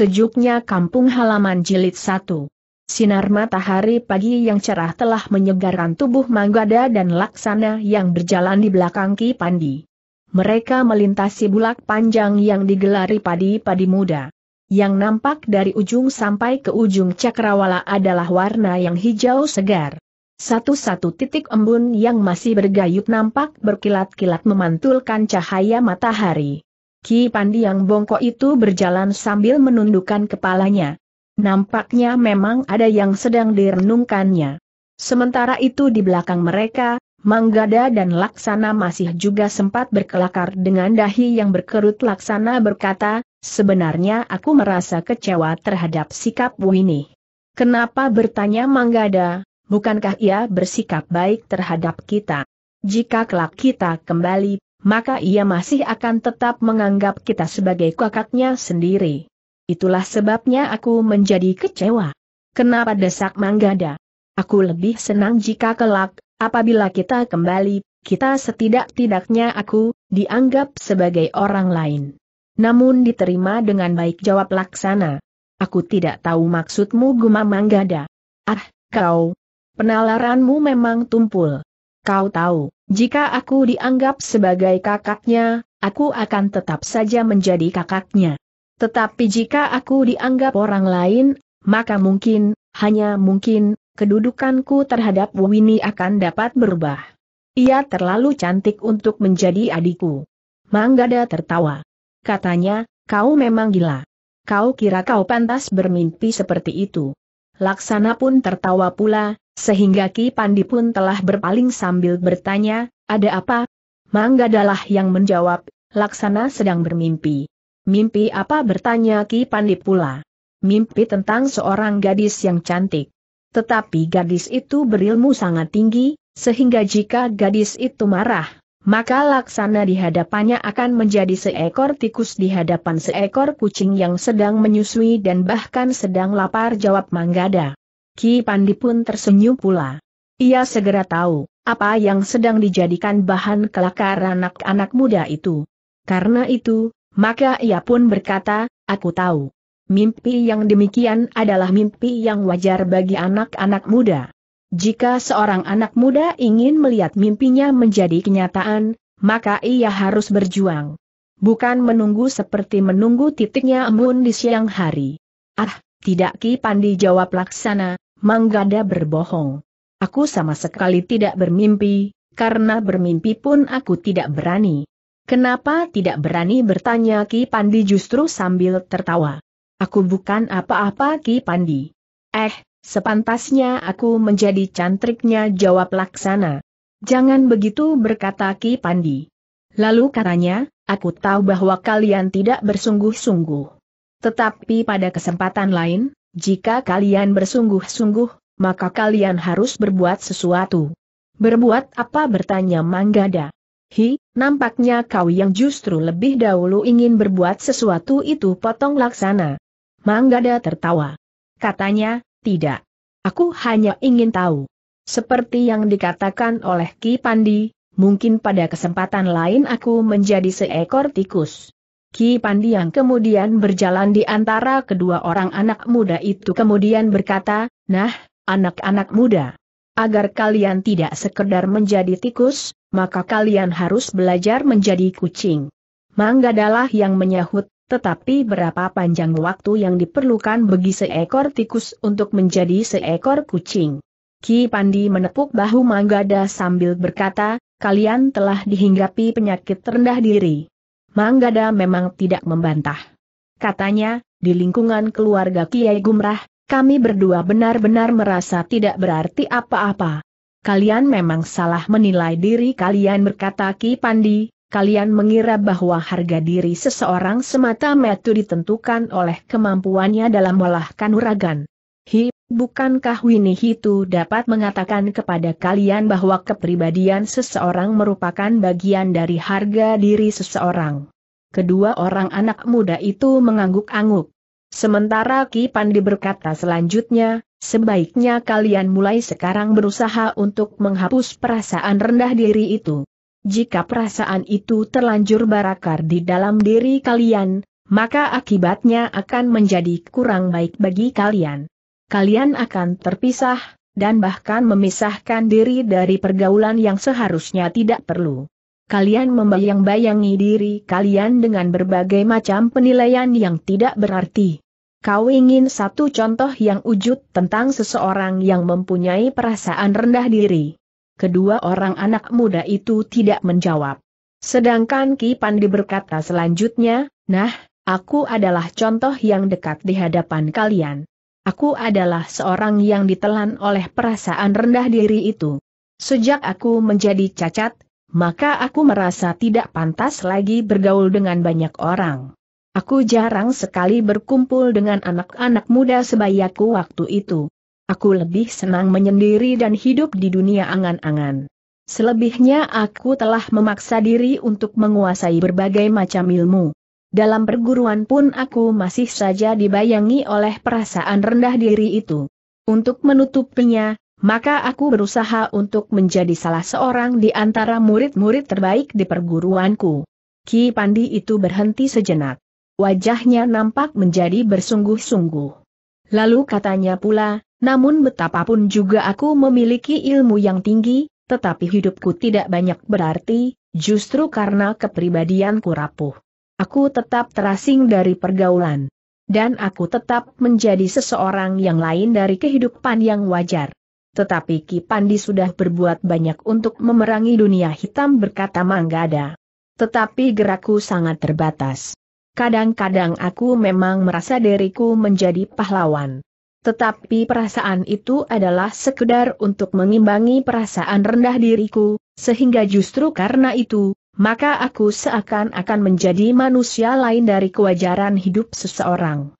Sejuknya kampung halaman jilid satu. Sinar matahari pagi yang cerah telah menyegarkan tubuh Manggada dan Laksana yang berjalan di belakang Ki Pandi. Mereka melintasi bulak panjang yang digelari padi-padi muda. Yang nampak dari ujung sampai ke ujung cakrawala adalah warna yang hijau segar. Satu-satu titik embun yang masih bergayut nampak berkilat-kilat memantulkan cahaya matahari. Ki Pandi yang bongkok itu berjalan sambil menundukkan kepalanya. Nampaknya memang ada yang sedang direnungkannya. Sementara itu di belakang mereka, Manggada dan Laksana masih juga sempat berkelakar dengan dahi yang berkerut Laksana berkata, sebenarnya aku merasa kecewa terhadap sikap Wini. Kenapa bertanya Manggada, bukankah ia bersikap baik terhadap kita? Jika kelak kita kembali maka ia masih akan tetap menganggap kita sebagai kakaknya sendiri. Itulah sebabnya aku menjadi kecewa. Kenapa desak Manggada? Aku lebih senang jika kelak, apabila kita kembali, kita setidak-tidaknya aku, dianggap sebagai orang lain. Namun diterima dengan baik jawab Laksana. Aku tidak tahu maksudmu gumam Manggada. Ah, kau. Penalaranmu memang tumpul. Kau tahu. Jika aku dianggap sebagai kakaknya, aku akan tetap saja menjadi kakaknya. Tetapi jika aku dianggap orang lain, maka mungkin, hanya mungkin, kedudukanku terhadap Wini akan dapat berubah. Ia terlalu cantik untuk menjadi adikku. Manggada tertawa. Katanya, kau memang gila. Kau kira kau pantas bermimpi seperti itu. Laksana pun tertawa pula, sehingga Ki Pandi pun telah berpaling sambil bertanya, ada apa? Manggadalah yang menjawab, Laksana sedang bermimpi. Mimpi apa bertanya Ki Pandi pula? Mimpi tentang seorang gadis yang cantik. Tetapi gadis itu berilmu sangat tinggi, sehingga jika gadis itu marah, maka laksana di hadapannya akan menjadi seekor tikus di hadapan seekor kucing yang sedang menyusui dan bahkan sedang lapar jawab Manggada. Ki Pandi pun tersenyum pula. Ia segera tahu, apa yang sedang dijadikan bahan kelakar anak-anak muda itu. Karena itu, maka ia pun berkata, aku tahu. Mimpi yang demikian adalah mimpi yang wajar bagi anak-anak muda. Jika seorang anak muda ingin melihat mimpinya menjadi kenyataan, maka ia harus berjuang. Bukan menunggu seperti menunggu titiknya embun di siang hari. Ah, tidak Ki Pandi jawab laksana, Manggada berbohong. Aku sama sekali tidak bermimpi, karena bermimpi pun aku tidak berani. Kenapa tidak berani bertanya Ki Pandi justru sambil tertawa. Aku bukan apa-apa Ki Pandi. Eh, sepantasnya aku menjadi cantriknya jawab laksana. Jangan begitu berkata Ki Pandi. Lalu katanya, aku tahu bahwa kalian tidak bersungguh-sungguh. Tetapi pada kesempatan lain, jika kalian bersungguh-sungguh, maka kalian harus berbuat sesuatu. Berbuat apa bertanya Manggada. Hi, nampaknya kau yang justru lebih dahulu ingin berbuat sesuatu itu potong laksana. Manggada tertawa. Katanya, tidak. Aku hanya ingin tahu. Seperti yang dikatakan oleh Ki Pandi, mungkin pada kesempatan lain aku menjadi seekor tikus. Ki Pandi kemudian berjalan di antara kedua orang anak muda itu kemudian berkata, Nah, anak-anak muda, agar kalian tidak sekedar menjadi tikus, maka kalian harus belajar menjadi kucing. Mangga adalah yang menyahut, tetapi berapa panjang waktu yang diperlukan bagi seekor tikus untuk menjadi seekor kucing. Ki Pandi menepuk bahu Manggada sambil berkata, kalian telah dihinggapi penyakit rendah diri. Manggada memang tidak membantah. Katanya, di lingkungan keluarga Kiai Gumrah, kami berdua benar-benar merasa tidak berarti apa-apa. Kalian memang salah menilai diri kalian berkata Ki Pandi, kalian mengira bahwa harga diri seseorang semata-mata ditentukan oleh kemampuannya dalam melahkan uragan. Hi, Bukankah Winnie itu dapat mengatakan kepada kalian bahwa kepribadian seseorang merupakan bagian dari harga diri seseorang? Kedua orang anak muda itu mengangguk-angguk. Sementara Ki Pandi berkata selanjutnya, sebaiknya kalian mulai sekarang berusaha untuk menghapus perasaan rendah diri itu. Jika perasaan itu terlanjur barakar di dalam diri kalian, maka akibatnya akan menjadi kurang baik bagi kalian kalian akan terpisah, dan bahkan memisahkan diri dari pergaulan yang seharusnya tidak perlu. Kalian membayang-bayangi diri kalian dengan berbagai macam penilaian yang tidak berarti. Kau ingin satu contoh yang wujud tentang seseorang yang mempunyai perasaan rendah diri. Kedua orang anak muda itu tidak menjawab. Sedangkan Ki Pandi berkata selanjutnya, Nah, aku adalah contoh yang dekat di hadapan kalian. Aku adalah seorang yang ditelan oleh perasaan rendah diri itu. Sejak aku menjadi cacat, maka aku merasa tidak pantas lagi bergaul dengan banyak orang. Aku jarang sekali berkumpul dengan anak-anak muda sebayaku waktu itu. Aku lebih senang menyendiri dan hidup di dunia angan-angan. Selebihnya aku telah memaksa diri untuk menguasai berbagai macam ilmu. Dalam perguruan pun aku masih saja dibayangi oleh perasaan rendah diri itu. Untuk menutupinya, maka aku berusaha untuk menjadi salah seorang di antara murid-murid terbaik di perguruanku. Ki Pandi itu berhenti sejenak. Wajahnya nampak menjadi bersungguh-sungguh. Lalu katanya pula, namun betapapun juga aku memiliki ilmu yang tinggi, tetapi hidupku tidak banyak berarti, justru karena kepribadianku rapuh. Aku tetap terasing dari pergaulan. Dan aku tetap menjadi seseorang yang lain dari kehidupan yang wajar. Tetapi Ki Pandi sudah berbuat banyak untuk memerangi dunia hitam berkata Manggada. Tetapi gerakku sangat terbatas. Kadang-kadang aku memang merasa diriku menjadi pahlawan. Tetapi perasaan itu adalah sekedar untuk mengimbangi perasaan rendah diriku, sehingga justru karena itu, maka aku seakan-akan menjadi manusia lain dari kewajaran hidup seseorang.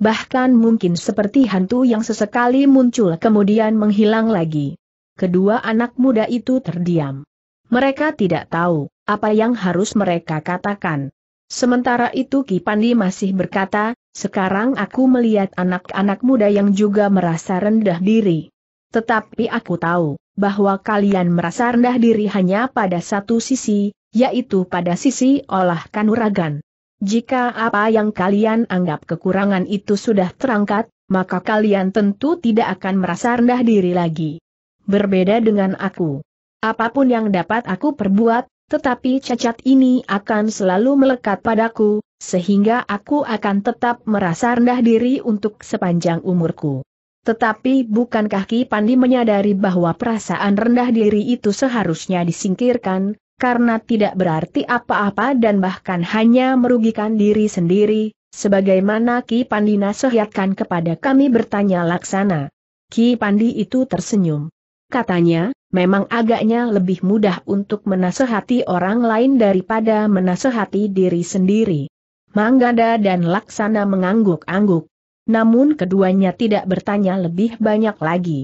Bahkan mungkin seperti hantu yang sesekali muncul kemudian menghilang lagi. Kedua anak muda itu terdiam. Mereka tidak tahu apa yang harus mereka katakan. Sementara itu Ki Pandi masih berkata, sekarang aku melihat anak-anak muda yang juga merasa rendah diri. Tetapi aku tahu, bahwa kalian merasa rendah diri hanya pada satu sisi, yaitu pada sisi olah kanuragan. Jika apa yang kalian anggap kekurangan itu sudah terangkat, maka kalian tentu tidak akan merasa rendah diri lagi. Berbeda dengan aku. Apapun yang dapat aku perbuat, tetapi cacat ini akan selalu melekat padaku, sehingga aku akan tetap merasa rendah diri untuk sepanjang umurku. Tetapi bukankah Ki Pandi menyadari bahwa perasaan rendah diri itu seharusnya disingkirkan, karena tidak berarti apa-apa dan bahkan hanya merugikan diri sendiri, sebagaimana Ki Pandi nasihatkan kepada kami bertanya laksana. Ki Pandi itu tersenyum. Katanya, memang agaknya lebih mudah untuk menasehati orang lain daripada menasehati diri sendiri. Manggada dan Laksana mengangguk-angguk. Namun keduanya tidak bertanya lebih banyak lagi.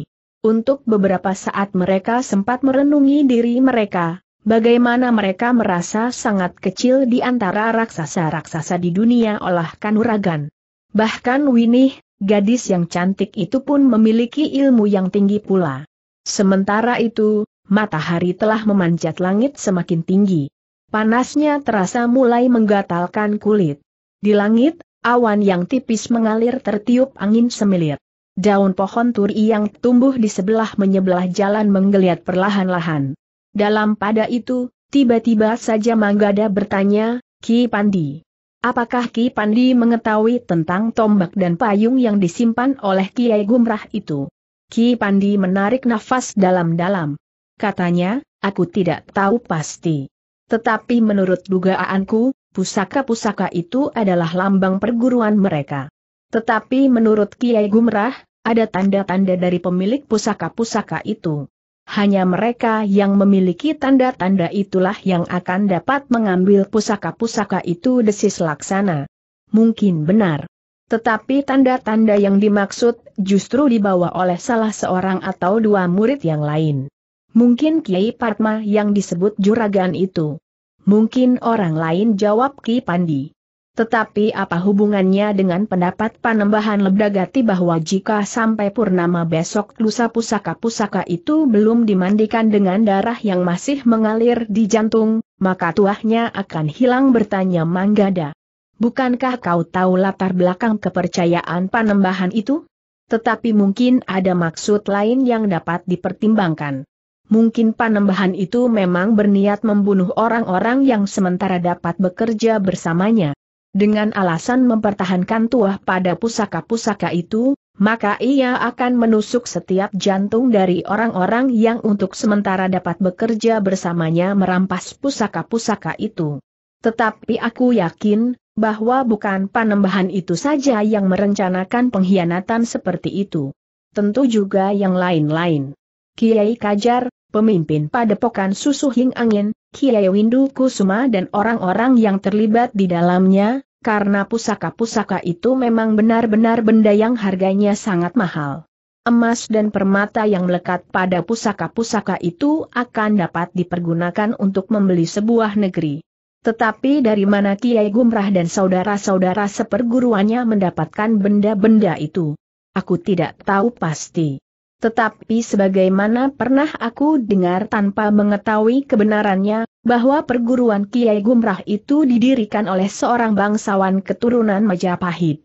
Untuk beberapa saat mereka sempat merenungi diri mereka, Bagaimana mereka merasa sangat kecil di antara raksasa-raksasa di dunia olah kanuragan. Bahkan Winnie, gadis yang cantik itu pun memiliki ilmu yang tinggi pula. Sementara itu, matahari telah memanjat langit semakin tinggi. Panasnya terasa mulai menggatalkan kulit. Di langit, awan yang tipis mengalir tertiup angin semilir. Daun pohon turi yang tumbuh di sebelah menyebelah jalan menggeliat perlahan-lahan. Dalam pada itu, tiba-tiba saja Manggada bertanya, Ki Pandi. Apakah Ki Pandi mengetahui tentang tombak dan payung yang disimpan oleh Kiai Gumrah itu? Ki Pandi menarik nafas dalam-dalam. Katanya, aku tidak tahu pasti. Tetapi menurut dugaanku, pusaka-pusaka itu adalah lambang perguruan mereka. Tetapi menurut Kiai Gumrah, ada tanda-tanda dari pemilik pusaka-pusaka itu. Hanya mereka yang memiliki tanda-tanda itulah yang akan dapat mengambil pusaka-pusaka itu desis laksana. Mungkin benar. Tetapi tanda-tanda yang dimaksud justru dibawa oleh salah seorang atau dua murid yang lain. Mungkin Kiai Partma yang disebut juragan itu. Mungkin orang lain jawab Ki Pandi. Tetapi apa hubungannya dengan pendapat Panembahan Lebdagati bahwa jika sampai purnama besok lusa pusaka-pusaka itu belum dimandikan dengan darah yang masih mengalir di jantung, maka tuahnya akan hilang bertanya Manggada. Bukankah kau tahu latar belakang kepercayaan Panembahan itu? Tetapi mungkin ada maksud lain yang dapat dipertimbangkan. Mungkin panembahan itu memang berniat membunuh orang-orang yang sementara dapat bekerja bersamanya. Dengan alasan mempertahankan tuah pada pusaka-pusaka itu, maka ia akan menusuk setiap jantung dari orang-orang yang untuk sementara dapat bekerja bersamanya merampas pusaka-pusaka itu. Tetapi aku yakin, bahwa bukan panembahan itu saja yang merencanakan pengkhianatan seperti itu. Tentu juga yang lain-lain. Kiai Kajar, pemimpin padepokan Susuhing Angin, Kiai Windu Kusuma dan orang-orang yang terlibat di dalamnya, karena pusaka-pusaka itu memang benar-benar benda yang harganya sangat mahal. Emas dan permata yang melekat pada pusaka-pusaka itu akan dapat dipergunakan untuk membeli sebuah negeri. Tetapi dari mana Kiai Gumrah dan saudara-saudara seperguruannya mendapatkan benda-benda itu? Aku tidak tahu pasti. Tetapi sebagaimana pernah aku dengar tanpa mengetahui kebenarannya, bahwa perguruan Kiai Gumrah itu didirikan oleh seorang bangsawan keturunan Majapahit.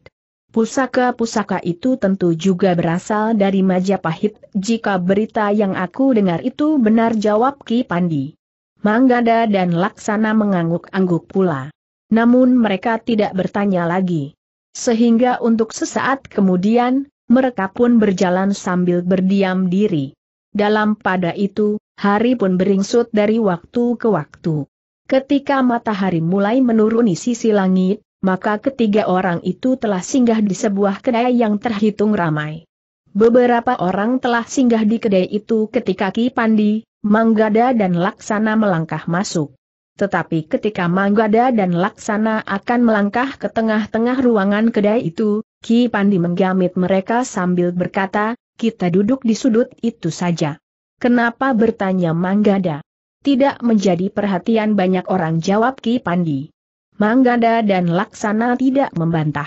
Pusaka-pusaka itu tentu juga berasal dari Majapahit, jika berita yang aku dengar itu benar jawab Ki Pandi. Manggada dan Laksana mengangguk-angguk pula. Namun mereka tidak bertanya lagi. Sehingga untuk sesaat kemudian, mereka pun berjalan sambil berdiam diri. Dalam pada itu, hari pun beringsut dari waktu ke waktu. Ketika matahari mulai menuruni sisi langit, maka ketiga orang itu telah singgah di sebuah kedai yang terhitung ramai. Beberapa orang telah singgah di kedai itu ketika Ki Pandi, Manggada dan Laksana melangkah masuk. Tetapi ketika Manggada dan Laksana akan melangkah ke tengah-tengah ruangan kedai itu, Ki Pandi menggamit mereka sambil berkata, kita duduk di sudut itu saja. Kenapa bertanya Manggada? Tidak menjadi perhatian banyak orang jawab Ki Pandi. Manggada dan Laksana tidak membantah.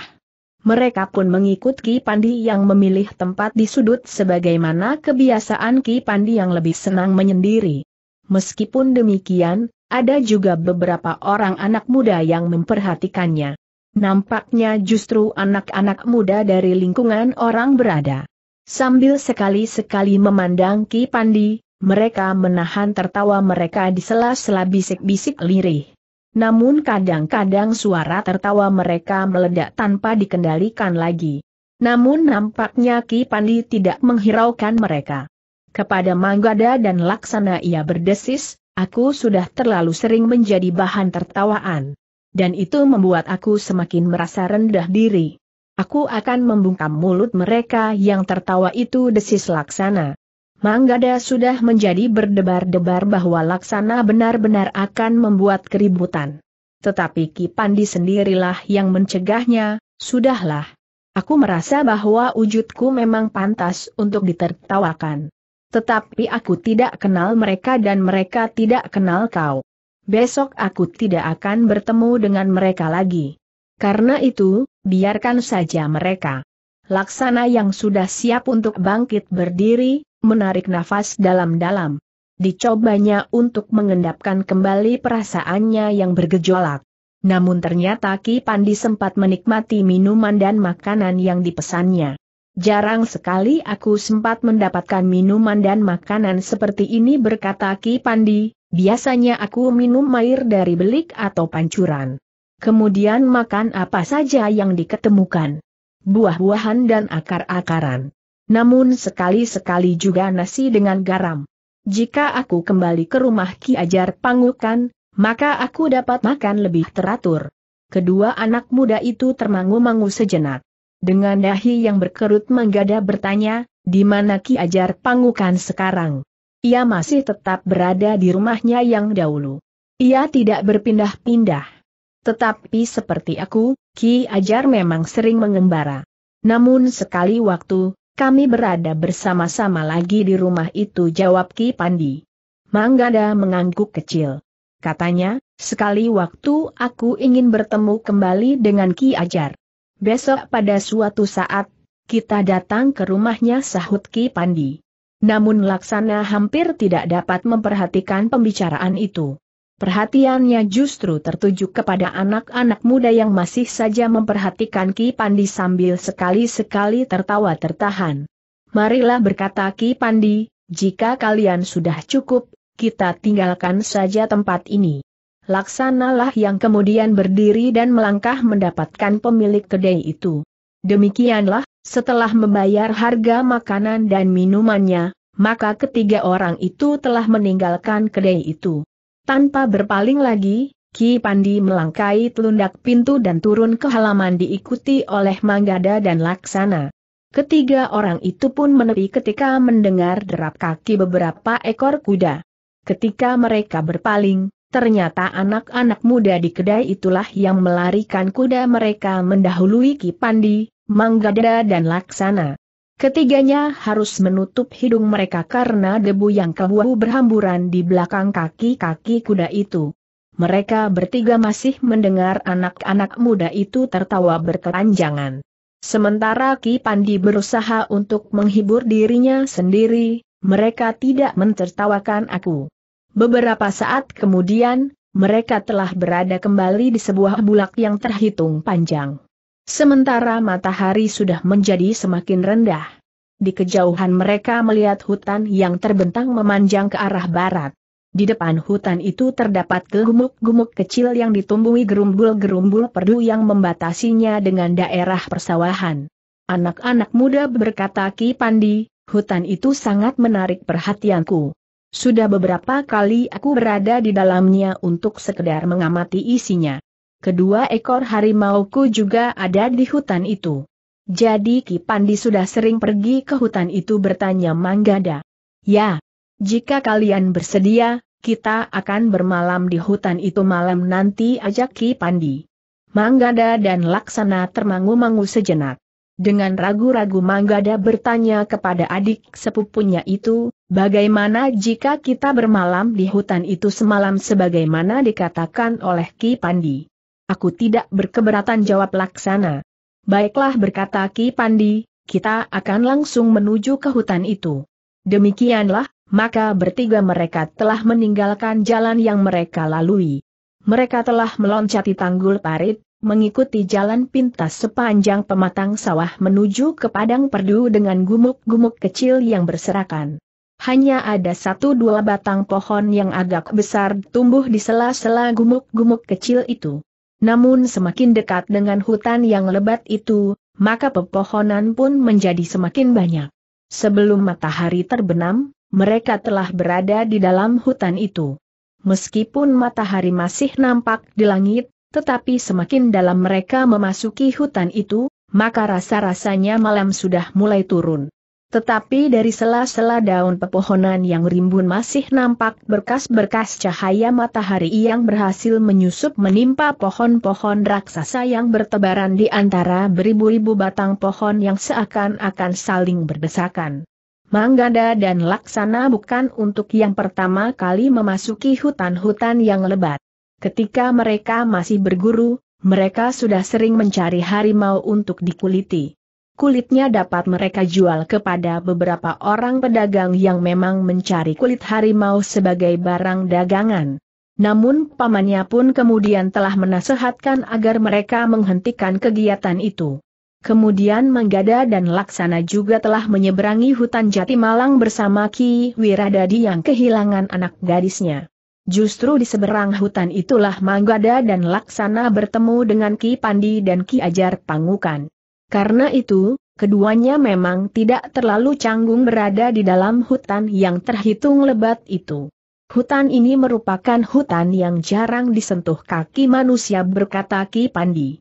Mereka pun mengikut Ki Pandi yang memilih tempat di sudut sebagaimana kebiasaan Ki Pandi yang lebih senang menyendiri. Meskipun demikian, ada juga beberapa orang anak muda yang memperhatikannya nampaknya justru anak-anak muda dari lingkungan orang berada. Sambil sekali-sekali memandang Ki Pandi, mereka menahan tertawa mereka di sela-sela bisik-bisik lirih. Namun kadang-kadang suara tertawa mereka meledak tanpa dikendalikan lagi. Namun nampaknya Ki Pandi tidak menghiraukan mereka. Kepada Manggada dan Laksana ia berdesis, aku sudah terlalu sering menjadi bahan tertawaan dan itu membuat aku semakin merasa rendah diri. Aku akan membungkam mulut mereka yang tertawa itu desis laksana. Manggada sudah menjadi berdebar-debar bahwa laksana benar-benar akan membuat keributan. Tetapi Ki Pandi sendirilah yang mencegahnya, sudahlah. Aku merasa bahwa wujudku memang pantas untuk ditertawakan. Tetapi aku tidak kenal mereka dan mereka tidak kenal kau besok aku tidak akan bertemu dengan mereka lagi. Karena itu, biarkan saja mereka. Laksana yang sudah siap untuk bangkit berdiri, menarik nafas dalam-dalam. Dicobanya untuk mengendapkan kembali perasaannya yang bergejolak. Namun ternyata Ki Pandi sempat menikmati minuman dan makanan yang dipesannya. Jarang sekali aku sempat mendapatkan minuman dan makanan seperti ini berkata Ki Pandi, Biasanya aku minum air dari belik atau pancuran. Kemudian makan apa saja yang diketemukan. Buah-buahan dan akar-akaran. Namun sekali-sekali juga nasi dengan garam. Jika aku kembali ke rumah Ki Ajar Pangukan, maka aku dapat makan lebih teratur. Kedua anak muda itu termangu-mangu sejenak. Dengan dahi yang berkerut menggada bertanya, di mana Ki Ajar Pangukan sekarang? Ia masih tetap berada di rumahnya yang dahulu. Ia tidak berpindah-pindah. Tetapi seperti aku, Ki Ajar memang sering mengembara. Namun sekali waktu, kami berada bersama-sama lagi di rumah itu jawab Ki Pandi. Manggada mengangguk kecil. Katanya, sekali waktu aku ingin bertemu kembali dengan Ki Ajar. Besok pada suatu saat, kita datang ke rumahnya sahut Ki Pandi. Namun Laksana hampir tidak dapat memperhatikan pembicaraan itu. Perhatiannya justru tertuju kepada anak-anak muda yang masih saja memperhatikan Ki Pandi sambil sekali-sekali tertawa tertahan. Marilah berkata Ki Pandi, jika kalian sudah cukup, kita tinggalkan saja tempat ini. Laksanalah yang kemudian berdiri dan melangkah mendapatkan pemilik kedai itu. Demikianlah setelah membayar harga makanan dan minumannya, maka ketiga orang itu telah meninggalkan kedai itu. Tanpa berpaling lagi, Ki Pandi melangkai telundak pintu dan turun ke halaman diikuti oleh Manggada dan Laksana. Ketiga orang itu pun menepi ketika mendengar derap kaki beberapa ekor kuda. Ketika mereka berpaling, ternyata anak-anak muda di kedai itulah yang melarikan kuda mereka mendahului Ki Pandi, Manggada dan Laksana. Ketiganya harus menutup hidung mereka karena debu yang kebuahu berhamburan di belakang kaki-kaki kuda itu. Mereka bertiga masih mendengar anak-anak muda itu tertawa berkelanjangan. Sementara Ki Pandi berusaha untuk menghibur dirinya sendiri, mereka tidak mentertawakan aku. Beberapa saat kemudian, mereka telah berada kembali di sebuah bulak yang terhitung panjang. Sementara matahari sudah menjadi semakin rendah. Di kejauhan mereka melihat hutan yang terbentang memanjang ke arah barat. Di depan hutan itu terdapat gemuk-gemuk kecil yang ditumbuhi gerumbul-gerumbul perdu yang membatasinya dengan daerah persawahan. Anak-anak muda berkata Ki Pandi, hutan itu sangat menarik perhatianku. Sudah beberapa kali aku berada di dalamnya untuk sekedar mengamati isinya kedua ekor harimauku juga ada di hutan itu. Jadi Ki Pandi sudah sering pergi ke hutan itu bertanya Manggada. Ya, jika kalian bersedia, kita akan bermalam di hutan itu malam nanti ajak Ki Pandi. Manggada dan Laksana termangu-mangu sejenak. Dengan ragu-ragu Manggada bertanya kepada adik sepupunya itu, bagaimana jika kita bermalam di hutan itu semalam sebagaimana dikatakan oleh Ki Pandi? Aku tidak berkeberatan jawab laksana. Baiklah berkata Ki Pandi, kita akan langsung menuju ke hutan itu. Demikianlah, maka bertiga mereka telah meninggalkan jalan yang mereka lalui. Mereka telah meloncati tanggul parit, mengikuti jalan pintas sepanjang pematang sawah menuju ke padang perdu dengan gumuk-gumuk kecil yang berserakan. Hanya ada satu dua batang pohon yang agak besar tumbuh di sela-sela gumuk-gumuk kecil itu. Namun semakin dekat dengan hutan yang lebat itu, maka pepohonan pun menjadi semakin banyak. Sebelum matahari terbenam, mereka telah berada di dalam hutan itu. Meskipun matahari masih nampak di langit, tetapi semakin dalam mereka memasuki hutan itu, maka rasa-rasanya malam sudah mulai turun. Tetapi dari sela-sela daun pepohonan yang rimbun masih nampak berkas-berkas cahaya matahari yang berhasil menyusup menimpa pohon-pohon raksasa yang bertebaran di antara beribu-ribu batang pohon yang seakan-akan saling berdesakan. Manggada dan Laksana bukan untuk yang pertama kali memasuki hutan-hutan yang lebat. Ketika mereka masih berguru, mereka sudah sering mencari harimau untuk dikuliti kulitnya dapat mereka jual kepada beberapa orang pedagang yang memang mencari kulit harimau sebagai barang dagangan. Namun pamannya pun kemudian telah menasehatkan agar mereka menghentikan kegiatan itu. Kemudian Manggada dan Laksana juga telah menyeberangi hutan Jati Malang bersama Ki Wiradadi yang kehilangan anak gadisnya. Justru di seberang hutan itulah Manggada dan Laksana bertemu dengan Ki Pandi dan Ki Ajar Pangukan. Karena itu, keduanya memang tidak terlalu canggung berada di dalam hutan yang terhitung lebat itu. Hutan ini merupakan hutan yang jarang disentuh kaki manusia berkata Ki Pandi.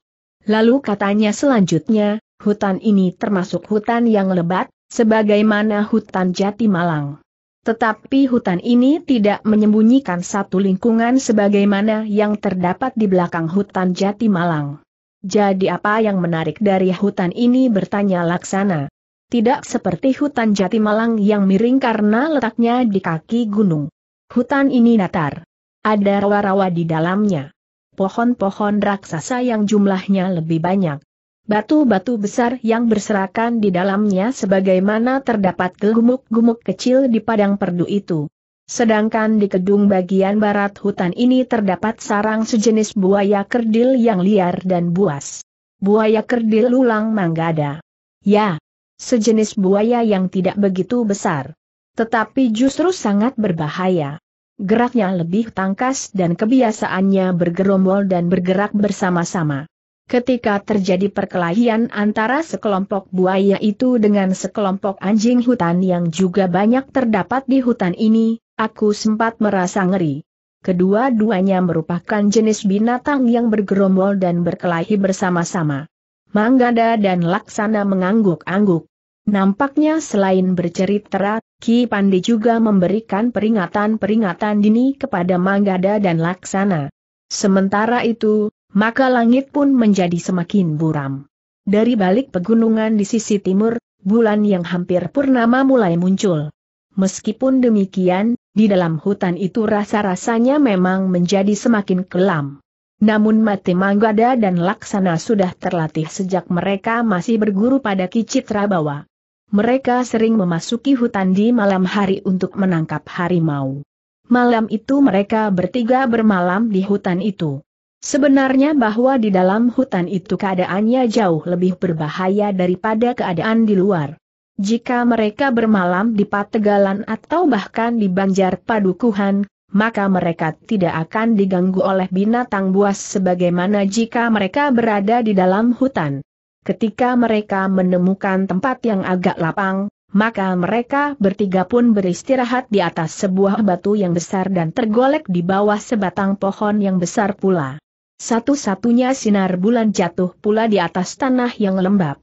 Lalu katanya selanjutnya, hutan ini termasuk hutan yang lebat, sebagaimana hutan jati malang. Tetapi hutan ini tidak menyembunyikan satu lingkungan sebagaimana yang terdapat di belakang hutan Jati Malang. Jadi apa yang menarik dari hutan ini bertanya Laksana. Tidak seperti hutan Jatimalang yang miring karena letaknya di kaki gunung. Hutan ini datar. Ada rawa-rawa di dalamnya. Pohon-pohon raksasa yang jumlahnya lebih banyak. Batu-batu besar yang berserakan di dalamnya sebagaimana terdapat gemuk-gemuk kecil di padang perdu itu. Sedangkan di gedung bagian barat hutan ini terdapat sarang sejenis buaya kerdil yang liar dan buas. Buaya kerdil lulang manggada. Ya, sejenis buaya yang tidak begitu besar. Tetapi justru sangat berbahaya. Geraknya lebih tangkas dan kebiasaannya bergerombol dan bergerak bersama-sama. Ketika terjadi perkelahian antara sekelompok buaya itu dengan sekelompok anjing hutan yang juga banyak terdapat di hutan ini, Aku sempat merasa ngeri. Kedua-duanya merupakan jenis binatang yang bergerombol dan berkelahi bersama-sama. Manggada dan Laksana mengangguk-angguk. Nampaknya selain bercerita, Ki Pandi juga memberikan peringatan-peringatan dini kepada Manggada dan Laksana. Sementara itu, maka langit pun menjadi semakin buram. Dari balik pegunungan di sisi timur, bulan yang hampir purnama mulai muncul. Meskipun demikian, di dalam hutan itu rasa-rasanya memang menjadi semakin kelam. Namun Mati Manggada dan Laksana sudah terlatih sejak mereka masih berguru pada Kicitrabawa. Mereka sering memasuki hutan di malam hari untuk menangkap harimau. Malam itu mereka bertiga bermalam di hutan itu. Sebenarnya bahwa di dalam hutan itu keadaannya jauh lebih berbahaya daripada keadaan di luar. Jika mereka bermalam di Pategalan atau bahkan di Banjar Padukuhan, maka mereka tidak akan diganggu oleh binatang buas sebagaimana jika mereka berada di dalam hutan. Ketika mereka menemukan tempat yang agak lapang, maka mereka bertiga pun beristirahat di atas sebuah batu yang besar dan tergolek di bawah sebatang pohon yang besar pula. Satu-satunya sinar bulan jatuh pula di atas tanah yang lembab.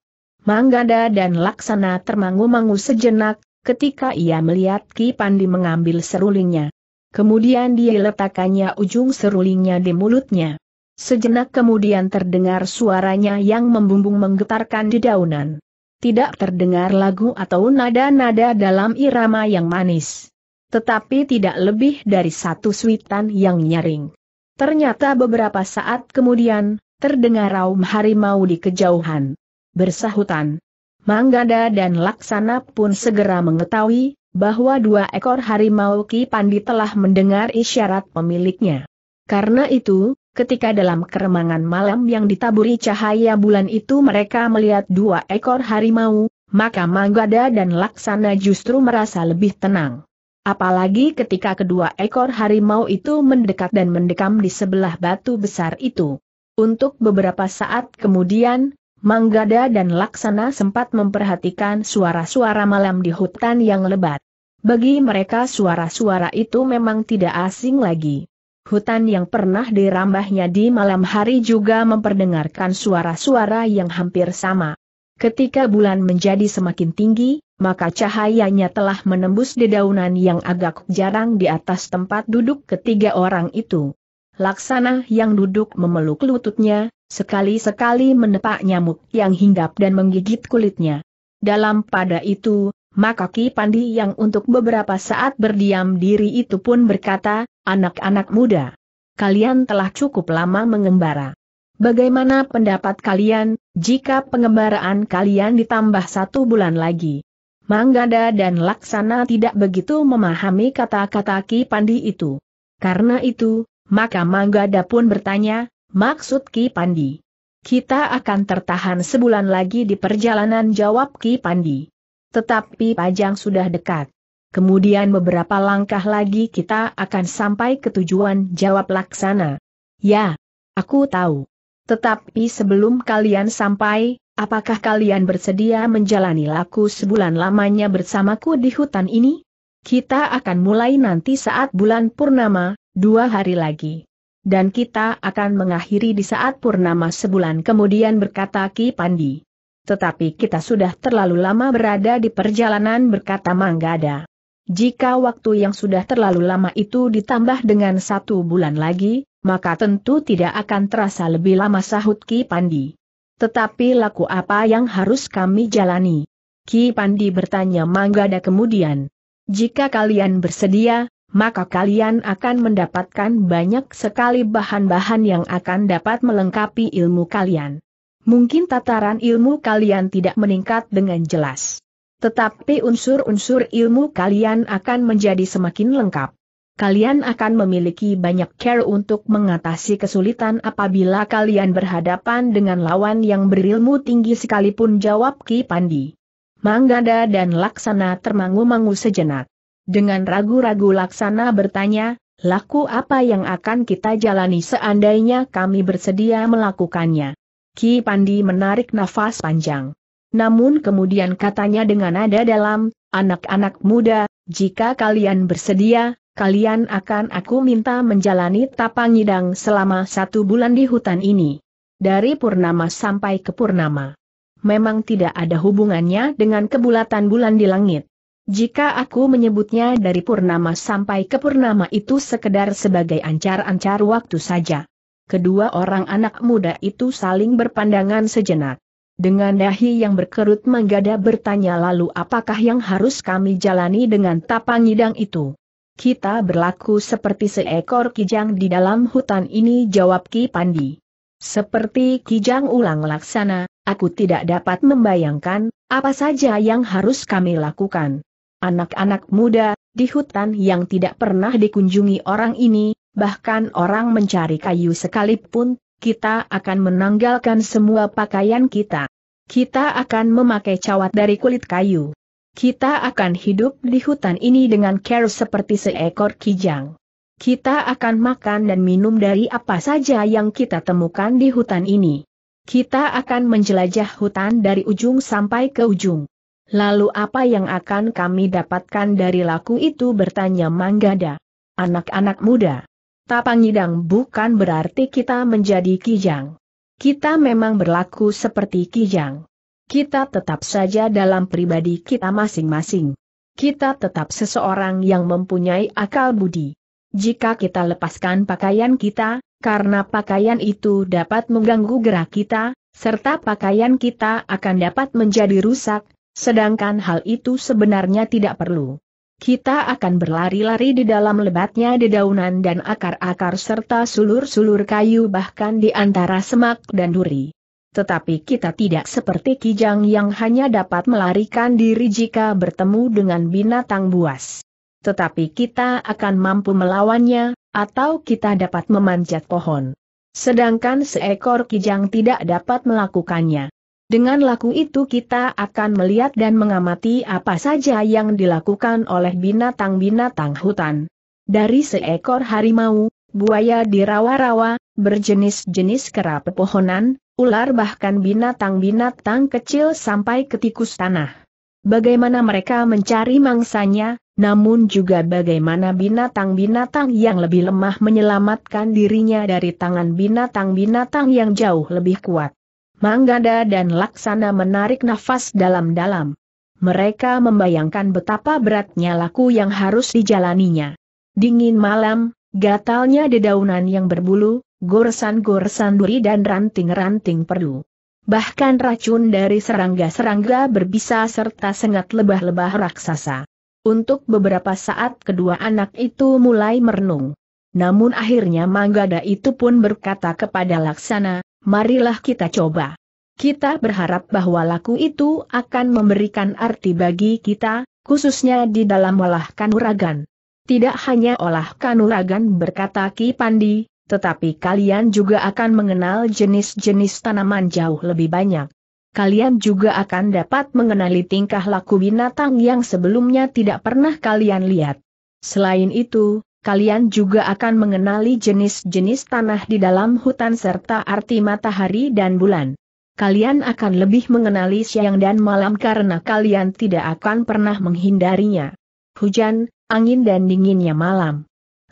Manggada dan Laksana termangu-mangu sejenak, ketika ia melihat Ki Pandi mengambil serulingnya. Kemudian dia letakkannya ujung serulingnya di mulutnya. Sejenak kemudian terdengar suaranya yang membumbung menggetarkan di daunan. Tidak terdengar lagu atau nada-nada dalam irama yang manis. Tetapi tidak lebih dari satu suitan yang nyaring. Ternyata beberapa saat kemudian, terdengar raum harimau di kejauhan bersahutan. Manggada dan Laksana pun segera mengetahui, bahwa dua ekor harimau Ki Pandi telah mendengar isyarat pemiliknya. Karena itu, ketika dalam keremangan malam yang ditaburi cahaya bulan itu mereka melihat dua ekor harimau, maka Manggada dan Laksana justru merasa lebih tenang. Apalagi ketika kedua ekor harimau itu mendekat dan mendekam di sebelah batu besar itu. Untuk beberapa saat kemudian, Manggada dan Laksana sempat memperhatikan suara-suara malam di hutan yang lebat. Bagi mereka suara-suara itu memang tidak asing lagi. Hutan yang pernah dirambahnya di malam hari juga memperdengarkan suara-suara yang hampir sama. Ketika bulan menjadi semakin tinggi, maka cahayanya telah menembus dedaunan yang agak jarang di atas tempat duduk ketiga orang itu. Laksana yang duduk memeluk lututnya, sekali-sekali menepak nyamuk yang hinggap dan menggigit kulitnya. Dalam pada itu, maka Ki Pandi yang untuk beberapa saat berdiam diri itu pun berkata, anak-anak muda, kalian telah cukup lama mengembara. Bagaimana pendapat kalian, jika pengembaraan kalian ditambah satu bulan lagi? Manggada dan Laksana tidak begitu memahami kata-kata Ki Pandi itu. Karena itu, maka Manggada pun bertanya, Maksud Ki Pandi. Kita akan tertahan sebulan lagi di perjalanan jawab Ki Pandi. Tetapi Pajang sudah dekat. Kemudian beberapa langkah lagi kita akan sampai ke tujuan jawab Laksana. Ya, aku tahu. Tetapi sebelum kalian sampai, apakah kalian bersedia menjalani laku sebulan lamanya bersamaku di hutan ini? Kita akan mulai nanti saat bulan purnama, dua hari lagi dan kita akan mengakhiri di saat purnama sebulan kemudian berkata Ki Pandi. Tetapi kita sudah terlalu lama berada di perjalanan berkata Manggada. Jika waktu yang sudah terlalu lama itu ditambah dengan satu bulan lagi, maka tentu tidak akan terasa lebih lama sahut Ki Pandi. Tetapi laku apa yang harus kami jalani? Ki Pandi bertanya Manggada kemudian. Jika kalian bersedia, maka kalian akan mendapatkan banyak sekali bahan-bahan yang akan dapat melengkapi ilmu kalian. Mungkin tataran ilmu kalian tidak meningkat dengan jelas. Tetapi unsur-unsur ilmu kalian akan menjadi semakin lengkap. Kalian akan memiliki banyak care untuk mengatasi kesulitan apabila kalian berhadapan dengan lawan yang berilmu tinggi sekalipun jawab Ki Pandi. Manggada dan Laksana termangu-mangu sejenak. Dengan ragu-ragu laksana bertanya, laku apa yang akan kita jalani seandainya kami bersedia melakukannya. Ki Pandi menarik nafas panjang. Namun kemudian katanya dengan nada dalam, anak-anak muda, jika kalian bersedia, kalian akan aku minta menjalani tapangidang selama satu bulan di hutan ini. Dari purnama sampai ke purnama. Memang tidak ada hubungannya dengan kebulatan bulan di langit. Jika aku menyebutnya dari purnama sampai ke purnama itu sekedar sebagai ancar-ancar waktu saja. Kedua orang anak muda itu saling berpandangan sejenak. Dengan dahi yang berkerut menggada bertanya lalu apakah yang harus kami jalani dengan tapang hidang itu. Kita berlaku seperti seekor kijang di dalam hutan ini jawab Ki Pandi. Seperti kijang ulang laksana, aku tidak dapat membayangkan, apa saja yang harus kami lakukan. Anak-anak muda, di hutan yang tidak pernah dikunjungi orang ini, bahkan orang mencari kayu sekalipun, kita akan menanggalkan semua pakaian kita. Kita akan memakai cawat dari kulit kayu. Kita akan hidup di hutan ini dengan care seperti seekor kijang. Kita akan makan dan minum dari apa saja yang kita temukan di hutan ini. Kita akan menjelajah hutan dari ujung sampai ke ujung. Lalu apa yang akan kami dapatkan dari laku itu bertanya Manggada. Anak-anak muda. Tapangidang bukan berarti kita menjadi kijang. Kita memang berlaku seperti kijang. Kita tetap saja dalam pribadi kita masing-masing. Kita tetap seseorang yang mempunyai akal budi. Jika kita lepaskan pakaian kita, karena pakaian itu dapat mengganggu gerak kita, serta pakaian kita akan dapat menjadi rusak, Sedangkan hal itu sebenarnya tidak perlu. Kita akan berlari-lari di dalam lebatnya dedaunan dan akar-akar serta sulur-sulur kayu bahkan di antara semak dan duri. Tetapi kita tidak seperti kijang yang hanya dapat melarikan diri jika bertemu dengan binatang buas. Tetapi kita akan mampu melawannya, atau kita dapat memanjat pohon. Sedangkan seekor kijang tidak dapat melakukannya. Dengan laku itu kita akan melihat dan mengamati apa saja yang dilakukan oleh binatang-binatang hutan. Dari seekor harimau, buaya di rawa-rawa, berjenis-jenis kera pepohonan, ular bahkan binatang-binatang kecil sampai ke tikus tanah. Bagaimana mereka mencari mangsanya, namun juga bagaimana binatang-binatang yang lebih lemah menyelamatkan dirinya dari tangan binatang-binatang yang jauh lebih kuat. Manggada dan Laksana menarik nafas dalam-dalam. Mereka membayangkan betapa beratnya laku yang harus dijalaninya. Dingin malam, gatalnya dedaunan yang berbulu, goresan-goresan duri dan ranting-ranting perdu. Bahkan racun dari serangga-serangga berbisa serta sengat lebah-lebah raksasa. Untuk beberapa saat kedua anak itu mulai merenung. Namun akhirnya Manggada itu pun berkata kepada Laksana, marilah kita coba. Kita berharap bahwa laku itu akan memberikan arti bagi kita, khususnya di dalam olah kanuragan. Tidak hanya olah kanuragan berkata Ki Pandi, tetapi kalian juga akan mengenal jenis-jenis tanaman jauh lebih banyak. Kalian juga akan dapat mengenali tingkah laku binatang yang sebelumnya tidak pernah kalian lihat. Selain itu, kalian juga akan mengenali jenis-jenis tanah di dalam hutan serta arti matahari dan bulan. Kalian akan lebih mengenali siang dan malam karena kalian tidak akan pernah menghindarinya. Hujan, angin dan dinginnya malam.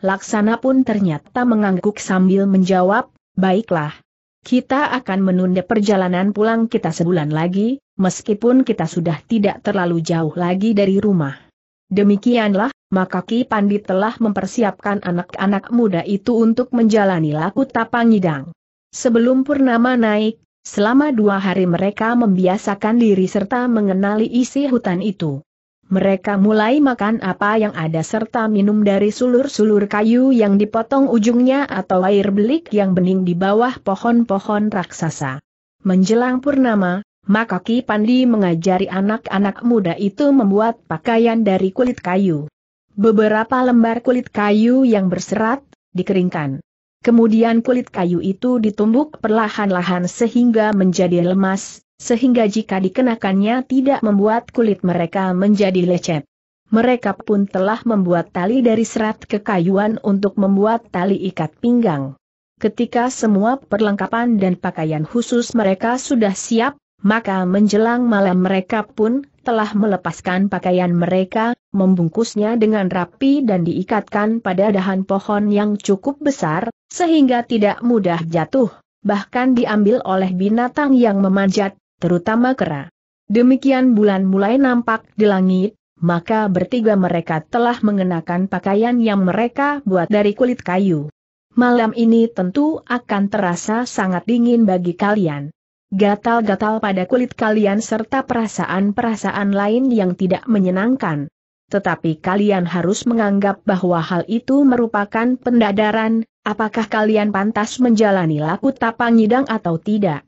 Laksana pun ternyata mengangguk sambil menjawab, baiklah. Kita akan menunda perjalanan pulang kita sebulan lagi, meskipun kita sudah tidak terlalu jauh lagi dari rumah. Demikianlah maka Ki Pandit telah mempersiapkan anak-anak muda itu untuk menjalani laku tapangidang. Sebelum Purnama naik, selama dua hari mereka membiasakan diri serta mengenali isi hutan itu. Mereka mulai makan apa yang ada serta minum dari sulur-sulur kayu yang dipotong ujungnya atau air belik yang bening di bawah pohon-pohon raksasa. Menjelang purnama, maka Ki Pandi mengajari anak-anak muda itu membuat pakaian dari kulit kayu. Beberapa lembar kulit kayu yang berserat, dikeringkan. Kemudian kulit kayu itu ditumbuk perlahan-lahan sehingga menjadi lemas, sehingga jika dikenakannya tidak membuat kulit mereka menjadi lecet. Mereka pun telah membuat tali dari serat kekayuan untuk membuat tali ikat pinggang. Ketika semua perlengkapan dan pakaian khusus mereka sudah siap, maka menjelang malam mereka pun telah melepaskan pakaian mereka, membungkusnya dengan rapi dan diikatkan pada dahan pohon yang cukup besar, sehingga tidak mudah jatuh, bahkan diambil oleh binatang yang memanjat, terutama kera. Demikian bulan mulai nampak di langit, maka bertiga mereka telah mengenakan pakaian yang mereka buat dari kulit kayu. Malam ini tentu akan terasa sangat dingin bagi kalian gatal-gatal pada kulit kalian serta perasaan-perasaan lain yang tidak menyenangkan. Tetapi kalian harus menganggap bahwa hal itu merupakan pendadaran, apakah kalian pantas menjalani laku tapang nyidang atau tidak.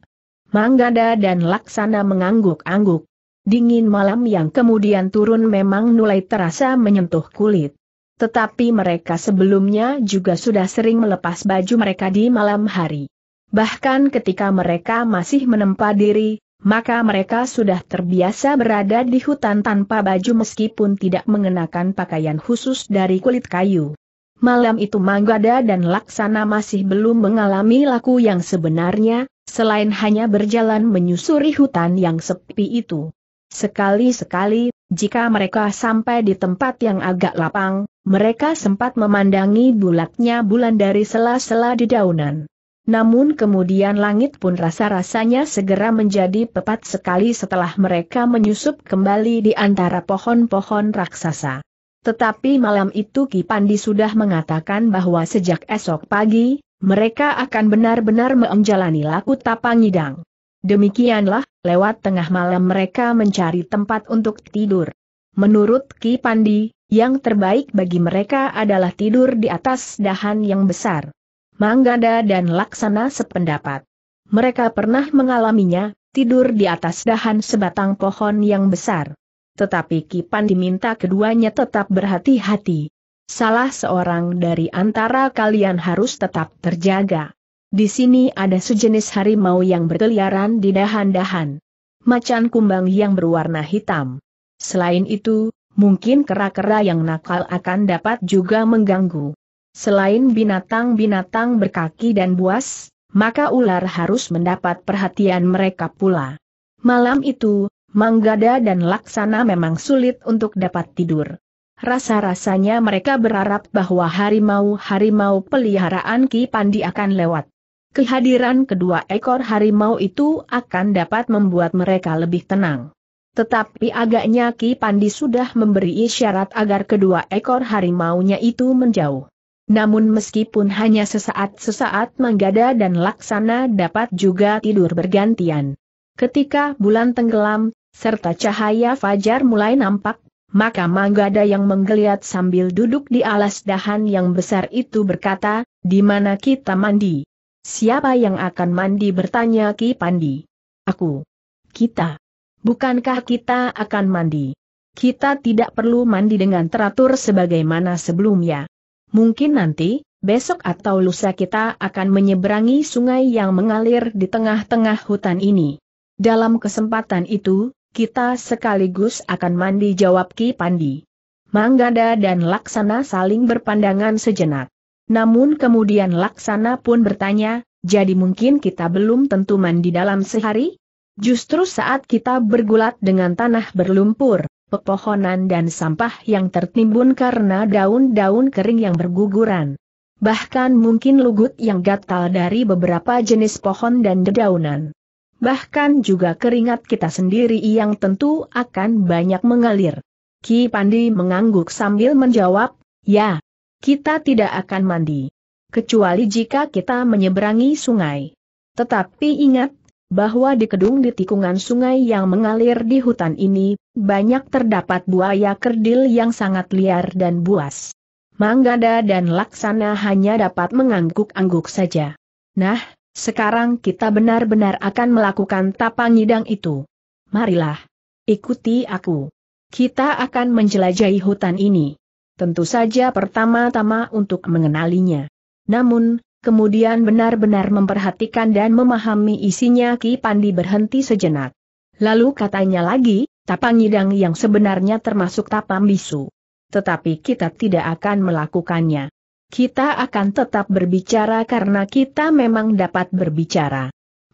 Manggada dan Laksana mengangguk-angguk. Dingin malam yang kemudian turun memang mulai terasa menyentuh kulit. Tetapi mereka sebelumnya juga sudah sering melepas baju mereka di malam hari. Bahkan ketika mereka masih menempa diri, maka mereka sudah terbiasa berada di hutan tanpa baju meskipun tidak mengenakan pakaian khusus dari kulit kayu. Malam itu Manggada dan Laksana masih belum mengalami laku yang sebenarnya, selain hanya berjalan menyusuri hutan yang sepi itu. Sekali-sekali, jika mereka sampai di tempat yang agak lapang, mereka sempat memandangi bulatnya bulan dari sela-sela dedaunan. Namun kemudian langit pun rasa-rasanya segera menjadi pepat sekali setelah mereka menyusup kembali di antara pohon-pohon raksasa. Tetapi malam itu Ki Pandi sudah mengatakan bahwa sejak esok pagi, mereka akan benar-benar menjalani laku tapangidang. Demikianlah, lewat tengah malam mereka mencari tempat untuk tidur. Menurut Ki Pandi, yang terbaik bagi mereka adalah tidur di atas dahan yang besar. Manggada dan Laksana sependapat. Mereka pernah mengalaminya, tidur di atas dahan sebatang pohon yang besar. Tetapi Kipan diminta keduanya tetap berhati-hati. Salah seorang dari antara kalian harus tetap terjaga. Di sini ada sejenis harimau yang berkeliaran di dahan-dahan. Macan kumbang yang berwarna hitam. Selain itu, mungkin kera-kera yang nakal akan dapat juga mengganggu. Selain binatang-binatang berkaki dan buas, maka ular harus mendapat perhatian mereka pula. Malam itu, Manggada dan Laksana memang sulit untuk dapat tidur. Rasa-rasanya mereka berharap bahwa harimau-harimau peliharaan Ki Pandi akan lewat. Kehadiran kedua ekor harimau itu akan dapat membuat mereka lebih tenang. Tetapi agaknya Ki Pandi sudah memberi isyarat agar kedua ekor harimaunya itu menjauh. Namun meskipun hanya sesaat-sesaat Manggada dan Laksana dapat juga tidur bergantian. Ketika bulan tenggelam, serta cahaya fajar mulai nampak, maka Manggada yang menggeliat sambil duduk di alas dahan yang besar itu berkata, di mana kita mandi? Siapa yang akan mandi bertanya Ki Pandi. Aku. Kita. Bukankah kita akan mandi? Kita tidak perlu mandi dengan teratur sebagaimana sebelumnya. Mungkin nanti, besok atau lusa kita akan menyeberangi sungai yang mengalir di tengah-tengah hutan ini. Dalam kesempatan itu, kita sekaligus akan mandi jawab Ki Pandi. Manggada dan Laksana saling berpandangan sejenak. Namun kemudian Laksana pun bertanya, jadi mungkin kita belum tentu mandi dalam sehari? Justru saat kita bergulat dengan tanah berlumpur, pepohonan dan sampah yang tertimbun karena daun-daun kering yang berguguran. Bahkan mungkin lugut yang gatal dari beberapa jenis pohon dan dedaunan. Bahkan juga keringat kita sendiri yang tentu akan banyak mengalir. Ki Pandi mengangguk sambil menjawab, ya, kita tidak akan mandi. Kecuali jika kita menyeberangi sungai. Tetapi ingat, bahwa di kedung di tikungan sungai yang mengalir di hutan ini, banyak terdapat buaya kerdil yang sangat liar dan buas. Manggada dan Laksana hanya dapat mengangguk-angguk saja. Nah, sekarang kita benar-benar akan melakukan tapa ngidang itu. Marilah. Ikuti aku. Kita akan menjelajahi hutan ini. Tentu saja pertama-tama untuk mengenalinya. Namun, kemudian benar-benar memperhatikan dan memahami isinya Ki Pandi berhenti sejenak. Lalu katanya lagi, tapang yidang yang sebenarnya termasuk tapam bisu. Tetapi kita tidak akan melakukannya. Kita akan tetap berbicara karena kita memang dapat berbicara.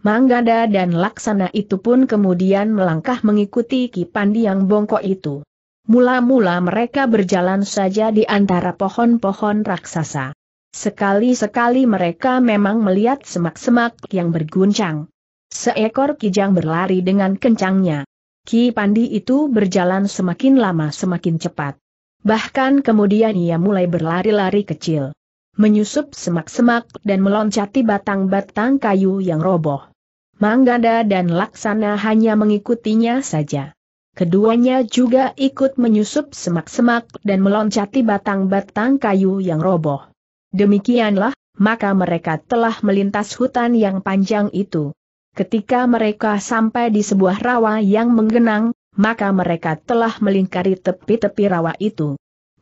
Manggada dan Laksana itu pun kemudian melangkah mengikuti Ki Pandi yang bongkok itu. Mula-mula mereka berjalan saja di antara pohon-pohon raksasa. Sekali-sekali mereka memang melihat semak-semak yang berguncang. Seekor kijang berlari dengan kencangnya. Ki Pandi itu berjalan semakin lama semakin cepat. Bahkan kemudian ia mulai berlari-lari kecil. Menyusup semak-semak dan meloncati batang-batang kayu yang roboh. Manggada dan Laksana hanya mengikutinya saja. Keduanya juga ikut menyusup semak-semak dan meloncati batang-batang kayu yang roboh. Demikianlah, maka mereka telah melintas hutan yang panjang itu. Ketika mereka sampai di sebuah rawa yang menggenang, maka mereka telah melingkari tepi-tepi rawa itu.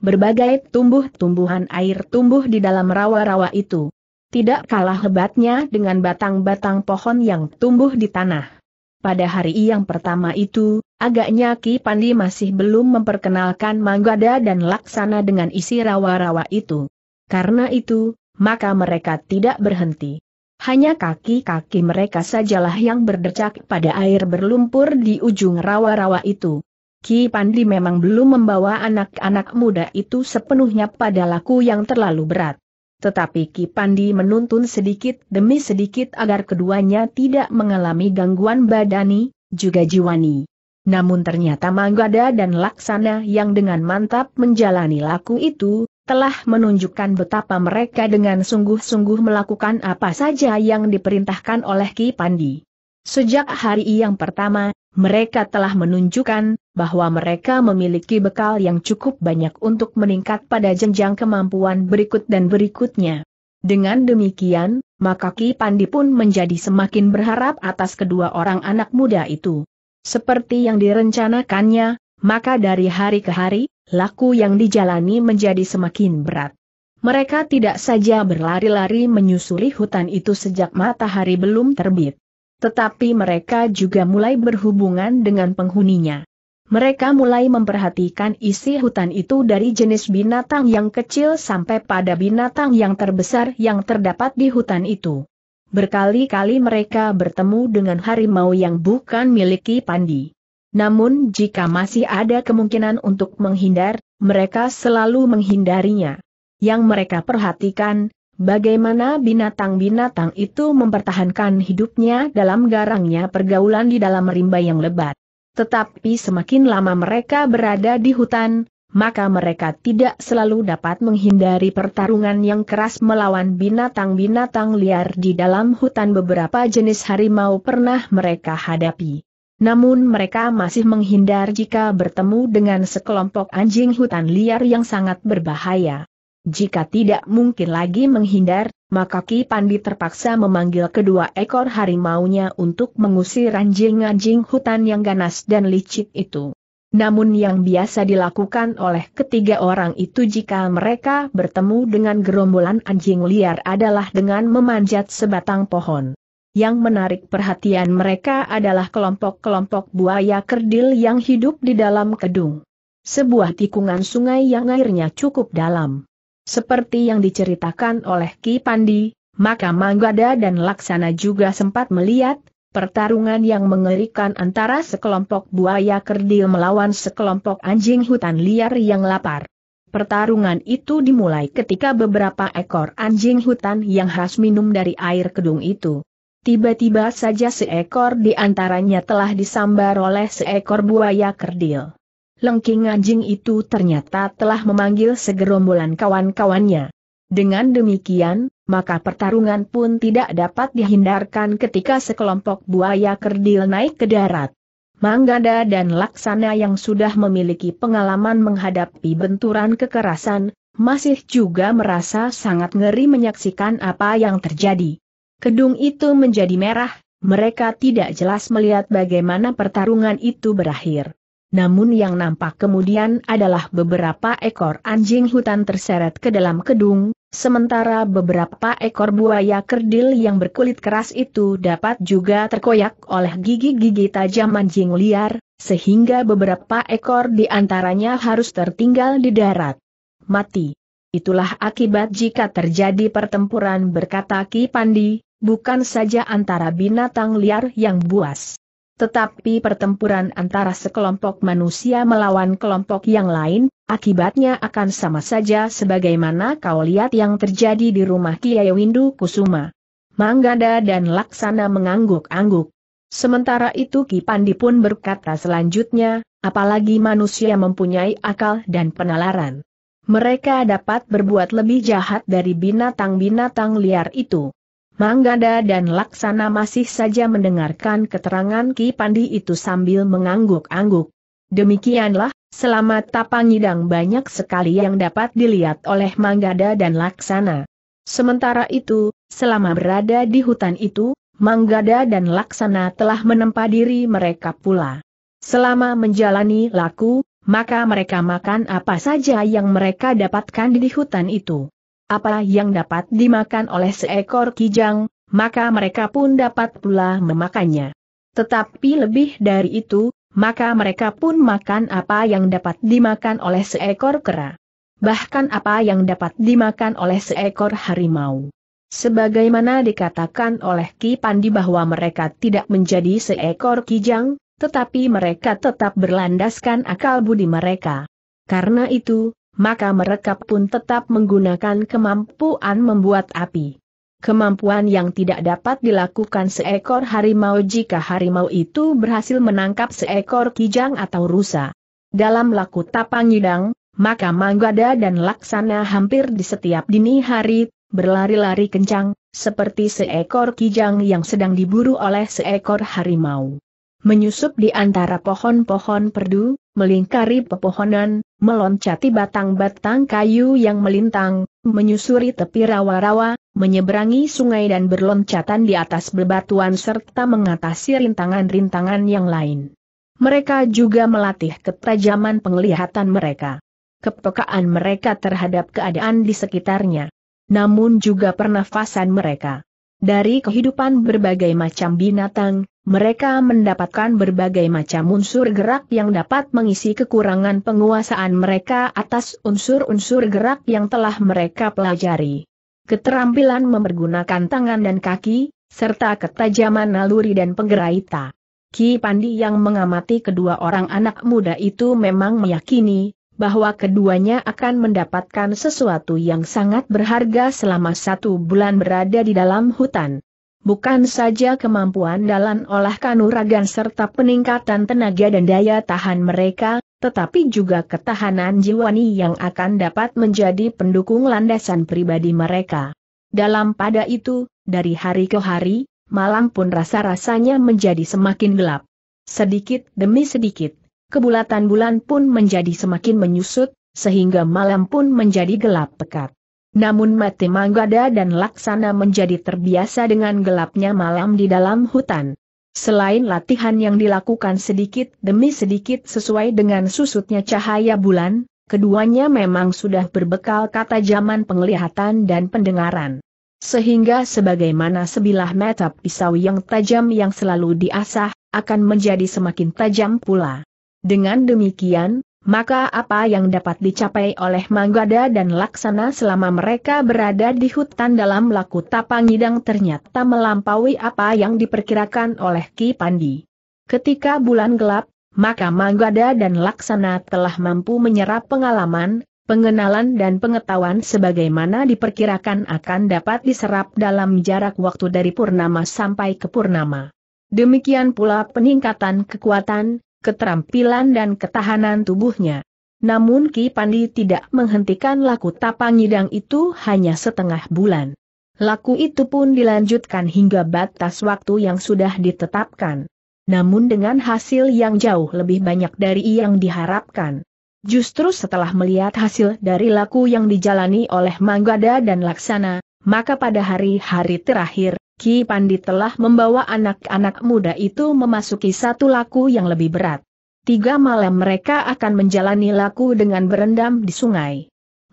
Berbagai tumbuh-tumbuhan air tumbuh di dalam rawa-rawa itu. Tidak kalah hebatnya dengan batang-batang pohon yang tumbuh di tanah. Pada hari yang pertama itu, agaknya Ki Pandi masih belum memperkenalkan Manggada dan Laksana dengan isi rawa-rawa itu. Karena itu, maka mereka tidak berhenti. Hanya kaki-kaki mereka sajalah yang berdecak pada air berlumpur di ujung rawa-rawa itu. Ki Pandi memang belum membawa anak-anak muda itu sepenuhnya pada laku yang terlalu berat. Tetapi Ki Pandi menuntun sedikit demi sedikit agar keduanya tidak mengalami gangguan badani, juga jiwani. Namun ternyata Manggada dan Laksana yang dengan mantap menjalani laku itu, telah menunjukkan betapa mereka dengan sungguh-sungguh melakukan apa saja yang diperintahkan oleh Ki Pandi. Sejak hari yang pertama, mereka telah menunjukkan bahwa mereka memiliki bekal yang cukup banyak untuk meningkat pada jenjang kemampuan berikut dan berikutnya. Dengan demikian, maka Ki Pandi pun menjadi semakin berharap atas kedua orang anak muda itu. Seperti yang direncanakannya, maka dari hari ke hari, laku yang dijalani menjadi semakin berat. Mereka tidak saja berlari-lari menyusuri hutan itu sejak matahari belum terbit. Tetapi mereka juga mulai berhubungan dengan penghuninya. Mereka mulai memperhatikan isi hutan itu dari jenis binatang yang kecil sampai pada binatang yang terbesar yang terdapat di hutan itu. Berkali-kali mereka bertemu dengan harimau yang bukan miliki Pandi. Namun jika masih ada kemungkinan untuk menghindar, mereka selalu menghindarinya. Yang mereka perhatikan, bagaimana binatang-binatang itu mempertahankan hidupnya dalam garangnya pergaulan di dalam rimba yang lebat. Tetapi semakin lama mereka berada di hutan, maka mereka tidak selalu dapat menghindari pertarungan yang keras melawan binatang-binatang liar di dalam hutan beberapa jenis harimau pernah mereka hadapi. Namun mereka masih menghindar jika bertemu dengan sekelompok anjing hutan liar yang sangat berbahaya. Jika tidak mungkin lagi menghindar, maka Ki Pandi terpaksa memanggil kedua ekor harimaunya untuk mengusir anjing-anjing hutan yang ganas dan licik itu. Namun yang biasa dilakukan oleh ketiga orang itu jika mereka bertemu dengan gerombolan anjing liar adalah dengan memanjat sebatang pohon. Yang menarik perhatian mereka adalah kelompok-kelompok buaya kerdil yang hidup di dalam kedung. Sebuah tikungan sungai yang airnya cukup dalam. Seperti yang diceritakan oleh Ki Pandi, maka Manggada dan Laksana juga sempat melihat, pertarungan yang mengerikan antara sekelompok buaya kerdil melawan sekelompok anjing hutan liar yang lapar. Pertarungan itu dimulai ketika beberapa ekor anjing hutan yang khas minum dari air kedung itu. Tiba-tiba saja seekor di antaranya telah disambar oleh seekor buaya kerdil. Lengking anjing itu ternyata telah memanggil segerombolan kawan-kawannya. Dengan demikian, maka pertarungan pun tidak dapat dihindarkan ketika sekelompok buaya kerdil naik ke darat. Manggada dan Laksana yang sudah memiliki pengalaman menghadapi benturan kekerasan, masih juga merasa sangat ngeri menyaksikan apa yang terjadi. Kedung itu menjadi merah, mereka tidak jelas melihat bagaimana pertarungan itu berakhir. Namun yang nampak kemudian adalah beberapa ekor anjing hutan terseret ke dalam kedung, sementara beberapa ekor buaya kerdil yang berkulit keras itu dapat juga terkoyak oleh gigi-gigi tajam anjing liar, sehingga beberapa ekor di antaranya harus tertinggal di darat. Mati. Itulah akibat jika terjadi pertempuran berkata Ki Pandi, bukan saja antara binatang liar yang buas. Tetapi pertempuran antara sekelompok manusia melawan kelompok yang lain, akibatnya akan sama saja sebagaimana kau lihat yang terjadi di rumah Kiai Windu Kusuma. Manggada dan Laksana mengangguk-angguk. Sementara itu Ki Pandi pun berkata selanjutnya, apalagi manusia mempunyai akal dan penalaran mereka dapat berbuat lebih jahat dari binatang-binatang liar itu. Manggada dan Laksana masih saja mendengarkan keterangan Ki Pandi itu sambil mengangguk-angguk. Demikianlah, selama Tapangidang banyak sekali yang dapat dilihat oleh Manggada dan Laksana. Sementara itu, selama berada di hutan itu, Manggada dan Laksana telah menempa diri mereka pula. Selama menjalani laku, maka mereka makan apa saja yang mereka dapatkan di hutan itu. Apa yang dapat dimakan oleh seekor kijang, maka mereka pun dapat pula memakannya. Tetapi lebih dari itu, maka mereka pun makan apa yang dapat dimakan oleh seekor kera. Bahkan apa yang dapat dimakan oleh seekor harimau. Sebagaimana dikatakan oleh Ki Pandi bahwa mereka tidak menjadi seekor kijang, tetapi mereka tetap berlandaskan akal budi mereka. Karena itu, maka mereka pun tetap menggunakan kemampuan membuat api. Kemampuan yang tidak dapat dilakukan seekor harimau jika harimau itu berhasil menangkap seekor kijang atau rusa. Dalam laku tapang yidang, maka Manggada dan Laksana hampir di setiap dini hari, berlari-lari kencang, seperti seekor kijang yang sedang diburu oleh seekor harimau menyusup di antara pohon-pohon perdu, melingkari pepohonan, meloncati batang-batang kayu yang melintang, menyusuri tepi rawa-rawa, menyeberangi sungai dan berloncatan di atas bebatuan serta mengatasi rintangan-rintangan yang lain. Mereka juga melatih ketajaman penglihatan mereka. Kepekaan mereka terhadap keadaan di sekitarnya. Namun juga pernafasan mereka. Dari kehidupan berbagai macam binatang, mereka mendapatkan berbagai macam unsur gerak yang dapat mengisi kekurangan penguasaan mereka atas unsur-unsur gerak yang telah mereka pelajari. Keterampilan mempergunakan tangan dan kaki, serta ketajaman naluri dan penggeraita. Ki Pandi yang mengamati kedua orang anak muda itu memang meyakini, bahwa keduanya akan mendapatkan sesuatu yang sangat berharga selama satu bulan berada di dalam hutan. Bukan saja kemampuan dalam olah kanuragan serta peningkatan tenaga dan daya tahan mereka, tetapi juga ketahanan jiwani yang akan dapat menjadi pendukung landasan pribadi mereka. Dalam pada itu, dari hari ke hari, malam pun rasa-rasanya menjadi semakin gelap. Sedikit demi sedikit, kebulatan bulan pun menjadi semakin menyusut, sehingga malam pun menjadi gelap pekat. Namun Mati Manggada dan Laksana menjadi terbiasa dengan gelapnya malam di dalam hutan. Selain latihan yang dilakukan sedikit demi sedikit sesuai dengan susutnya cahaya bulan, keduanya memang sudah berbekal kata zaman penglihatan dan pendengaran. Sehingga sebagaimana sebilah mata pisau yang tajam yang selalu diasah, akan menjadi semakin tajam pula. Dengan demikian, maka apa yang dapat dicapai oleh Manggada dan Laksana selama mereka berada di hutan dalam laku Tapangidang ternyata melampaui apa yang diperkirakan oleh Ki Pandi. Ketika bulan gelap, maka Manggada dan Laksana telah mampu menyerap pengalaman, pengenalan dan pengetahuan sebagaimana diperkirakan akan dapat diserap dalam jarak waktu dari Purnama sampai ke Purnama. Demikian pula peningkatan kekuatan, keterampilan dan ketahanan tubuhnya. Namun Ki Pandi tidak menghentikan laku tapangidang itu hanya setengah bulan. Laku itu pun dilanjutkan hingga batas waktu yang sudah ditetapkan. Namun dengan hasil yang jauh lebih banyak dari yang diharapkan. Justru setelah melihat hasil dari laku yang dijalani oleh Manggada dan Laksana, maka pada hari-hari terakhir, Ki Pandi telah membawa anak-anak muda itu memasuki satu laku yang lebih berat. Tiga malam mereka akan menjalani laku dengan berendam di sungai.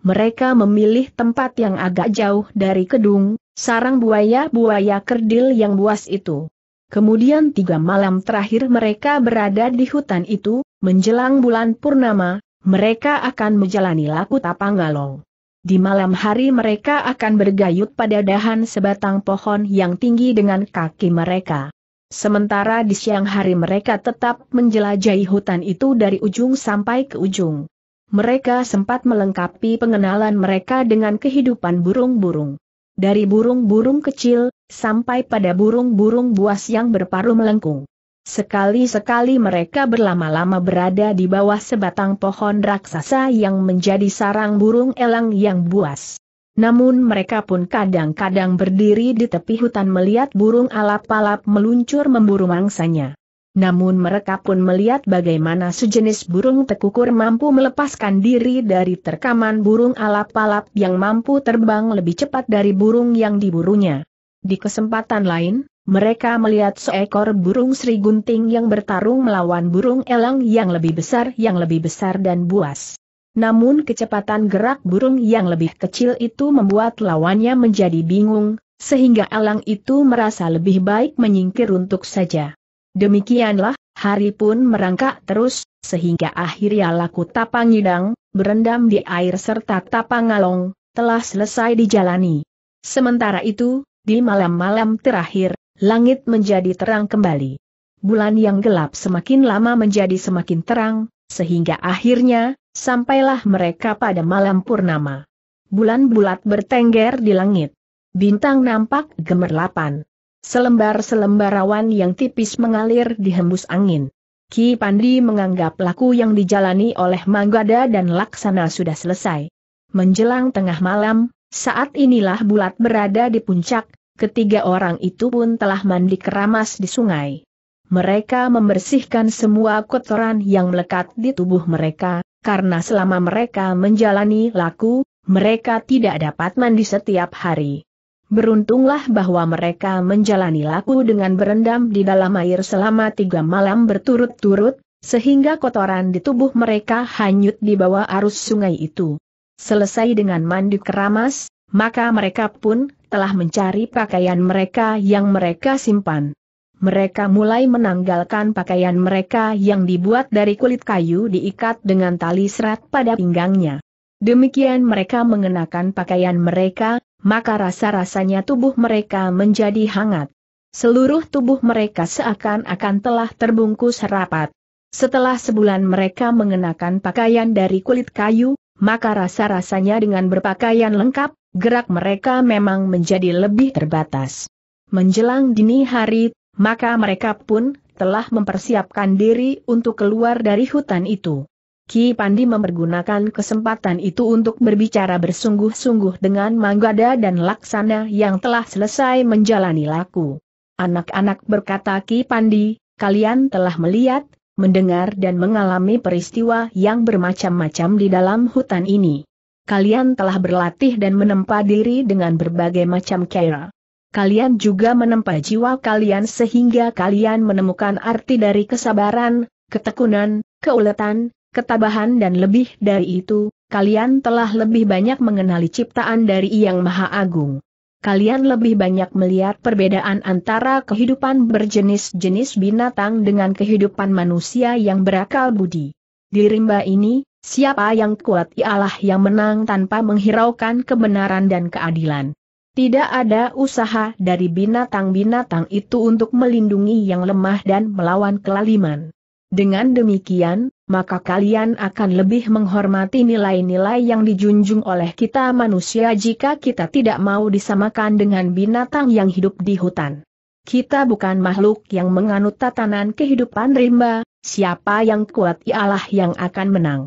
Mereka memilih tempat yang agak jauh dari kedung, sarang buaya-buaya kerdil yang buas itu. Kemudian tiga malam terakhir mereka berada di hutan itu, menjelang bulan purnama, mereka akan menjalani laku tapanggalong. Di malam hari mereka akan bergayut pada dahan sebatang pohon yang tinggi dengan kaki mereka. Sementara di siang hari mereka tetap menjelajahi hutan itu dari ujung sampai ke ujung. Mereka sempat melengkapi pengenalan mereka dengan kehidupan burung-burung. Dari burung-burung kecil, sampai pada burung-burung buas yang berparuh melengkung. Sekali-sekali mereka berlama-lama berada di bawah sebatang pohon raksasa yang menjadi sarang burung elang yang buas. Namun mereka pun kadang-kadang berdiri di tepi hutan melihat burung alap-alap meluncur memburu mangsanya. Namun mereka pun melihat bagaimana sejenis burung tekukur mampu melepaskan diri dari terkaman burung alap-alap yang mampu terbang lebih cepat dari burung yang diburunya. Di kesempatan lain, mereka melihat seekor burung Sri Gunting yang bertarung melawan burung elang yang lebih besar yang lebih besar dan buas. Namun kecepatan gerak burung yang lebih kecil itu membuat lawannya menjadi bingung, sehingga elang itu merasa lebih baik menyingkir untuk saja. Demikianlah, hari pun merangkak terus, sehingga akhirnya laku tapang yudang, berendam di air serta tapang ngalong, telah selesai dijalani. Sementara itu, di malam-malam terakhir, langit menjadi terang kembali. Bulan yang gelap semakin lama menjadi semakin terang, sehingga akhirnya, sampailah mereka pada malam purnama. Bulan bulat bertengger di langit. Bintang nampak gemerlapan. Selembar-selembar awan yang tipis mengalir dihembus angin. Ki Pandi menganggap laku yang dijalani oleh Manggada dan Laksana sudah selesai. Menjelang tengah malam, saat inilah bulat berada di puncak, Ketiga orang itu pun telah mandi keramas di sungai. Mereka membersihkan semua kotoran yang melekat di tubuh mereka, karena selama mereka menjalani laku, mereka tidak dapat mandi setiap hari. Beruntunglah bahwa mereka menjalani laku dengan berendam di dalam air selama tiga malam berturut-turut, sehingga kotoran di tubuh mereka hanyut di bawah arus sungai itu. Selesai dengan mandi keramas, maka mereka pun telah mencari pakaian mereka yang mereka simpan. Mereka mulai menanggalkan pakaian mereka yang dibuat dari kulit kayu diikat dengan tali serat pada pinggangnya. Demikian mereka mengenakan pakaian mereka, maka rasa-rasanya tubuh mereka menjadi hangat. Seluruh tubuh mereka seakan-akan telah terbungkus rapat. Setelah sebulan mereka mengenakan pakaian dari kulit kayu, maka rasa-rasanya dengan berpakaian lengkap, gerak mereka memang menjadi lebih terbatas. Menjelang dini hari, maka mereka pun telah mempersiapkan diri untuk keluar dari hutan itu. Ki Pandi mempergunakan kesempatan itu untuk berbicara bersungguh-sungguh dengan Manggada dan Laksana yang telah selesai menjalani laku. Anak-anak berkata Ki Pandi, kalian telah melihat, mendengar dan mengalami peristiwa yang bermacam-macam di dalam hutan ini kalian telah berlatih dan menempa diri dengan berbagai macam cara. Kalian juga menempa jiwa kalian sehingga kalian menemukan arti dari kesabaran, ketekunan, keuletan, ketabahan dan lebih dari itu, kalian telah lebih banyak mengenali ciptaan dari Yang Maha Agung. Kalian lebih banyak melihat perbedaan antara kehidupan berjenis-jenis binatang dengan kehidupan manusia yang berakal budi. Di rimba ini, Siapa yang kuat ialah yang menang tanpa menghiraukan kebenaran dan keadilan. Tidak ada usaha dari binatang-binatang itu untuk melindungi yang lemah dan melawan kelaliman. Dengan demikian, maka kalian akan lebih menghormati nilai-nilai yang dijunjung oleh kita manusia jika kita tidak mau disamakan dengan binatang yang hidup di hutan. Kita bukan makhluk yang menganut tatanan kehidupan rimba, siapa yang kuat ialah yang akan menang.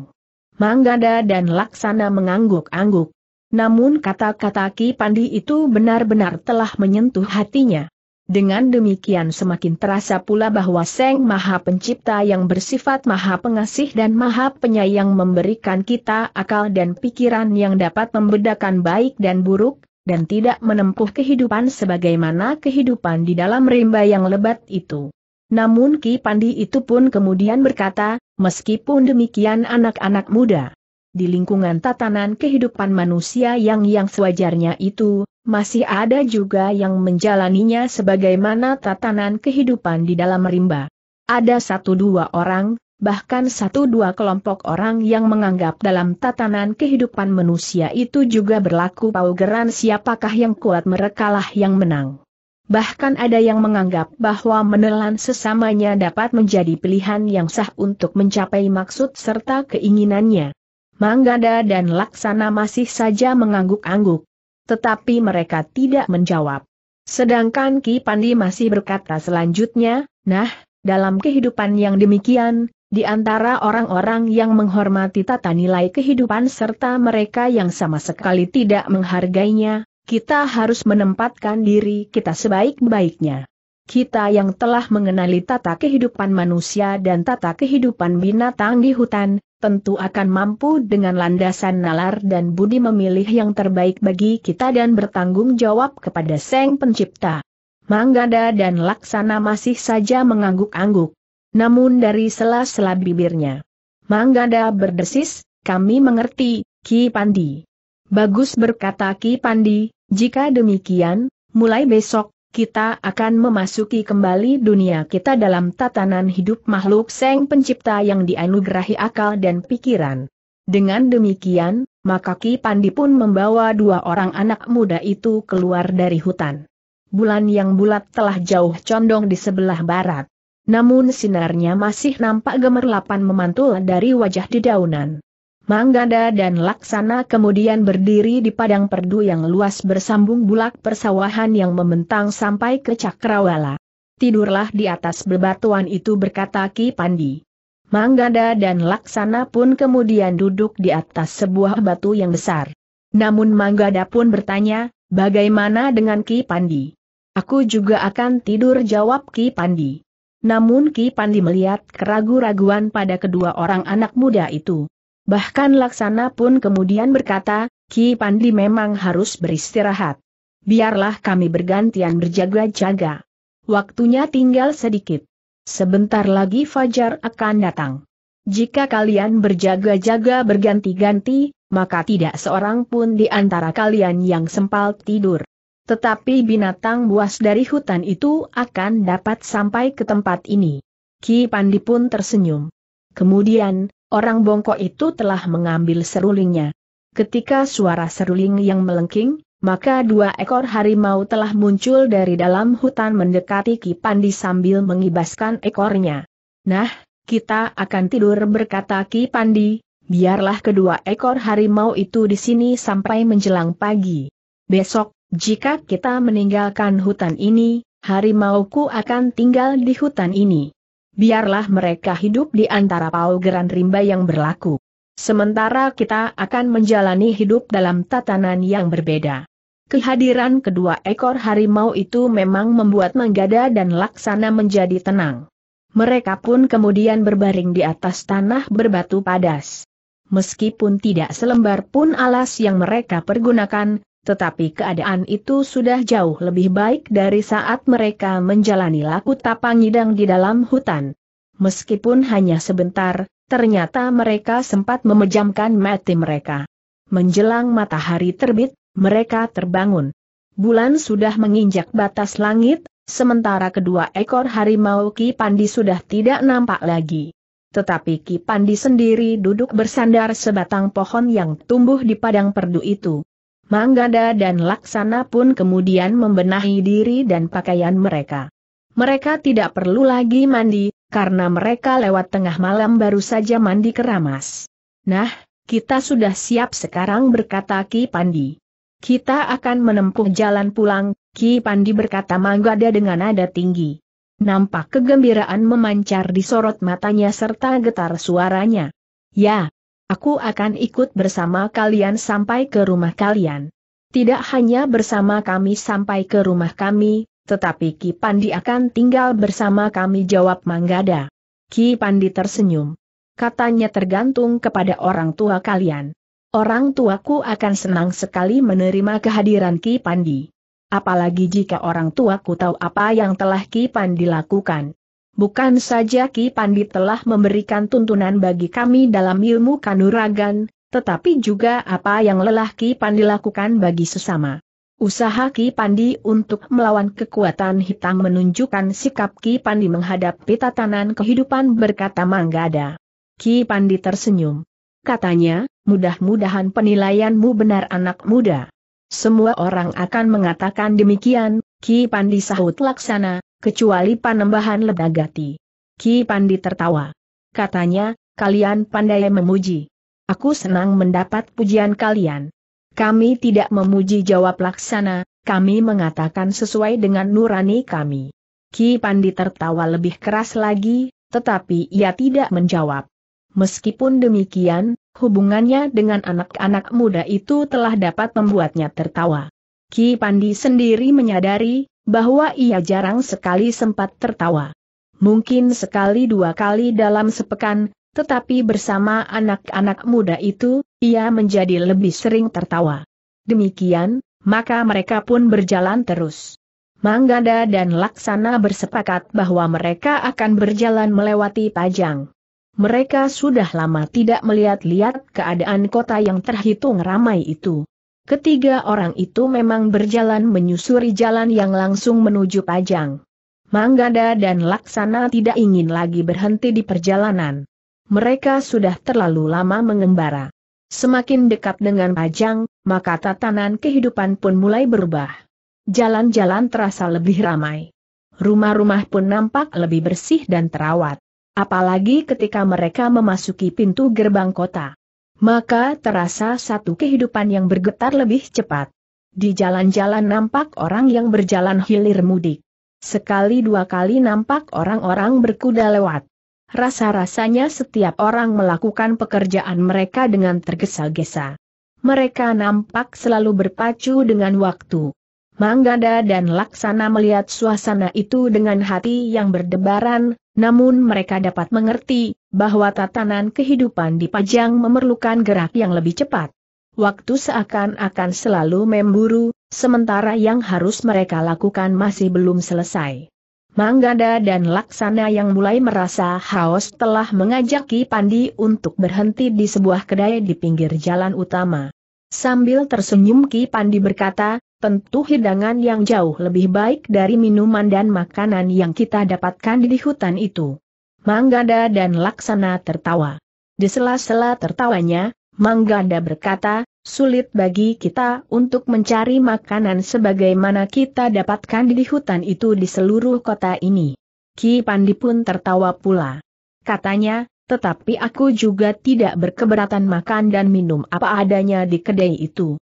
Manggada dan Laksana mengangguk-angguk. Namun kata-kata Ki Pandi itu benar-benar telah menyentuh hatinya. Dengan demikian semakin terasa pula bahwa Seng Maha Pencipta yang bersifat Maha Pengasih dan Maha Penyayang memberikan kita akal dan pikiran yang dapat membedakan baik dan buruk, dan tidak menempuh kehidupan sebagaimana kehidupan di dalam rimba yang lebat itu. Namun Ki Pandi itu pun kemudian berkata, Meskipun demikian anak-anak muda, di lingkungan tatanan kehidupan manusia yang yang sewajarnya itu, masih ada juga yang menjalaninya sebagaimana tatanan kehidupan di dalam rimba. Ada satu dua orang, bahkan satu dua kelompok orang yang menganggap dalam tatanan kehidupan manusia itu juga berlaku paugeran siapakah yang kuat merekalah yang menang. Bahkan ada yang menganggap bahwa menelan sesamanya dapat menjadi pilihan yang sah untuk mencapai maksud serta keinginannya. Manggada dan Laksana masih saja mengangguk-angguk. Tetapi mereka tidak menjawab. Sedangkan Ki Pandi masih berkata selanjutnya, nah, dalam kehidupan yang demikian, di antara orang-orang yang menghormati tata nilai kehidupan serta mereka yang sama sekali tidak menghargainya, kita harus menempatkan diri kita sebaik-baiknya. Kita yang telah mengenali tata kehidupan manusia dan tata kehidupan binatang di hutan, tentu akan mampu dengan landasan nalar dan budi memilih yang terbaik bagi kita dan bertanggung jawab kepada Sang Pencipta. Manggada dan Laksana masih saja mengangguk-angguk. Namun dari sela-sela bibirnya, Manggada berdesis, kami mengerti, Ki Pandi. Bagus berkata Ki Pandi, jika demikian, mulai besok, kita akan memasuki kembali dunia kita dalam tatanan hidup makhluk Seng Pencipta yang dianugerahi akal dan pikiran. Dengan demikian, maka Ki Pandi pun membawa dua orang anak muda itu keluar dari hutan. Bulan yang bulat telah jauh condong di sebelah barat. Namun sinarnya masih nampak gemerlapan memantul dari wajah dedaunan. Manggada dan Laksana kemudian berdiri di padang perdu yang luas bersambung bulak persawahan yang membentang sampai ke Cakrawala. Tidurlah di atas bebatuan itu berkata Ki Pandi. Manggada dan Laksana pun kemudian duduk di atas sebuah batu yang besar. Namun Manggada pun bertanya, bagaimana dengan Ki Pandi? Aku juga akan tidur jawab Ki Pandi. Namun Ki Pandi melihat keraguan raguan pada kedua orang anak muda itu. Bahkan Laksana pun kemudian berkata, Ki Pandi memang harus beristirahat. Biarlah kami bergantian berjaga-jaga. Waktunya tinggal sedikit. Sebentar lagi Fajar akan datang. Jika kalian berjaga-jaga berganti-ganti, maka tidak seorang pun di antara kalian yang sempal tidur. Tetapi binatang buas dari hutan itu akan dapat sampai ke tempat ini. Ki Pandi pun tersenyum. Kemudian, Orang bongkok itu telah mengambil serulingnya. Ketika suara seruling yang melengking, maka dua ekor harimau telah muncul dari dalam hutan mendekati Kipandi sambil mengibaskan ekornya. Nah, kita akan tidur berkata Kipandi, biarlah kedua ekor harimau itu di sini sampai menjelang pagi. Besok, jika kita meninggalkan hutan ini, harimauku akan tinggal di hutan ini biarlah mereka hidup di antara paugeran rimba yang berlaku. Sementara kita akan menjalani hidup dalam tatanan yang berbeda. Kehadiran kedua ekor harimau itu memang membuat Manggada dan Laksana menjadi tenang. Mereka pun kemudian berbaring di atas tanah berbatu padas. Meskipun tidak selembar pun alas yang mereka pergunakan, tetapi keadaan itu sudah jauh lebih baik dari saat mereka menjalani laku tapangidang di dalam hutan. Meskipun hanya sebentar, ternyata mereka sempat memejamkan mati mereka. Menjelang matahari terbit, mereka terbangun. Bulan sudah menginjak batas langit, sementara kedua ekor harimau Ki Pandi sudah tidak nampak lagi. Tetapi Ki Pandi sendiri duduk bersandar sebatang pohon yang tumbuh di padang perdu itu. Manggada dan Laksana pun kemudian membenahi diri dan pakaian mereka. Mereka tidak perlu lagi mandi, karena mereka lewat tengah malam baru saja mandi keramas. Nah, kita sudah siap sekarang berkata Ki Pandi. Kita akan menempuh jalan pulang, Ki Pandi berkata Manggada dengan nada tinggi. Nampak kegembiraan memancar di sorot matanya serta getar suaranya. Ya, Aku akan ikut bersama kalian sampai ke rumah kalian. Tidak hanya bersama kami sampai ke rumah kami, tetapi Ki Pandi akan tinggal bersama kami jawab Manggada. Ki Pandi tersenyum. Katanya tergantung kepada orang tua kalian. Orang tuaku akan senang sekali menerima kehadiran Ki Pandi. Apalagi jika orang tuaku tahu apa yang telah Ki Pandi lakukan. Bukan saja Ki Pandi telah memberikan tuntunan bagi kami dalam ilmu kanuragan, tetapi juga apa yang lelah Ki Pandi lakukan bagi sesama. Usaha Ki Pandi untuk melawan kekuatan hitam menunjukkan sikap Ki Pandi menghadapi tatanan kehidupan berkata Manggada. Ki Pandi tersenyum. Katanya, mudah-mudahan penilaianmu benar anak muda. Semua orang akan mengatakan demikian, Ki Pandi sahut laksana, kecuali panembahan Ledagati. Ki Pandi tertawa. Katanya, kalian pandai memuji. Aku senang mendapat pujian kalian. Kami tidak memuji jawab laksana, kami mengatakan sesuai dengan nurani kami. Ki Pandi tertawa lebih keras lagi, tetapi ia tidak menjawab. Meskipun demikian, hubungannya dengan anak-anak muda itu telah dapat membuatnya tertawa. Ki Pandi sendiri menyadari, bahwa ia jarang sekali sempat tertawa. Mungkin sekali dua kali dalam sepekan, tetapi bersama anak-anak muda itu, ia menjadi lebih sering tertawa. Demikian, maka mereka pun berjalan terus. Manggada dan Laksana bersepakat bahwa mereka akan berjalan melewati Pajang. Mereka sudah lama tidak melihat-lihat keadaan kota yang terhitung ramai itu. Ketiga orang itu memang berjalan menyusuri jalan yang langsung menuju Pajang. Manggada dan Laksana tidak ingin lagi berhenti di perjalanan. Mereka sudah terlalu lama mengembara. Semakin dekat dengan Pajang, maka tatanan kehidupan pun mulai berubah. Jalan-jalan terasa lebih ramai. Rumah-rumah pun nampak lebih bersih dan terawat. Apalagi ketika mereka memasuki pintu gerbang kota maka terasa satu kehidupan yang bergetar lebih cepat. Di jalan-jalan nampak orang yang berjalan hilir mudik. Sekali dua kali nampak orang-orang berkuda lewat. Rasa-rasanya setiap orang melakukan pekerjaan mereka dengan tergesa-gesa. Mereka nampak selalu berpacu dengan waktu. Manggada dan Laksana melihat suasana itu dengan hati yang berdebaran, namun mereka dapat mengerti bahwa tatanan kehidupan di Pajang memerlukan gerak yang lebih cepat. Waktu seakan-akan selalu memburu, sementara yang harus mereka lakukan masih belum selesai. Manggada dan Laksana yang mulai merasa haus telah mengajak Ki Pandi untuk berhenti di sebuah kedai di pinggir jalan utama. Sambil tersenyum Ki Pandi berkata, tentu hidangan yang jauh lebih baik dari minuman dan makanan yang kita dapatkan di hutan itu. Manggada dan Laksana tertawa. Di sela-sela tertawanya, Manggada berkata, sulit bagi kita untuk mencari makanan sebagaimana kita dapatkan di hutan itu di seluruh kota ini. Ki Pandi pun tertawa pula. Katanya, tetapi aku juga tidak berkeberatan makan dan minum apa adanya di kedai itu.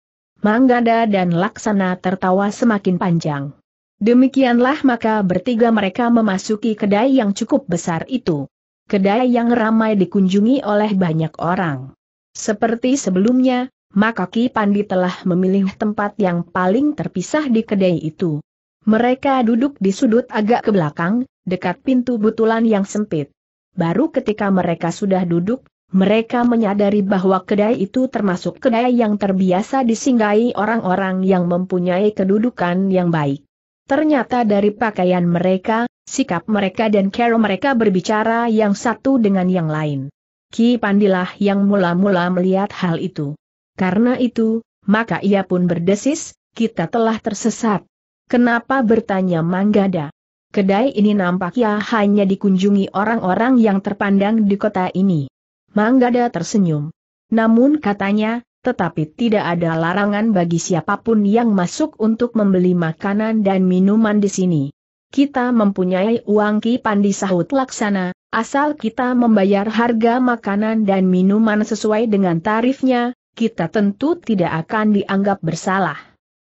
Manggada dan Laksana tertawa semakin panjang. Demikianlah maka bertiga mereka memasuki kedai yang cukup besar itu. Kedai yang ramai dikunjungi oleh banyak orang. Seperti sebelumnya, maka Ki Pandi telah memilih tempat yang paling terpisah di kedai itu. Mereka duduk di sudut agak ke belakang, dekat pintu butulan yang sempit. Baru ketika mereka sudah duduk, mereka menyadari bahwa kedai itu termasuk kedai yang terbiasa disinggahi orang-orang yang mempunyai kedudukan yang baik. Ternyata dari pakaian mereka, sikap mereka dan cara mereka berbicara yang satu dengan yang lain. Ki Pandilah yang mula-mula melihat hal itu. Karena itu, maka ia pun berdesis, kita telah tersesat. Kenapa bertanya Manggada? Kedai ini nampaknya hanya dikunjungi orang-orang yang terpandang di kota ini. Manggada tersenyum. Namun katanya, tetapi tidak ada larangan bagi siapapun yang masuk untuk membeli makanan dan minuman di sini. Kita mempunyai uang Ki Pandi sahut laksana, asal kita membayar harga makanan dan minuman sesuai dengan tarifnya, kita tentu tidak akan dianggap bersalah.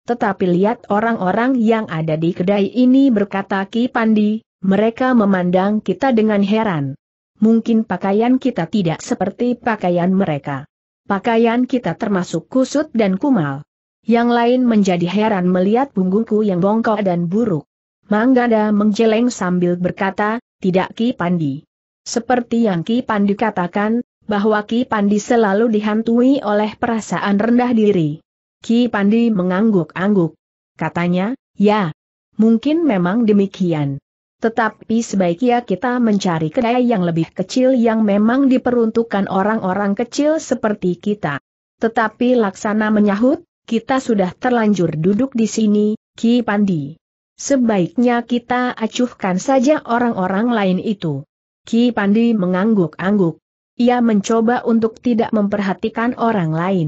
Tetapi lihat orang-orang yang ada di kedai ini berkata Ki Pandi, mereka memandang kita dengan heran mungkin pakaian kita tidak seperti pakaian mereka. Pakaian kita termasuk kusut dan kumal. Yang lain menjadi heran melihat punggungku yang bongkok dan buruk. Manggada menjeleng sambil berkata, tidak Ki Pandi. Seperti yang Ki Pandi katakan, bahwa Ki Pandi selalu dihantui oleh perasaan rendah diri. Ki Pandi mengangguk-angguk. Katanya, ya, mungkin memang demikian. Tetapi sebaiknya kita mencari kedai yang lebih kecil yang memang diperuntukkan orang-orang kecil seperti kita. Tetapi Laksana menyahut, kita sudah terlanjur duduk di sini, Ki Pandi. Sebaiknya kita acuhkan saja orang-orang lain itu. Ki Pandi mengangguk-angguk. Ia mencoba untuk tidak memperhatikan orang lain.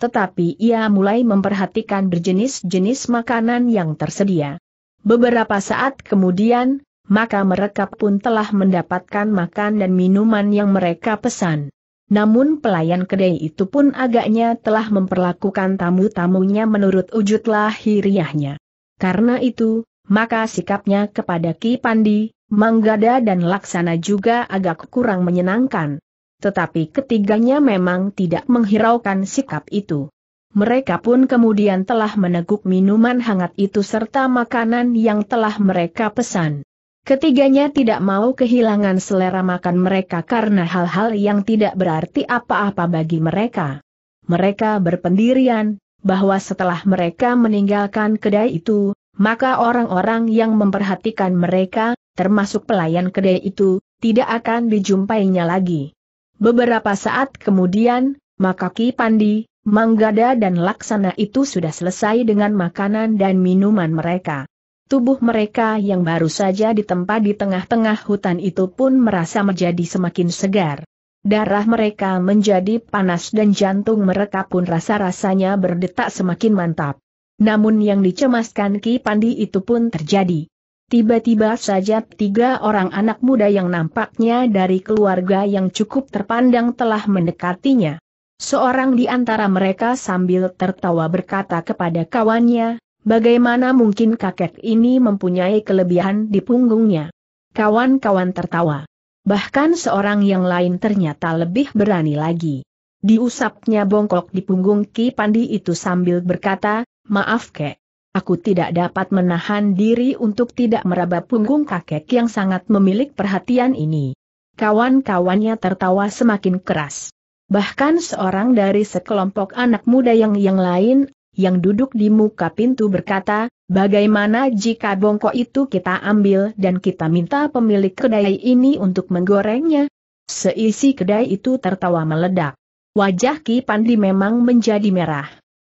Tetapi ia mulai memperhatikan berjenis-jenis makanan yang tersedia. Beberapa saat kemudian, maka mereka pun telah mendapatkan makan dan minuman yang mereka pesan. Namun pelayan kedai itu pun agaknya telah memperlakukan tamu-tamunya menurut wujud lahiriahnya. Karena itu, maka sikapnya kepada Ki Pandi, Manggada dan Laksana juga agak kurang menyenangkan. Tetapi ketiganya memang tidak menghiraukan sikap itu. Mereka pun kemudian telah meneguk minuman hangat itu serta makanan yang telah mereka pesan. Ketiganya tidak mau kehilangan selera makan mereka karena hal-hal yang tidak berarti apa-apa bagi mereka. Mereka berpendirian, bahwa setelah mereka meninggalkan kedai itu, maka orang-orang yang memperhatikan mereka, termasuk pelayan kedai itu, tidak akan dijumpainya lagi. Beberapa saat kemudian, maka Ki Pandi, Manggada dan Laksana itu sudah selesai dengan makanan dan minuman mereka. Tubuh mereka yang baru saja ditempa di tengah-tengah hutan itu pun merasa menjadi semakin segar. Darah mereka menjadi panas dan jantung mereka pun rasa-rasanya berdetak semakin mantap. Namun yang dicemaskan Ki Pandi itu pun terjadi. Tiba-tiba saja tiga orang anak muda yang nampaknya dari keluarga yang cukup terpandang telah mendekatinya. Seorang di antara mereka sambil tertawa berkata kepada kawannya, Bagaimana mungkin kakek ini mempunyai kelebihan di punggungnya? Kawan-kawan tertawa. Bahkan seorang yang lain ternyata lebih berani lagi. Diusapnya bongkok di punggung Ki Pandi itu sambil berkata, maaf kek. Aku tidak dapat menahan diri untuk tidak meraba punggung kakek yang sangat memilik perhatian ini. Kawan-kawannya tertawa semakin keras. Bahkan seorang dari sekelompok anak muda yang yang lain yang duduk di muka pintu berkata, bagaimana jika bongko itu kita ambil dan kita minta pemilik kedai ini untuk menggorengnya? Seisi kedai itu tertawa meledak. Wajah Ki Pandi memang menjadi merah.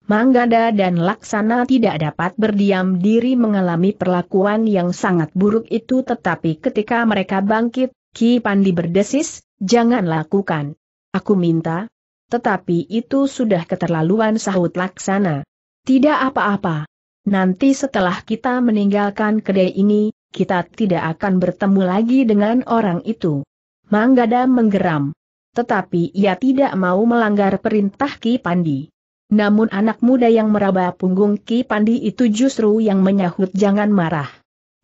Manggada dan Laksana tidak dapat berdiam diri mengalami perlakuan yang sangat buruk itu tetapi ketika mereka bangkit, Ki Pandi berdesis, jangan lakukan. Aku minta, tetapi itu sudah keterlaluan sahut laksana. Tidak apa-apa. Nanti setelah kita meninggalkan kedai ini, kita tidak akan bertemu lagi dengan orang itu. Manggada menggeram. Tetapi ia tidak mau melanggar perintah Ki Pandi. Namun anak muda yang meraba punggung Ki Pandi itu justru yang menyahut jangan marah.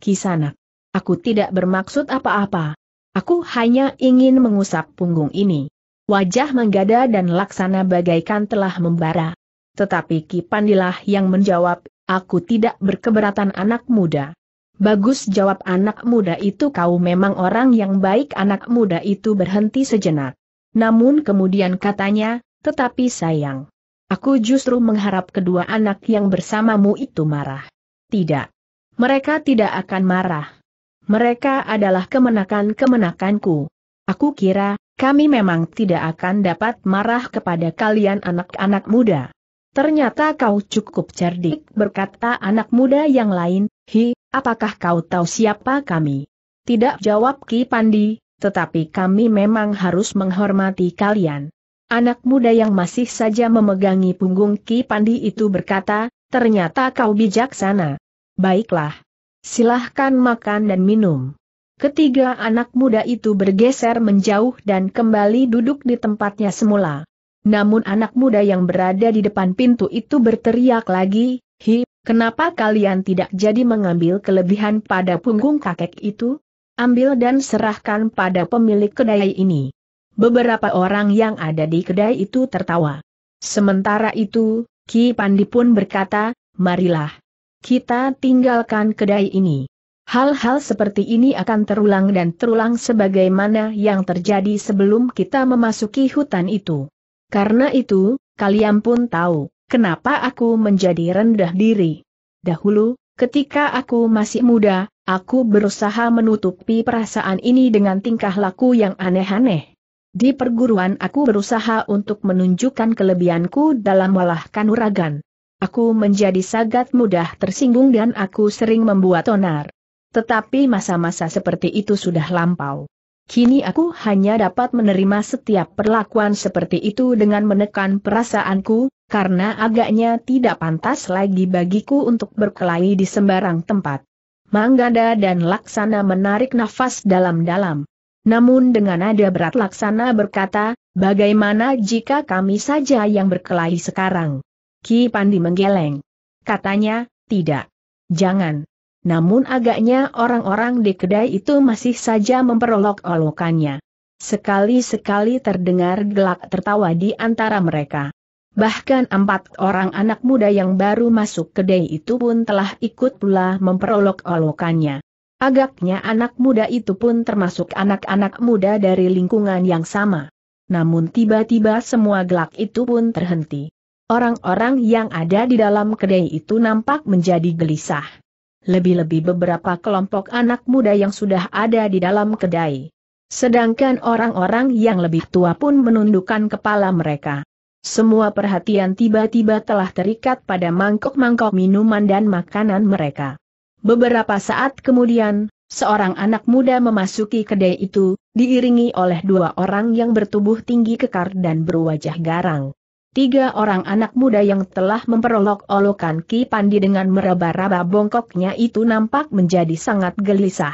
Kisanak, aku tidak bermaksud apa-apa. Aku hanya ingin mengusap punggung ini wajah menggada dan laksana bagaikan telah membara. Tetapi Ki Pandilah yang menjawab, aku tidak berkeberatan anak muda. Bagus jawab anak muda itu kau memang orang yang baik anak muda itu berhenti sejenak. Namun kemudian katanya, tetapi sayang. Aku justru mengharap kedua anak yang bersamamu itu marah. Tidak. Mereka tidak akan marah. Mereka adalah kemenakan-kemenakanku. Aku kira, kami memang tidak akan dapat marah kepada kalian anak-anak muda. Ternyata kau cukup cerdik berkata anak muda yang lain, Hi, apakah kau tahu siapa kami? Tidak jawab Ki Pandi, tetapi kami memang harus menghormati kalian. Anak muda yang masih saja memegangi punggung Ki Pandi itu berkata, ternyata kau bijaksana. Baiklah. Silahkan makan dan minum. Ketiga anak muda itu bergeser menjauh dan kembali duduk di tempatnya semula. Namun anak muda yang berada di depan pintu itu berteriak lagi, Hi, kenapa kalian tidak jadi mengambil kelebihan pada punggung kakek itu? Ambil dan serahkan pada pemilik kedai ini. Beberapa orang yang ada di kedai itu tertawa. Sementara itu, Ki Pandi pun berkata, marilah. Kita tinggalkan kedai ini. Hal-hal seperti ini akan terulang dan terulang sebagaimana yang terjadi sebelum kita memasuki hutan itu. Karena itu, kalian pun tahu, kenapa aku menjadi rendah diri. Dahulu, ketika aku masih muda, aku berusaha menutupi perasaan ini dengan tingkah laku yang aneh-aneh. Di perguruan aku berusaha untuk menunjukkan kelebihanku dalam walah kanuragan. Aku menjadi sangat mudah tersinggung dan aku sering membuat onar. Tetapi masa-masa seperti itu sudah lampau. Kini aku hanya dapat menerima setiap perlakuan seperti itu dengan menekan perasaanku, karena agaknya tidak pantas lagi bagiku untuk berkelahi di sembarang tempat. Manggada dan Laksana menarik nafas dalam-dalam. Namun dengan nada berat Laksana berkata, bagaimana jika kami saja yang berkelahi sekarang? Ki Pandi menggeleng. Katanya, tidak. Jangan. Namun agaknya orang-orang di kedai itu masih saja memperolok-olokannya. Sekali-sekali terdengar gelak tertawa di antara mereka. Bahkan empat orang anak muda yang baru masuk kedai itu pun telah ikut pula memperolok-olokannya. Agaknya anak muda itu pun termasuk anak-anak muda dari lingkungan yang sama. Namun tiba-tiba semua gelak itu pun terhenti. Orang-orang yang ada di dalam kedai itu nampak menjadi gelisah lebih-lebih beberapa kelompok anak muda yang sudah ada di dalam kedai. Sedangkan orang-orang yang lebih tua pun menundukkan kepala mereka. Semua perhatian tiba-tiba telah terikat pada mangkok-mangkok minuman dan makanan mereka. Beberapa saat kemudian, seorang anak muda memasuki kedai itu, diiringi oleh dua orang yang bertubuh tinggi kekar dan berwajah garang. Tiga orang anak muda yang telah memperolok-olokan Ki Pandi dengan meraba-raba bongkoknya itu nampak menjadi sangat gelisah.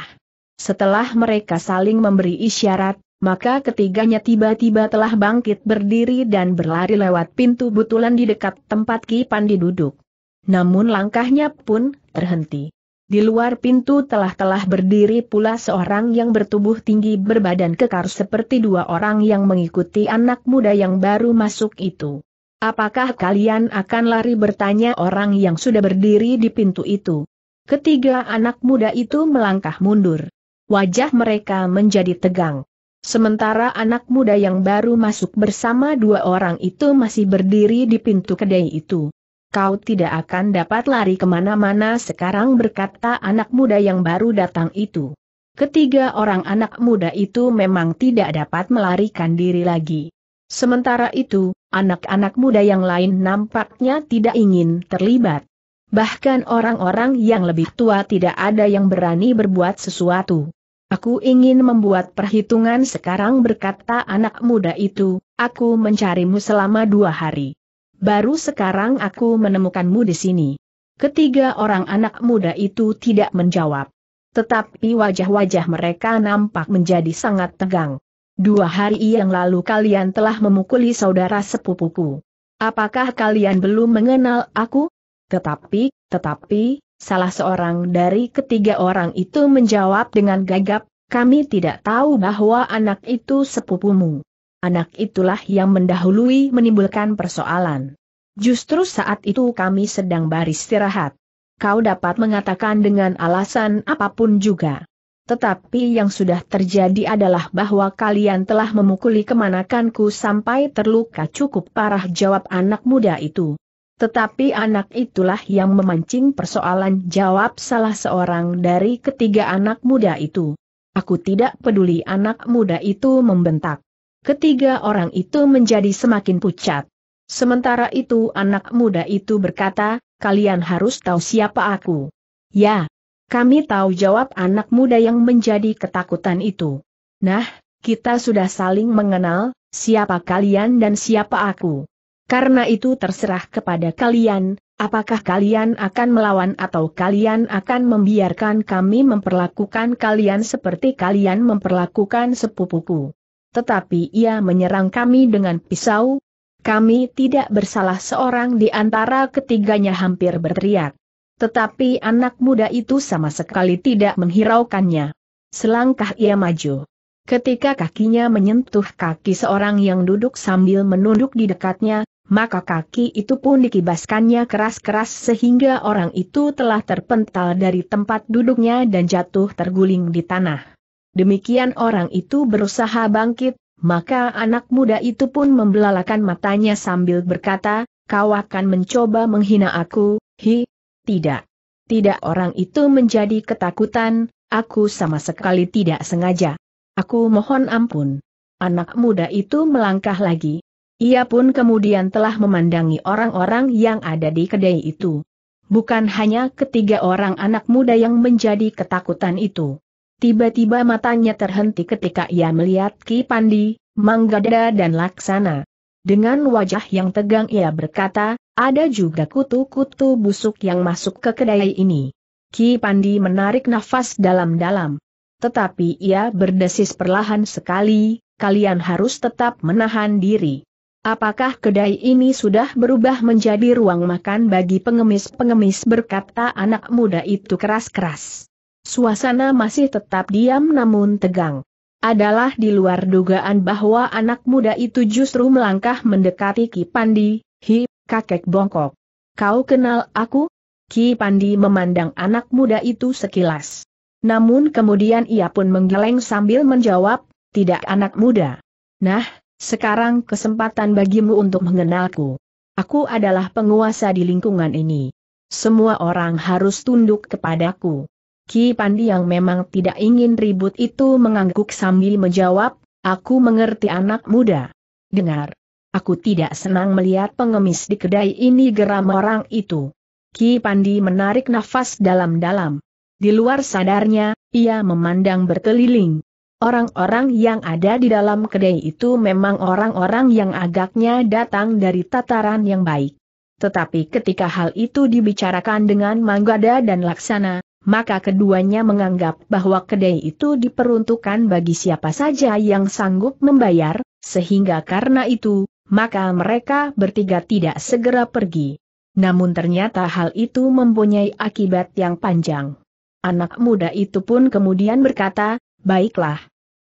Setelah mereka saling memberi isyarat, maka ketiganya tiba-tiba telah bangkit berdiri dan berlari lewat pintu butulan di dekat tempat Ki Pandi duduk. Namun langkahnya pun terhenti. Di luar pintu telah-telah berdiri pula seorang yang bertubuh tinggi berbadan kekar seperti dua orang yang mengikuti anak muda yang baru masuk itu. Apakah kalian akan lari bertanya orang yang sudah berdiri di pintu itu? Ketiga anak muda itu melangkah mundur. Wajah mereka menjadi tegang. Sementara anak muda yang baru masuk bersama dua orang itu masih berdiri di pintu kedai itu. Kau tidak akan dapat lari kemana-mana sekarang berkata anak muda yang baru datang itu. Ketiga orang anak muda itu memang tidak dapat melarikan diri lagi. Sementara itu, anak-anak muda yang lain nampaknya tidak ingin terlibat. Bahkan orang-orang yang lebih tua tidak ada yang berani berbuat sesuatu. Aku ingin membuat perhitungan sekarang berkata anak muda itu, aku mencarimu selama dua hari. Baru sekarang aku menemukanmu di sini. Ketiga orang anak muda itu tidak menjawab. Tetapi wajah-wajah mereka nampak menjadi sangat tegang. Dua hari yang lalu kalian telah memukuli saudara sepupuku. Apakah kalian belum mengenal aku? Tetapi, tetapi, salah seorang dari ketiga orang itu menjawab dengan gagap, kami tidak tahu bahwa anak itu sepupumu. Anak itulah yang mendahului menimbulkan persoalan. Justru saat itu kami sedang baris istirahat. Kau dapat mengatakan dengan alasan apapun juga. Tetapi yang sudah terjadi adalah bahwa kalian telah memukuli kemanakanku sampai terluka cukup parah jawab anak muda itu. Tetapi anak itulah yang memancing persoalan jawab salah seorang dari ketiga anak muda itu. Aku tidak peduli anak muda itu membentak. Ketiga orang itu menjadi semakin pucat. Sementara itu anak muda itu berkata, kalian harus tahu siapa aku. Ya, kami tahu jawab anak muda yang menjadi ketakutan itu. Nah, kita sudah saling mengenal, siapa kalian dan siapa aku. Karena itu terserah kepada kalian, apakah kalian akan melawan atau kalian akan membiarkan kami memperlakukan kalian seperti kalian memperlakukan sepupuku. Tetapi ia menyerang kami dengan pisau, kami tidak bersalah seorang di antara ketiganya hampir berteriak. Tetapi anak muda itu sama sekali tidak menghiraukannya. Selangkah ia maju. Ketika kakinya menyentuh kaki seorang yang duduk sambil menunduk di dekatnya, maka kaki itu pun dikibaskannya keras-keras sehingga orang itu telah terpental dari tempat duduknya dan jatuh terguling di tanah. Demikian orang itu berusaha bangkit, maka anak muda itu pun membelalakan matanya sambil berkata, kau akan mencoba menghina aku, hi, tidak. Tidak orang itu menjadi ketakutan, aku sama sekali tidak sengaja. Aku mohon ampun. Anak muda itu melangkah lagi. Ia pun kemudian telah memandangi orang-orang yang ada di kedai itu. Bukan hanya ketiga orang anak muda yang menjadi ketakutan itu. Tiba-tiba matanya terhenti ketika ia melihat Ki Pandi, Manggada dan Laksana. Dengan wajah yang tegang ia berkata, ada juga kutu-kutu busuk yang masuk ke kedai ini. Ki Pandi menarik nafas dalam-dalam. Tetapi ia berdesis perlahan sekali, kalian harus tetap menahan diri. Apakah kedai ini sudah berubah menjadi ruang makan bagi pengemis-pengemis berkata anak muda itu keras-keras. Suasana masih tetap diam namun tegang. Adalah di luar dugaan bahwa anak muda itu justru melangkah mendekati Ki Pandi, Hi kakek bongkok. Kau kenal aku? Ki Pandi memandang anak muda itu sekilas. Namun kemudian ia pun menggeleng sambil menjawab, tidak anak muda. Nah, sekarang kesempatan bagimu untuk mengenalku. Aku adalah penguasa di lingkungan ini. Semua orang harus tunduk kepadaku. Ki Pandi yang memang tidak ingin ribut itu mengangguk sambil menjawab, aku mengerti anak muda. Dengar. Aku tidak senang melihat pengemis di kedai ini geram orang itu. Ki Pandi menarik nafas dalam-dalam. Di luar sadarnya, ia memandang berkeliling. Orang-orang yang ada di dalam kedai itu memang orang-orang yang agaknya datang dari tataran yang baik. Tetapi ketika hal itu dibicarakan dengan Manggada dan Laksana, maka keduanya menganggap bahwa kedai itu diperuntukkan bagi siapa saja yang sanggup membayar, sehingga karena itu, maka mereka bertiga tidak segera pergi. Namun ternyata hal itu mempunyai akibat yang panjang. Anak muda itu pun kemudian berkata, baiklah.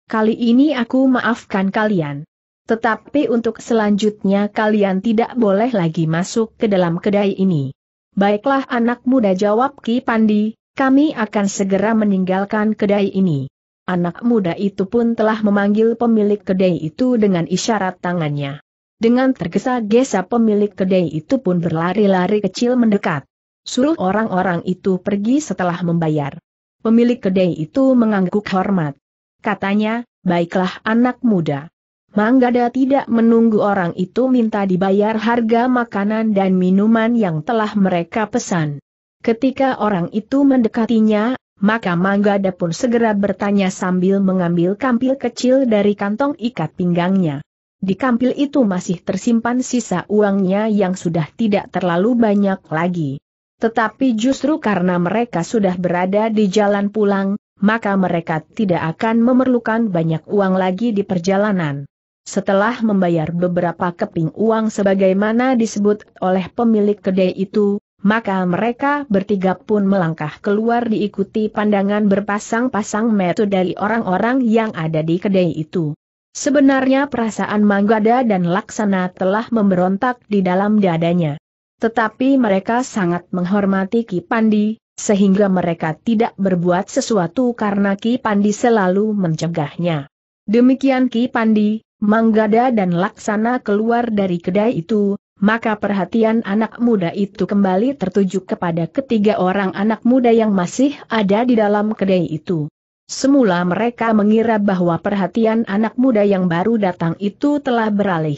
Kali ini aku maafkan kalian. Tetapi untuk selanjutnya kalian tidak boleh lagi masuk ke dalam kedai ini. Baiklah anak muda jawab Ki Pandi, kami akan segera meninggalkan kedai ini. Anak muda itu pun telah memanggil pemilik kedai itu dengan isyarat tangannya. Dengan tergesa-gesa pemilik kedai itu pun berlari-lari kecil mendekat. Suruh orang-orang itu pergi setelah membayar. Pemilik kedai itu mengangguk hormat. Katanya, baiklah anak muda. Manggada tidak menunggu orang itu minta dibayar harga makanan dan minuman yang telah mereka pesan. Ketika orang itu mendekatinya, maka Manggada pun segera bertanya sambil mengambil kampil kecil dari kantong ikat pinggangnya. Di kampil itu masih tersimpan sisa uangnya yang sudah tidak terlalu banyak lagi. Tetapi justru karena mereka sudah berada di jalan pulang, maka mereka tidak akan memerlukan banyak uang lagi di perjalanan. Setelah membayar beberapa keping uang sebagaimana disebut oleh pemilik kedai itu, maka mereka bertiga pun melangkah keluar diikuti pandangan berpasang-pasang metode dari orang-orang yang ada di kedai itu. Sebenarnya perasaan Manggada dan Laksana telah memberontak di dalam dadanya. Tetapi mereka sangat menghormati Ki Pandi, sehingga mereka tidak berbuat sesuatu karena Ki Pandi selalu mencegahnya. Demikian Ki Pandi, Manggada dan Laksana keluar dari kedai itu, maka perhatian anak muda itu kembali tertuju kepada ketiga orang anak muda yang masih ada di dalam kedai itu. Semula mereka mengira bahwa perhatian anak muda yang baru datang itu telah beralih.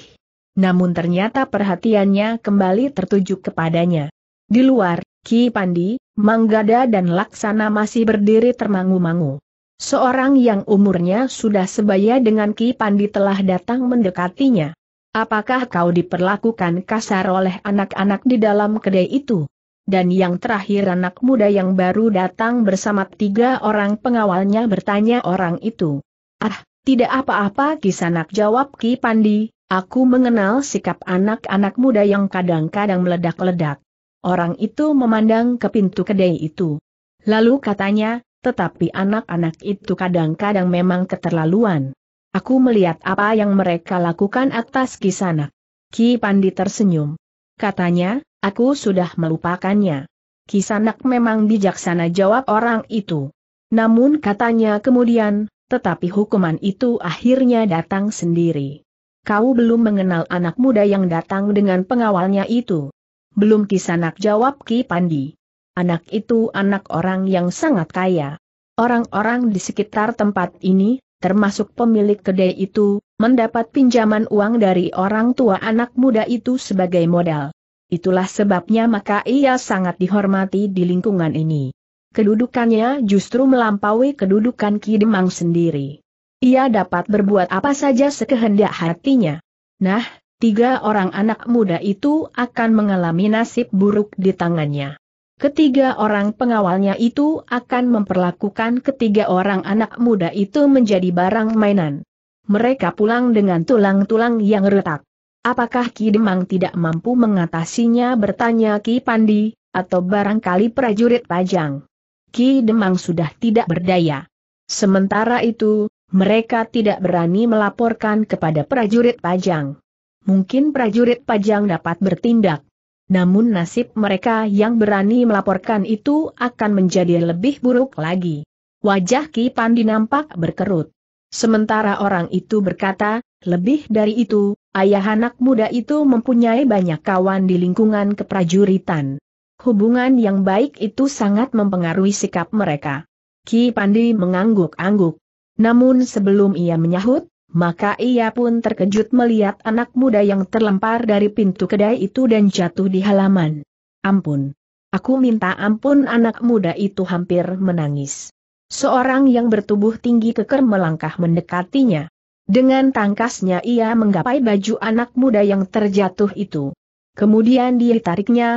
Namun ternyata perhatiannya kembali tertuju kepadanya. Di luar, Ki Pandi, Manggada dan Laksana masih berdiri termangu-mangu. Seorang yang umurnya sudah sebaya dengan Ki Pandi telah datang mendekatinya. Apakah kau diperlakukan kasar oleh anak-anak di dalam kedai itu? dan yang terakhir anak muda yang baru datang bersama tiga orang pengawalnya bertanya orang itu. Ah, tidak apa-apa kisanak jawab Ki Pandi, aku mengenal sikap anak-anak muda yang kadang-kadang meledak-ledak. Orang itu memandang ke pintu kedai itu. Lalu katanya, tetapi anak-anak itu kadang-kadang memang keterlaluan. Aku melihat apa yang mereka lakukan atas kisanak. Ki Pandi tersenyum. Katanya, Aku sudah melupakannya. Kisanak memang bijaksana jawab orang itu. Namun katanya kemudian, tetapi hukuman itu akhirnya datang sendiri. Kau belum mengenal anak muda yang datang dengan pengawalnya itu. Belum kisanak jawab Ki Pandi. Anak itu anak orang yang sangat kaya. Orang-orang di sekitar tempat ini, termasuk pemilik kedai itu, mendapat pinjaman uang dari orang tua anak muda itu sebagai modal. Itulah sebabnya maka ia sangat dihormati di lingkungan ini. Kedudukannya justru melampaui kedudukan Ki Demang sendiri. Ia dapat berbuat apa saja sekehendak hatinya. Nah, tiga orang anak muda itu akan mengalami nasib buruk di tangannya. Ketiga orang pengawalnya itu akan memperlakukan ketiga orang anak muda itu menjadi barang mainan. Mereka pulang dengan tulang-tulang yang retak. Apakah Ki Demang tidak mampu mengatasinya bertanya Ki Pandi, atau barangkali prajurit pajang? Ki Demang sudah tidak berdaya. Sementara itu, mereka tidak berani melaporkan kepada prajurit pajang. Mungkin prajurit pajang dapat bertindak. Namun nasib mereka yang berani melaporkan itu akan menjadi lebih buruk lagi. Wajah Ki Pandi nampak berkerut. Sementara orang itu berkata, lebih dari itu, Ayah anak muda itu mempunyai banyak kawan di lingkungan keprajuritan. Hubungan yang baik itu sangat mempengaruhi sikap mereka. Ki Pandi mengangguk-angguk. Namun sebelum ia menyahut, maka ia pun terkejut melihat anak muda yang terlempar dari pintu kedai itu dan jatuh di halaman. Ampun. Aku minta ampun anak muda itu hampir menangis. Seorang yang bertubuh tinggi keker melangkah mendekatinya. Dengan tangkasnya ia menggapai baju anak muda yang terjatuh itu. Kemudian dia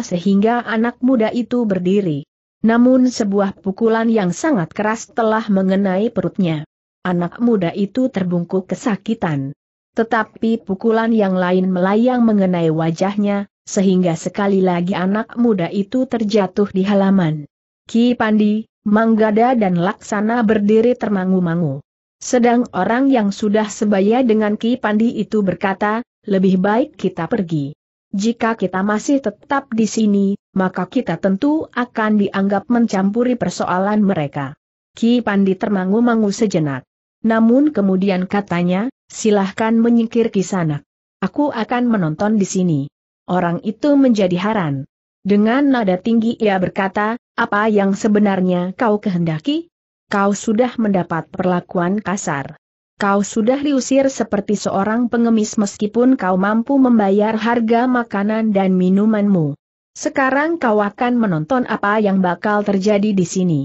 sehingga anak muda itu berdiri. Namun sebuah pukulan yang sangat keras telah mengenai perutnya. Anak muda itu terbungkuk kesakitan. Tetapi pukulan yang lain melayang mengenai wajahnya, sehingga sekali lagi anak muda itu terjatuh di halaman. Ki Pandi, Manggada dan Laksana berdiri termangu-mangu. Sedang orang yang sudah sebaya dengan Ki Pandi itu berkata, lebih baik kita pergi. Jika kita masih tetap di sini, maka kita tentu akan dianggap mencampuri persoalan mereka. Ki Pandi termangu-mangu sejenak. Namun kemudian katanya, silahkan menyingkir ke sana. Aku akan menonton di sini. Orang itu menjadi heran. Dengan nada tinggi ia berkata, apa yang sebenarnya kau kehendaki? kau sudah mendapat perlakuan kasar. Kau sudah diusir seperti seorang pengemis meskipun kau mampu membayar harga makanan dan minumanmu. Sekarang kau akan menonton apa yang bakal terjadi di sini.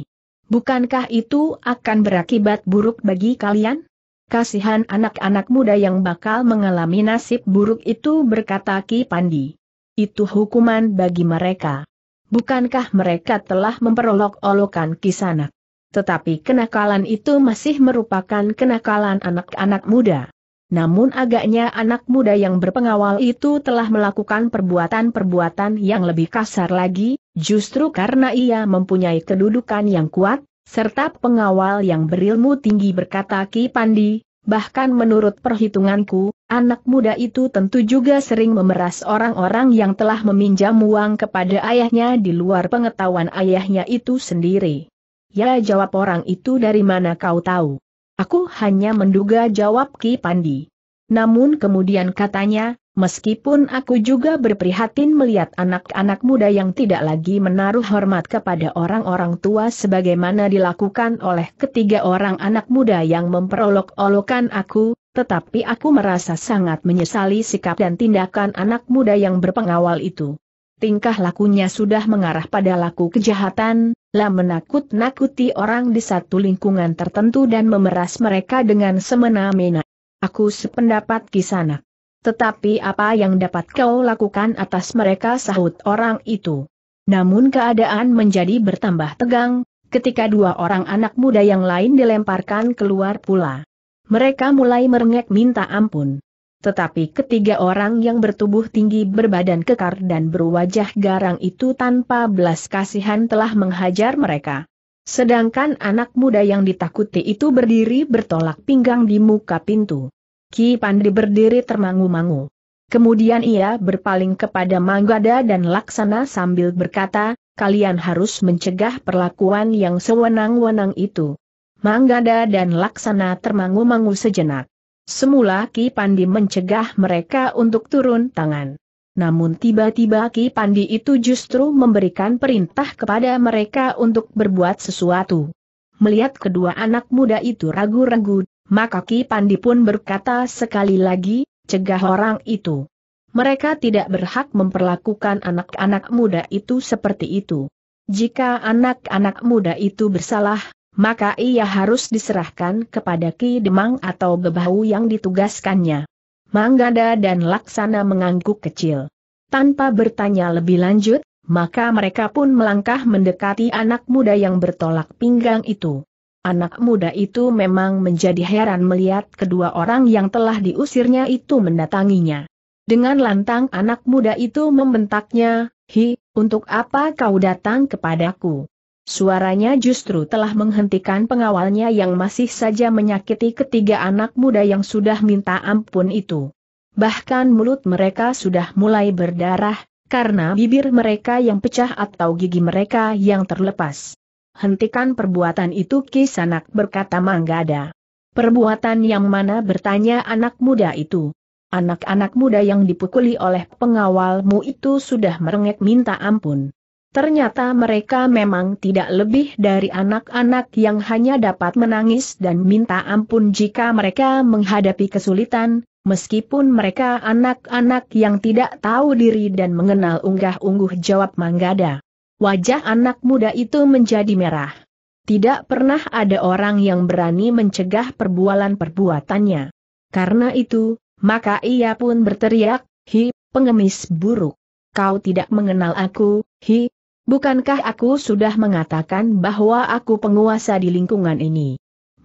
Bukankah itu akan berakibat buruk bagi kalian? Kasihan anak-anak muda yang bakal mengalami nasib buruk itu berkata Ki Pandi. Itu hukuman bagi mereka. Bukankah mereka telah memperolok-olokan kisanak? Tetapi kenakalan itu masih merupakan kenakalan anak-anak muda. Namun agaknya anak muda yang berpengawal itu telah melakukan perbuatan-perbuatan yang lebih kasar lagi, justru karena ia mempunyai kedudukan yang kuat, serta pengawal yang berilmu tinggi berkata Ki Pandi, bahkan menurut perhitunganku, anak muda itu tentu juga sering memeras orang-orang yang telah meminjam uang kepada ayahnya di luar pengetahuan ayahnya itu sendiri. Ya jawab orang itu dari mana kau tahu? Aku hanya menduga jawab Ki Pandi. Namun kemudian katanya, meskipun aku juga berprihatin melihat anak-anak muda yang tidak lagi menaruh hormat kepada orang-orang tua sebagaimana dilakukan oleh ketiga orang anak muda yang memperolok-olokan aku, tetapi aku merasa sangat menyesali sikap dan tindakan anak muda yang berpengawal itu. Tingkah lakunya sudah mengarah pada laku kejahatan, lah menakut-nakuti orang di satu lingkungan tertentu dan memeras mereka dengan semena-mena. Aku sependapat sana. Tetapi apa yang dapat kau lakukan atas mereka sahut orang itu? Namun keadaan menjadi bertambah tegang, ketika dua orang anak muda yang lain dilemparkan keluar pula. Mereka mulai merengek minta ampun tetapi ketiga orang yang bertubuh tinggi berbadan kekar dan berwajah garang itu tanpa belas kasihan telah menghajar mereka. Sedangkan anak muda yang ditakuti itu berdiri bertolak pinggang di muka pintu. Ki Pandi berdiri termangu-mangu. Kemudian ia berpaling kepada Manggada dan Laksana sambil berkata, kalian harus mencegah perlakuan yang sewenang-wenang itu. Manggada dan Laksana termangu-mangu sejenak. Semula Ki Pandi mencegah mereka untuk turun tangan. Namun tiba-tiba Ki Pandi itu justru memberikan perintah kepada mereka untuk berbuat sesuatu. Melihat kedua anak muda itu ragu-ragu, maka Ki Pandi pun berkata sekali lagi, cegah orang itu. Mereka tidak berhak memperlakukan anak-anak muda itu seperti itu. Jika anak-anak muda itu bersalah, maka ia harus diserahkan kepada Ki Demang atau Gebahu yang ditugaskannya. Manggada dan Laksana mengangguk kecil. Tanpa bertanya lebih lanjut, maka mereka pun melangkah mendekati anak muda yang bertolak pinggang itu. Anak muda itu memang menjadi heran melihat kedua orang yang telah diusirnya itu mendatanginya. Dengan lantang anak muda itu membentaknya, Hi, untuk apa kau datang kepadaku? Suaranya justru telah menghentikan pengawalnya yang masih saja menyakiti ketiga anak muda yang sudah minta ampun itu. Bahkan mulut mereka sudah mulai berdarah, karena bibir mereka yang pecah atau gigi mereka yang terlepas. Hentikan perbuatan itu Kisanak berkata Manggada. Perbuatan yang mana bertanya anak muda itu. Anak-anak muda yang dipukuli oleh pengawalmu itu sudah merengek minta ampun. Ternyata mereka memang tidak lebih dari anak-anak yang hanya dapat menangis dan minta ampun jika mereka menghadapi kesulitan, meskipun mereka anak-anak yang tidak tahu diri dan mengenal unggah-ungguh jawab Manggada. Wajah anak muda itu menjadi merah. Tidak pernah ada orang yang berani mencegah perbualan perbuatannya. Karena itu, maka ia pun berteriak, Hi, pengemis buruk. Kau tidak mengenal aku, Hi, Bukankah aku sudah mengatakan bahwa aku penguasa di lingkungan ini?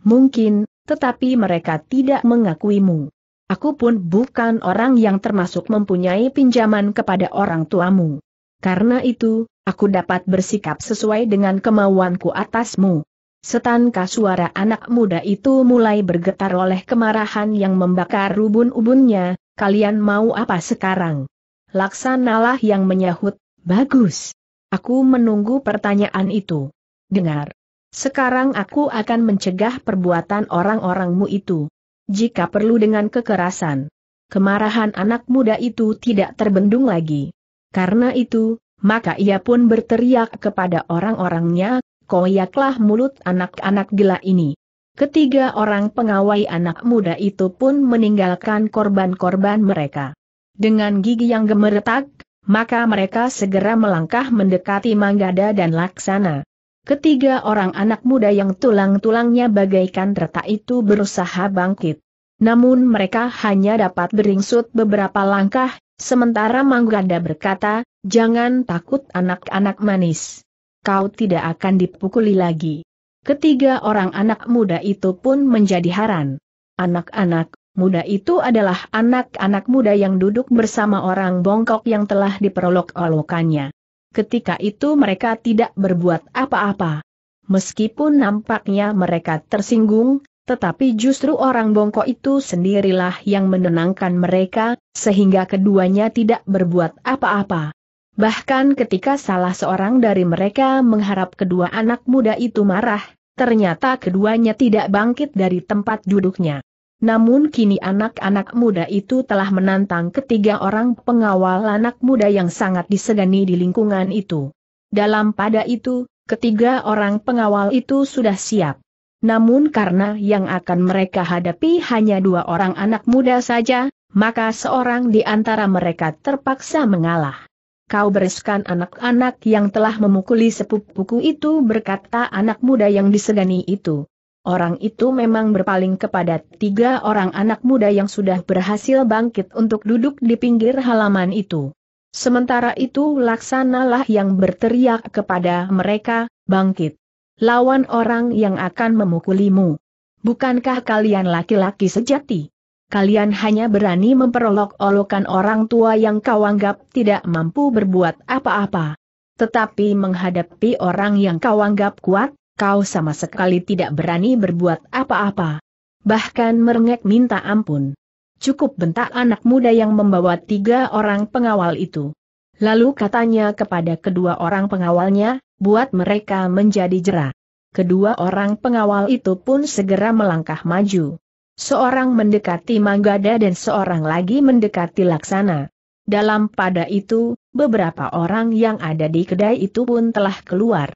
Mungkin, tetapi mereka tidak mengakuimu. Aku pun bukan orang yang termasuk mempunyai pinjaman kepada orang tuamu. Karena itu, aku dapat bersikap sesuai dengan kemauanku atasmu. Setanka suara anak muda itu mulai bergetar oleh kemarahan yang membakar ubun-ubunnya, kalian mau apa sekarang? Laksanalah yang menyahut, bagus. Aku menunggu pertanyaan itu. Dengar. Sekarang aku akan mencegah perbuatan orang-orangmu itu. Jika perlu dengan kekerasan. Kemarahan anak muda itu tidak terbendung lagi. Karena itu, maka ia pun berteriak kepada orang-orangnya, koyaklah mulut anak-anak gila ini. Ketiga orang pengawai anak muda itu pun meninggalkan korban-korban mereka. Dengan gigi yang gemeretak, maka mereka segera melangkah mendekati Manggada dan Laksana. Ketiga orang anak muda yang tulang-tulangnya bagaikan retak itu berusaha bangkit. Namun mereka hanya dapat beringsut beberapa langkah, sementara Manggada berkata, Jangan takut anak-anak manis. Kau tidak akan dipukuli lagi. Ketiga orang anak muda itu pun menjadi haran. Anak-anak, Muda itu adalah anak-anak muda yang duduk bersama orang bongkok yang telah diperolok-olokannya. Ketika itu mereka tidak berbuat apa-apa. Meskipun nampaknya mereka tersinggung, tetapi justru orang bongkok itu sendirilah yang menenangkan mereka, sehingga keduanya tidak berbuat apa-apa. Bahkan ketika salah seorang dari mereka mengharap kedua anak muda itu marah, ternyata keduanya tidak bangkit dari tempat duduknya. Namun kini anak-anak muda itu telah menantang ketiga orang pengawal anak muda yang sangat disegani di lingkungan itu. Dalam pada itu, ketiga orang pengawal itu sudah siap. Namun karena yang akan mereka hadapi hanya dua orang anak muda saja, maka seorang di antara mereka terpaksa mengalah. Kau bereskan anak-anak yang telah memukuli sepupuku itu berkata anak muda yang disegani itu. Orang itu memang berpaling kepada tiga orang anak muda yang sudah berhasil bangkit untuk duduk di pinggir halaman itu. Sementara itu laksanalah yang berteriak kepada mereka, bangkit. Lawan orang yang akan memukulimu. Bukankah kalian laki-laki sejati? Kalian hanya berani memperolok-olokan orang tua yang kau anggap tidak mampu berbuat apa-apa. Tetapi menghadapi orang yang kau anggap kuat, kau sama sekali tidak berani berbuat apa-apa. Bahkan merengek minta ampun. Cukup bentak anak muda yang membawa tiga orang pengawal itu. Lalu katanya kepada kedua orang pengawalnya, buat mereka menjadi jerah. Kedua orang pengawal itu pun segera melangkah maju. Seorang mendekati Manggada dan seorang lagi mendekati Laksana. Dalam pada itu, beberapa orang yang ada di kedai itu pun telah keluar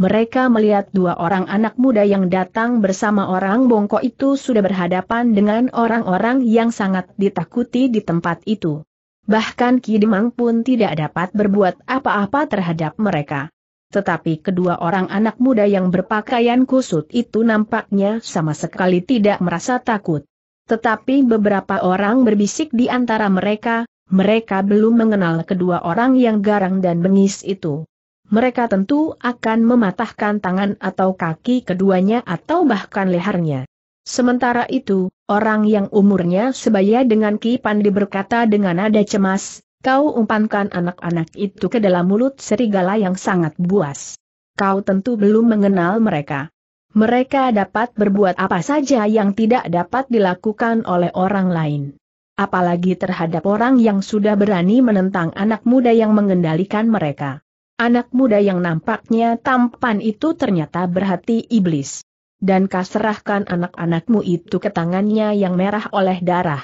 mereka melihat dua orang anak muda yang datang bersama orang bongkok itu sudah berhadapan dengan orang-orang yang sangat ditakuti di tempat itu. Bahkan Kidemang pun tidak dapat berbuat apa-apa terhadap mereka. Tetapi kedua orang anak muda yang berpakaian kusut itu nampaknya sama sekali tidak merasa takut. Tetapi beberapa orang berbisik di antara mereka, mereka belum mengenal kedua orang yang garang dan bengis itu mereka tentu akan mematahkan tangan atau kaki keduanya atau bahkan lehernya. Sementara itu, orang yang umurnya sebaya dengan Ki Pandi berkata dengan nada cemas, kau umpankan anak-anak itu ke dalam mulut serigala yang sangat buas. Kau tentu belum mengenal mereka. Mereka dapat berbuat apa saja yang tidak dapat dilakukan oleh orang lain. Apalagi terhadap orang yang sudah berani menentang anak muda yang mengendalikan mereka. Anak muda yang nampaknya tampan itu ternyata berhati iblis. Dan kaserahkan anak-anakmu itu ke tangannya yang merah oleh darah.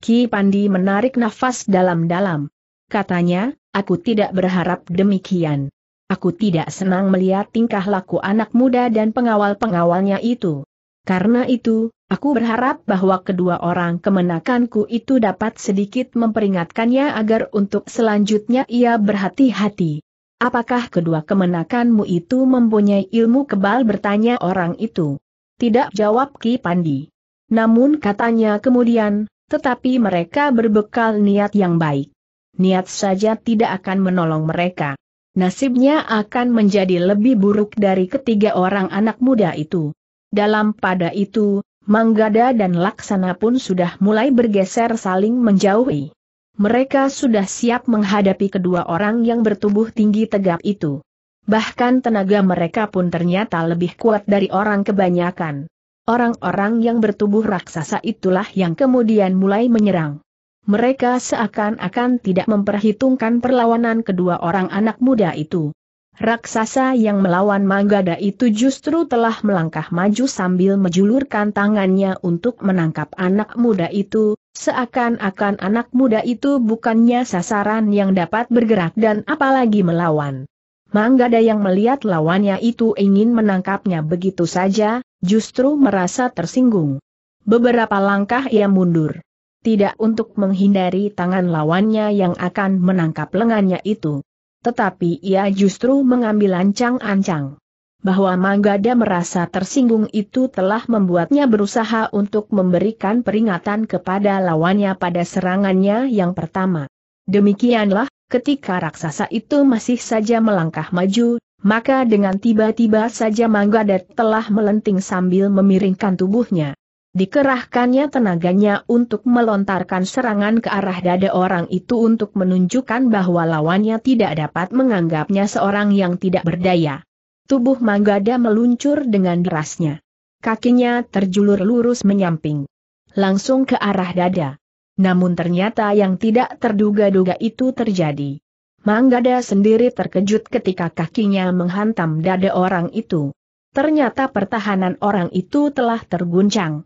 Ki Pandi menarik nafas dalam-dalam. Katanya, aku tidak berharap demikian. Aku tidak senang melihat tingkah laku anak muda dan pengawal-pengawalnya itu. Karena itu, aku berharap bahwa kedua orang kemenakanku itu dapat sedikit memperingatkannya agar untuk selanjutnya ia berhati-hati. Apakah kedua kemenakanmu itu mempunyai ilmu kebal bertanya orang itu? Tidak jawab Ki Pandi. Namun katanya kemudian, tetapi mereka berbekal niat yang baik. Niat saja tidak akan menolong mereka. Nasibnya akan menjadi lebih buruk dari ketiga orang anak muda itu. Dalam pada itu, Manggada dan Laksana pun sudah mulai bergeser saling menjauhi mereka sudah siap menghadapi kedua orang yang bertubuh tinggi tegap itu. Bahkan tenaga mereka pun ternyata lebih kuat dari orang kebanyakan. Orang-orang yang bertubuh raksasa itulah yang kemudian mulai menyerang. Mereka seakan-akan tidak memperhitungkan perlawanan kedua orang anak muda itu. Raksasa yang melawan Manggada itu justru telah melangkah maju sambil menjulurkan tangannya untuk menangkap anak muda itu, Seakan-akan anak muda itu bukannya sasaran yang dapat bergerak dan apalagi melawan. Manggada yang melihat lawannya itu ingin menangkapnya begitu saja, justru merasa tersinggung. Beberapa langkah ia mundur. Tidak untuk menghindari tangan lawannya yang akan menangkap lengannya itu. Tetapi ia justru mengambil ancang-ancang bahwa Manggada merasa tersinggung itu telah membuatnya berusaha untuk memberikan peringatan kepada lawannya pada serangannya yang pertama. Demikianlah, ketika raksasa itu masih saja melangkah maju, maka dengan tiba-tiba saja Manggada telah melenting sambil memiringkan tubuhnya. Dikerahkannya tenaganya untuk melontarkan serangan ke arah dada orang itu untuk menunjukkan bahwa lawannya tidak dapat menganggapnya seorang yang tidak berdaya. Tubuh Manggada meluncur dengan derasnya. Kakinya terjulur lurus menyamping. Langsung ke arah dada. Namun ternyata yang tidak terduga-duga itu terjadi. Manggada sendiri terkejut ketika kakinya menghantam dada orang itu. Ternyata pertahanan orang itu telah terguncang.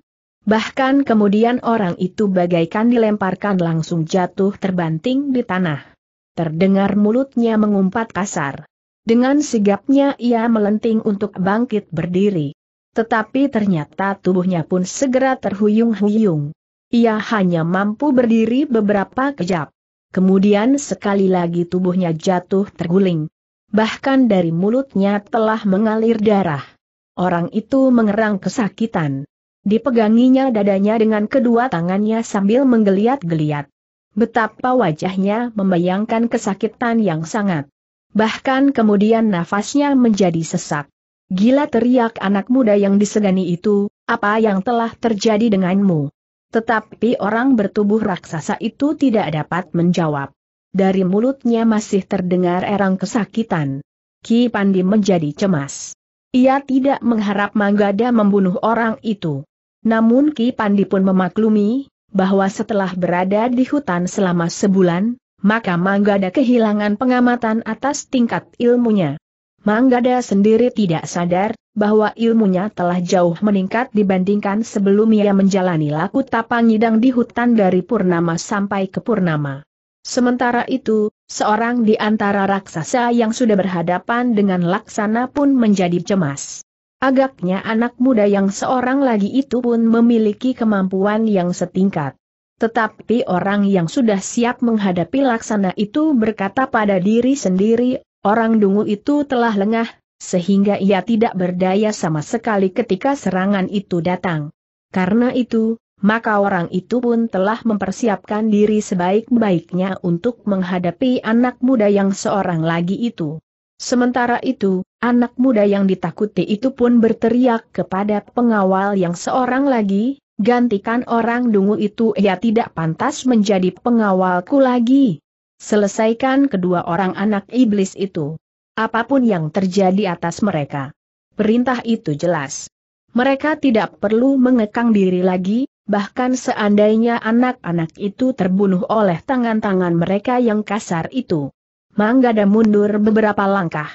Bahkan kemudian orang itu bagaikan dilemparkan langsung jatuh terbanting di tanah. Terdengar mulutnya mengumpat kasar. Dengan sigapnya ia melenting untuk bangkit berdiri. Tetapi ternyata tubuhnya pun segera terhuyung-huyung. Ia hanya mampu berdiri beberapa kejap. Kemudian sekali lagi tubuhnya jatuh terguling. Bahkan dari mulutnya telah mengalir darah. Orang itu mengerang kesakitan. Dipeganginya dadanya dengan kedua tangannya sambil menggeliat-geliat. Betapa wajahnya membayangkan kesakitan yang sangat. Bahkan kemudian nafasnya menjadi sesak. Gila teriak anak muda yang disegani itu, apa yang telah terjadi denganmu? Tetapi orang bertubuh raksasa itu tidak dapat menjawab. Dari mulutnya masih terdengar erang kesakitan. Ki Pandi menjadi cemas. Ia tidak mengharap Manggada membunuh orang itu. Namun Ki Pandi pun memaklumi, bahwa setelah berada di hutan selama sebulan, maka Manggada kehilangan pengamatan atas tingkat ilmunya. Manggada sendiri tidak sadar bahwa ilmunya telah jauh meningkat dibandingkan sebelum ia menjalani laku tapang nyidang di hutan dari purnama sampai ke purnama. Sementara itu, seorang di antara raksasa yang sudah berhadapan dengan laksana pun menjadi cemas. Agaknya anak muda yang seorang lagi itu pun memiliki kemampuan yang setingkat. Tetapi orang yang sudah siap menghadapi laksana itu berkata pada diri sendiri, orang dungu itu telah lengah, sehingga ia tidak berdaya sama sekali ketika serangan itu datang. Karena itu, maka orang itu pun telah mempersiapkan diri sebaik-baiknya untuk menghadapi anak muda yang seorang lagi itu. Sementara itu, anak muda yang ditakuti itu pun berteriak kepada pengawal yang seorang lagi, Gantikan orang dungu itu ia tidak pantas menjadi pengawalku lagi. Selesaikan kedua orang anak iblis itu. Apapun yang terjadi atas mereka. Perintah itu jelas. Mereka tidak perlu mengekang diri lagi, bahkan seandainya anak-anak itu terbunuh oleh tangan-tangan mereka yang kasar itu. Manggada mundur beberapa langkah.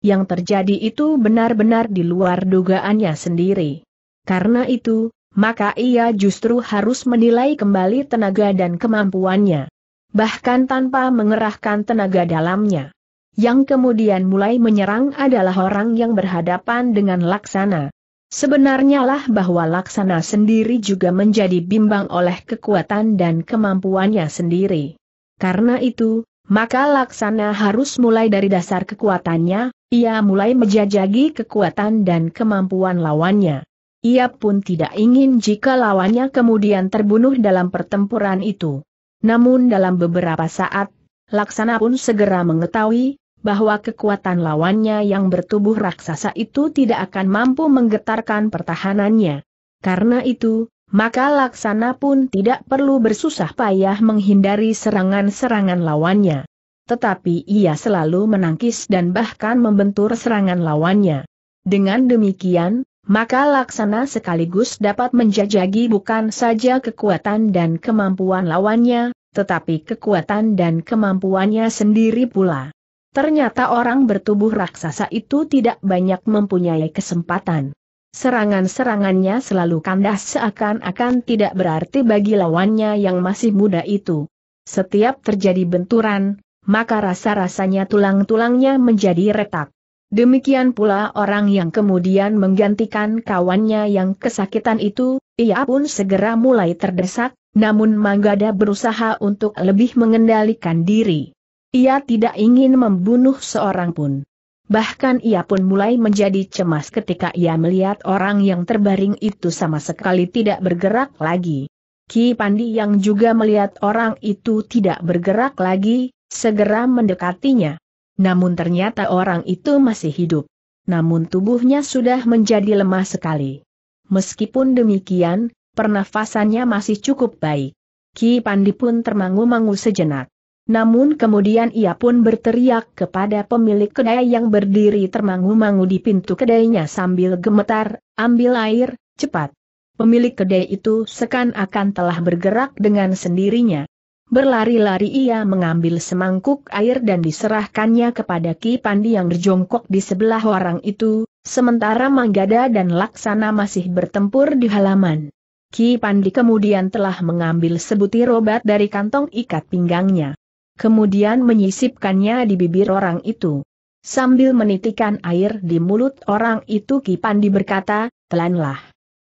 Yang terjadi itu benar-benar di luar dugaannya sendiri. Karena itu, maka ia justru harus menilai kembali tenaga dan kemampuannya. Bahkan tanpa mengerahkan tenaga dalamnya. Yang kemudian mulai menyerang adalah orang yang berhadapan dengan Laksana. Sebenarnya lah bahwa Laksana sendiri juga menjadi bimbang oleh kekuatan dan kemampuannya sendiri. Karena itu, maka Laksana harus mulai dari dasar kekuatannya, ia mulai menjajagi kekuatan dan kemampuan lawannya. Ia pun tidak ingin jika lawannya kemudian terbunuh dalam pertempuran itu. Namun dalam beberapa saat, Laksana pun segera mengetahui bahwa kekuatan lawannya yang bertubuh raksasa itu tidak akan mampu menggetarkan pertahanannya. Karena itu, maka Laksana pun tidak perlu bersusah payah menghindari serangan-serangan lawannya. Tetapi ia selalu menangkis dan bahkan membentur serangan lawannya. Dengan demikian, maka laksana sekaligus dapat menjajagi bukan saja kekuatan dan kemampuan lawannya, tetapi kekuatan dan kemampuannya sendiri pula. Ternyata orang bertubuh raksasa itu tidak banyak mempunyai kesempatan. Serangan-serangannya selalu kandas seakan-akan tidak berarti bagi lawannya yang masih muda itu. Setiap terjadi benturan, maka rasa-rasanya tulang-tulangnya menjadi retak. Demikian pula orang yang kemudian menggantikan kawannya yang kesakitan itu, ia pun segera mulai terdesak, namun Manggada berusaha untuk lebih mengendalikan diri. Ia tidak ingin membunuh seorang pun. Bahkan ia pun mulai menjadi cemas ketika ia melihat orang yang terbaring itu sama sekali tidak bergerak lagi. Ki Pandi yang juga melihat orang itu tidak bergerak lagi, segera mendekatinya. Namun ternyata orang itu masih hidup. Namun tubuhnya sudah menjadi lemah sekali. Meskipun demikian, pernafasannya masih cukup baik. Ki Pandi pun termangu-mangu sejenak. Namun kemudian ia pun berteriak kepada pemilik kedai yang berdiri termangu-mangu di pintu kedainya sambil gemetar, ambil air, cepat. Pemilik kedai itu sekan akan telah bergerak dengan sendirinya. Berlari-lari ia mengambil semangkuk air dan diserahkannya kepada Ki Pandi yang berjongkok di sebelah orang itu, sementara Manggada dan Laksana masih bertempur di halaman. Ki Pandi kemudian telah mengambil sebutir obat dari kantong ikat pinggangnya. Kemudian menyisipkannya di bibir orang itu. Sambil menitikan air di mulut orang itu Ki Pandi berkata, telanlah.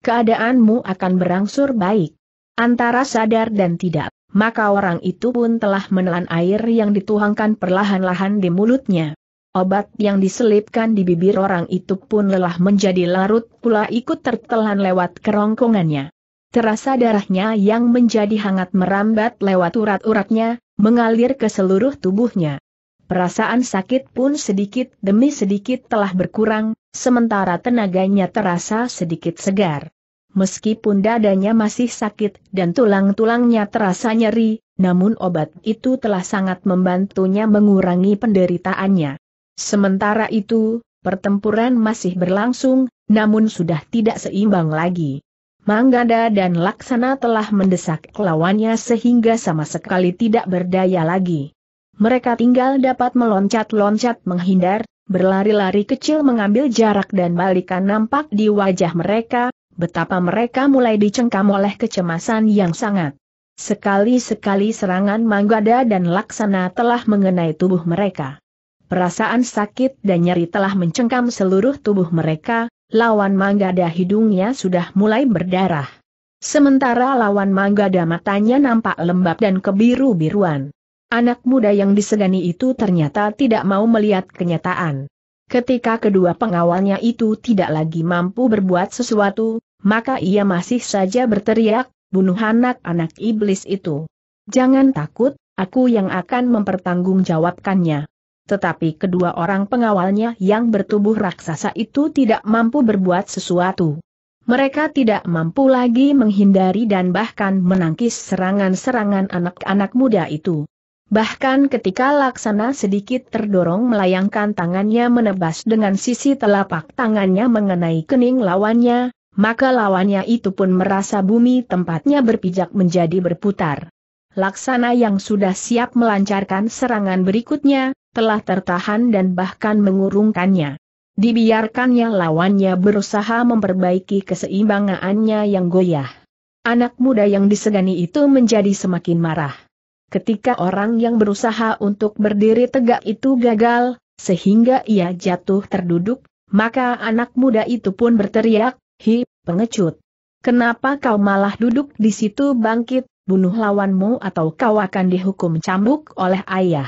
Keadaanmu akan berangsur baik. Antara sadar dan tidak maka orang itu pun telah menelan air yang dituangkan perlahan-lahan di mulutnya. Obat yang diselipkan di bibir orang itu pun lelah menjadi larut pula ikut tertelan lewat kerongkongannya. Terasa darahnya yang menjadi hangat merambat lewat urat-uratnya, mengalir ke seluruh tubuhnya. Perasaan sakit pun sedikit demi sedikit telah berkurang, sementara tenaganya terasa sedikit segar. Meskipun dadanya masih sakit dan tulang-tulangnya terasa nyeri, namun obat itu telah sangat membantunya mengurangi penderitaannya. Sementara itu, pertempuran masih berlangsung, namun sudah tidak seimbang lagi. Manggada dan Laksana telah mendesak lawannya sehingga sama sekali tidak berdaya lagi. Mereka tinggal dapat meloncat-loncat menghindar, berlari-lari kecil mengambil jarak dan balikan nampak di wajah mereka, betapa mereka mulai dicengkam oleh kecemasan yang sangat. Sekali-sekali serangan Manggada dan Laksana telah mengenai tubuh mereka. Perasaan sakit dan nyeri telah mencengkam seluruh tubuh mereka, lawan Manggada hidungnya sudah mulai berdarah. Sementara lawan Manggada matanya nampak lembab dan kebiru-biruan. Anak muda yang disegani itu ternyata tidak mau melihat kenyataan. Ketika kedua pengawalnya itu tidak lagi mampu berbuat sesuatu, maka ia masih saja berteriak, bunuh anak-anak iblis itu. Jangan takut, aku yang akan mempertanggungjawabkannya. Tetapi kedua orang pengawalnya yang bertubuh raksasa itu tidak mampu berbuat sesuatu. Mereka tidak mampu lagi menghindari dan bahkan menangkis serangan-serangan anak-anak muda itu. Bahkan ketika laksana sedikit terdorong melayangkan tangannya menebas dengan sisi telapak tangannya mengenai kening lawannya, maka lawannya itu pun merasa bumi tempatnya berpijak menjadi berputar. Laksana yang sudah siap melancarkan serangan berikutnya, telah tertahan dan bahkan mengurungkannya. Dibiarkannya lawannya berusaha memperbaiki keseimbangannya yang goyah. Anak muda yang disegani itu menjadi semakin marah. Ketika orang yang berusaha untuk berdiri tegak itu gagal, sehingga ia jatuh terduduk, maka anak muda itu pun berteriak, Hi, pengecut. Kenapa kau malah duduk di situ bangkit, bunuh lawanmu atau kau akan dihukum cambuk oleh ayah.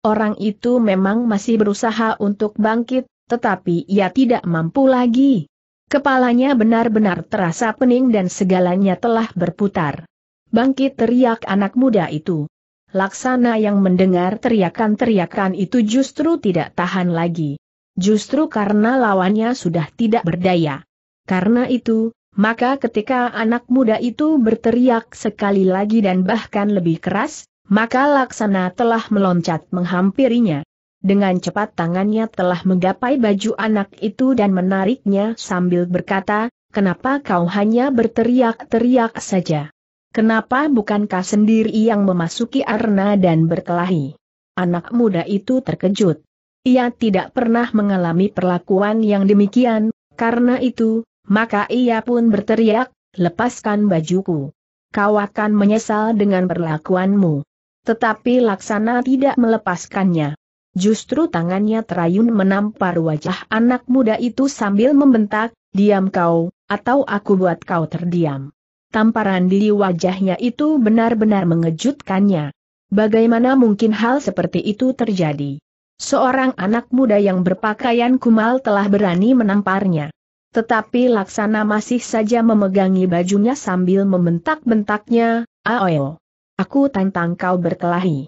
Orang itu memang masih berusaha untuk bangkit, tetapi ia tidak mampu lagi. Kepalanya benar-benar terasa pening dan segalanya telah berputar. Bangkit teriak anak muda itu. Laksana yang mendengar teriakan-teriakan itu justru tidak tahan lagi. Justru karena lawannya sudah tidak berdaya. Karena itu, maka ketika anak muda itu berteriak sekali lagi dan bahkan lebih keras, maka laksana telah meloncat menghampirinya. Dengan cepat tangannya telah menggapai baju anak itu dan menariknya sambil berkata, kenapa kau hanya berteriak-teriak saja? Kenapa bukankah sendiri yang memasuki arna dan berkelahi? Anak muda itu terkejut. Ia tidak pernah mengalami perlakuan yang demikian, karena itu, maka ia pun berteriak, lepaskan bajuku. Kau akan menyesal dengan perlakuanmu. Tetapi Laksana tidak melepaskannya. Justru tangannya terayun menampar wajah anak muda itu sambil membentak, diam kau, atau aku buat kau terdiam. Tamparan di wajahnya itu benar-benar mengejutkannya. Bagaimana mungkin hal seperti itu terjadi? Seorang anak muda yang berpakaian kumal telah berani menamparnya. Tetapi Laksana masih saja memegangi bajunya sambil membentak-bentaknya, Aoyo. Aku tantang kau berkelahi.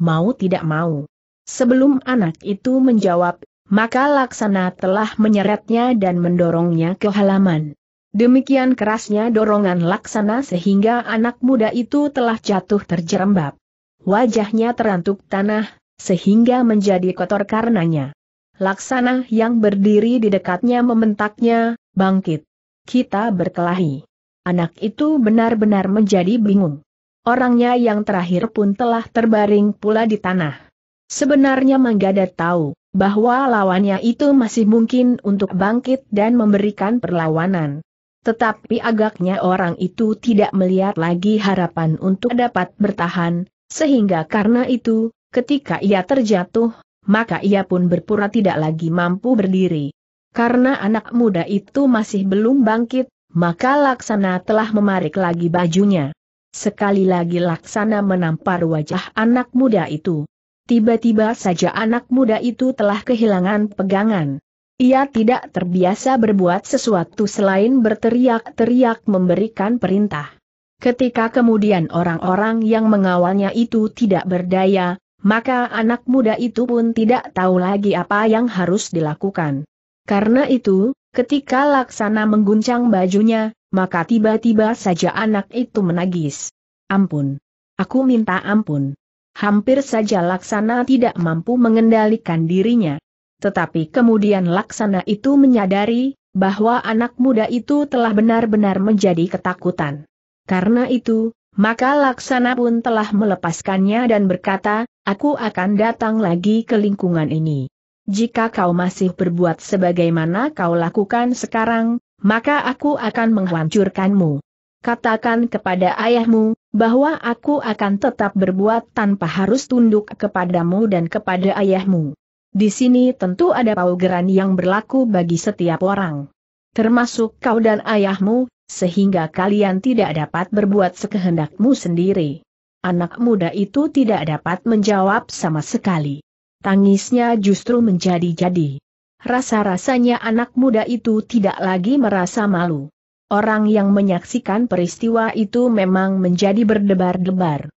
Mau tidak mau. Sebelum anak itu menjawab, maka Laksana telah menyeretnya dan mendorongnya ke halaman. Demikian kerasnya dorongan Laksana sehingga anak muda itu telah jatuh terjerembab. Wajahnya terantuk tanah, sehingga menjadi kotor karenanya. Laksana yang berdiri di dekatnya membentaknya, bangkit. Kita berkelahi. Anak itu benar-benar menjadi bingung. Orangnya yang terakhir pun telah terbaring pula di tanah. Sebenarnya Manggada tahu, bahwa lawannya itu masih mungkin untuk bangkit dan memberikan perlawanan. Tetapi agaknya orang itu tidak melihat lagi harapan untuk dapat bertahan, sehingga karena itu, ketika ia terjatuh, maka ia pun berpura tidak lagi mampu berdiri. Karena anak muda itu masih belum bangkit, maka Laksana telah memarik lagi bajunya. Sekali lagi Laksana menampar wajah anak muda itu. Tiba-tiba saja anak muda itu telah kehilangan pegangan. Ia tidak terbiasa berbuat sesuatu selain berteriak-teriak memberikan perintah. Ketika kemudian orang-orang yang mengawalnya itu tidak berdaya, maka anak muda itu pun tidak tahu lagi apa yang harus dilakukan. Karena itu, ketika Laksana mengguncang bajunya, maka tiba-tiba saja anak itu menagis. Ampun. Aku minta ampun. Hampir saja Laksana tidak mampu mengendalikan dirinya. Tetapi kemudian Laksana itu menyadari, bahwa anak muda itu telah benar-benar menjadi ketakutan. Karena itu, maka Laksana pun telah melepaskannya dan berkata, aku akan datang lagi ke lingkungan ini. Jika kau masih berbuat sebagaimana kau lakukan sekarang, maka aku akan menghancurkanmu. Katakan kepada ayahmu, bahwa aku akan tetap berbuat tanpa harus tunduk kepadamu dan kepada ayahmu. Di sini tentu ada paugeran yang berlaku bagi setiap orang. Termasuk kau dan ayahmu, sehingga kalian tidak dapat berbuat sekehendakmu sendiri anak muda itu tidak dapat menjawab sama sekali. Tangisnya justru menjadi-jadi. Rasa-rasanya anak muda itu tidak lagi merasa malu. Orang yang menyaksikan peristiwa itu memang menjadi berdebar-debar.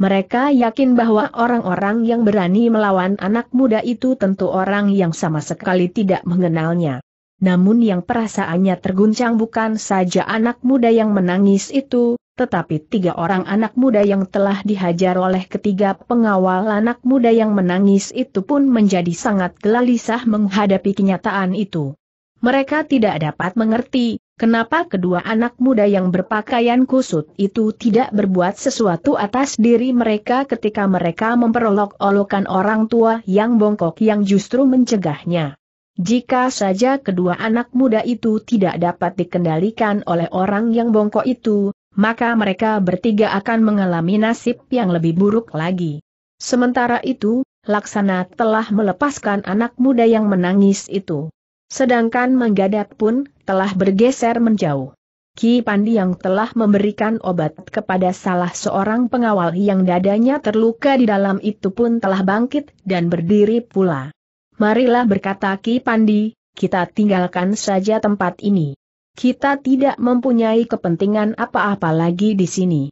Mereka yakin bahwa orang-orang yang berani melawan anak muda itu tentu orang yang sama sekali tidak mengenalnya. Namun yang perasaannya terguncang bukan saja anak muda yang menangis itu, tetapi tiga orang anak muda yang telah dihajar oleh ketiga pengawal anak muda yang menangis itu pun menjadi sangat gelisah menghadapi kenyataan itu. Mereka tidak dapat mengerti, kenapa kedua anak muda yang berpakaian kusut itu tidak berbuat sesuatu atas diri mereka ketika mereka memperolok-olokan orang tua yang bongkok yang justru mencegahnya. Jika saja kedua anak muda itu tidak dapat dikendalikan oleh orang yang bongkok itu, maka mereka bertiga akan mengalami nasib yang lebih buruk lagi. Sementara itu, Laksana telah melepaskan anak muda yang menangis itu. Sedangkan Menggadat pun telah bergeser menjauh. Ki Pandi yang telah memberikan obat kepada salah seorang pengawal yang dadanya terluka di dalam itu pun telah bangkit dan berdiri pula. Marilah berkata Ki Pandi, kita tinggalkan saja tempat ini. Kita tidak mempunyai kepentingan apa-apa lagi di sini.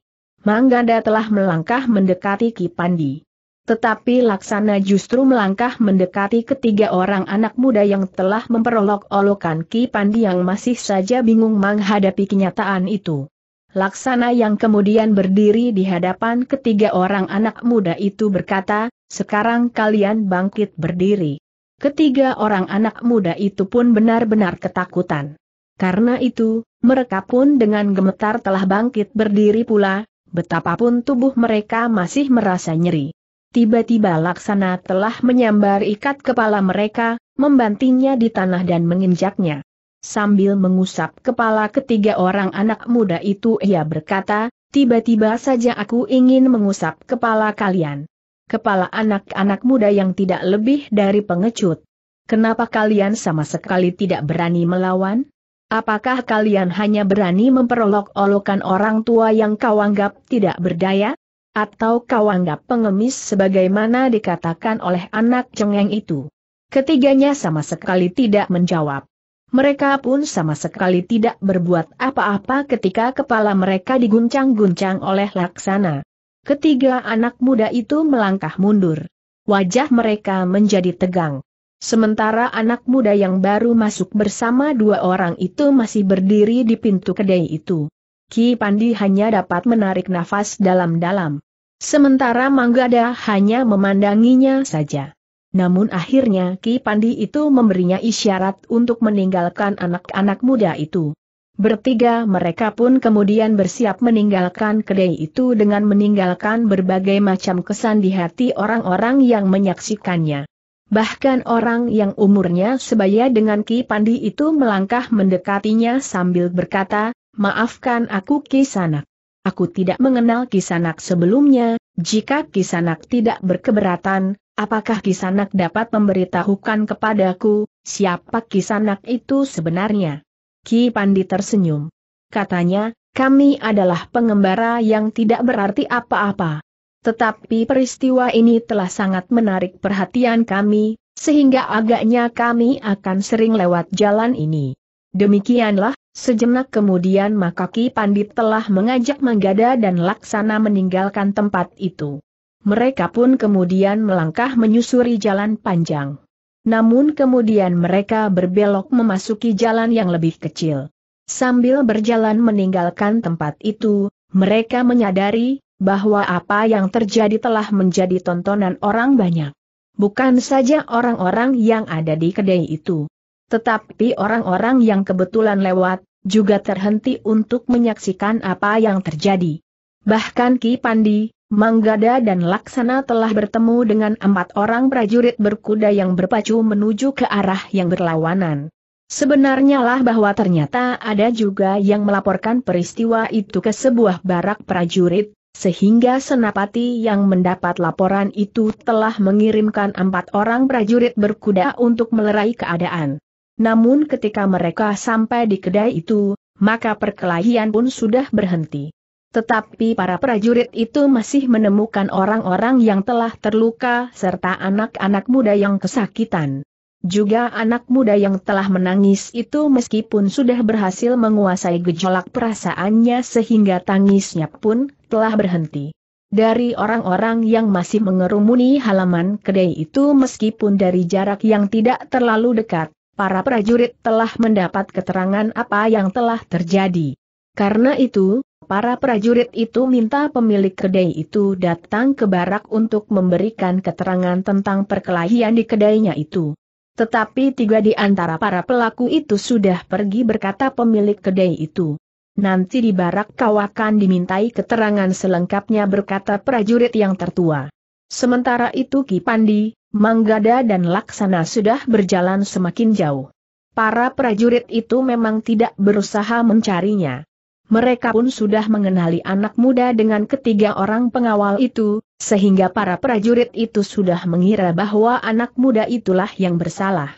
Manggada telah melangkah mendekati Ki Pandi. Tetapi Laksana justru melangkah mendekati ketiga orang anak muda yang telah memperolok-olokan Ki Pandi yang masih saja bingung menghadapi kenyataan itu. Laksana yang kemudian berdiri di hadapan ketiga orang anak muda itu berkata, sekarang kalian bangkit berdiri. Ketiga orang anak muda itu pun benar-benar ketakutan. Karena itu, mereka pun dengan gemetar telah bangkit berdiri pula, betapapun tubuh mereka masih merasa nyeri. Tiba-tiba laksana telah menyambar ikat kepala mereka, membantingnya di tanah dan menginjaknya. Sambil mengusap kepala ketiga orang anak muda itu ia berkata, tiba-tiba saja aku ingin mengusap kepala kalian. Kepala anak-anak muda yang tidak lebih dari pengecut. Kenapa kalian sama sekali tidak berani melawan? Apakah kalian hanya berani memperolok-olokan orang tua yang kau anggap tidak berdaya? Atau kau anggap pengemis sebagaimana dikatakan oleh anak cengeng itu? Ketiganya sama sekali tidak menjawab. Mereka pun sama sekali tidak berbuat apa-apa ketika kepala mereka diguncang-guncang oleh laksana. Ketiga anak muda itu melangkah mundur. Wajah mereka menjadi tegang. Sementara anak muda yang baru masuk bersama dua orang itu masih berdiri di pintu kedai itu. Ki Pandi hanya dapat menarik nafas dalam-dalam. Sementara Manggada hanya memandanginya saja. Namun akhirnya Ki Pandi itu memberinya isyarat untuk meninggalkan anak-anak muda itu. Bertiga mereka pun kemudian bersiap meninggalkan kedai itu dengan meninggalkan berbagai macam kesan di hati orang-orang yang menyaksikannya. Bahkan orang yang umurnya sebaya dengan Ki Pandi itu melangkah mendekatinya sambil berkata, Maafkan aku Ki Sanak, Aku tidak mengenal Ki Sanak sebelumnya, jika Ki Sanak tidak berkeberatan, apakah Ki Sanak dapat memberitahukan kepadaku, siapa Ki Sanak itu sebenarnya? Ki Pandi tersenyum. Katanya, kami adalah pengembara yang tidak berarti apa-apa. Tetapi peristiwa ini telah sangat menarik perhatian kami, sehingga agaknya kami akan sering lewat jalan ini. Demikianlah, sejenak kemudian Makaki Pandit telah mengajak Manggada dan Laksana meninggalkan tempat itu. Mereka pun kemudian melangkah menyusuri jalan panjang. Namun kemudian mereka berbelok memasuki jalan yang lebih kecil. Sambil berjalan meninggalkan tempat itu, mereka menyadari bahwa apa yang terjadi telah menjadi tontonan orang banyak. Bukan saja orang-orang yang ada di kedai itu. Tetapi orang-orang yang kebetulan lewat, juga terhenti untuk menyaksikan apa yang terjadi. Bahkan Ki Pandi, Manggada dan Laksana telah bertemu dengan empat orang prajurit berkuda yang berpacu menuju ke arah yang berlawanan. Sebenarnya lah bahwa ternyata ada juga yang melaporkan peristiwa itu ke sebuah barak prajurit, sehingga Senapati yang mendapat laporan itu telah mengirimkan empat orang prajurit berkuda untuk melerai keadaan. Namun ketika mereka sampai di kedai itu, maka perkelahian pun sudah berhenti. Tetapi para prajurit itu masih menemukan orang-orang yang telah terluka serta anak-anak muda yang kesakitan. Juga anak muda yang telah menangis itu meskipun sudah berhasil menguasai gejolak perasaannya sehingga tangisnya pun telah berhenti. Dari orang-orang yang masih mengerumuni halaman kedai itu meskipun dari jarak yang tidak terlalu dekat, para prajurit telah mendapat keterangan apa yang telah terjadi. Karena itu, para prajurit itu minta pemilik kedai itu datang ke barak untuk memberikan keterangan tentang perkelahian di kedainya itu. Tetapi tiga di antara para pelaku itu sudah pergi berkata pemilik kedai itu. Nanti di barak kau akan dimintai keterangan selengkapnya berkata prajurit yang tertua. Sementara itu Ki Pandi, Manggada dan Laksana sudah berjalan semakin jauh. Para prajurit itu memang tidak berusaha mencarinya. Mereka pun sudah mengenali anak muda dengan ketiga orang pengawal itu, sehingga para prajurit itu sudah mengira bahwa anak muda itulah yang bersalah.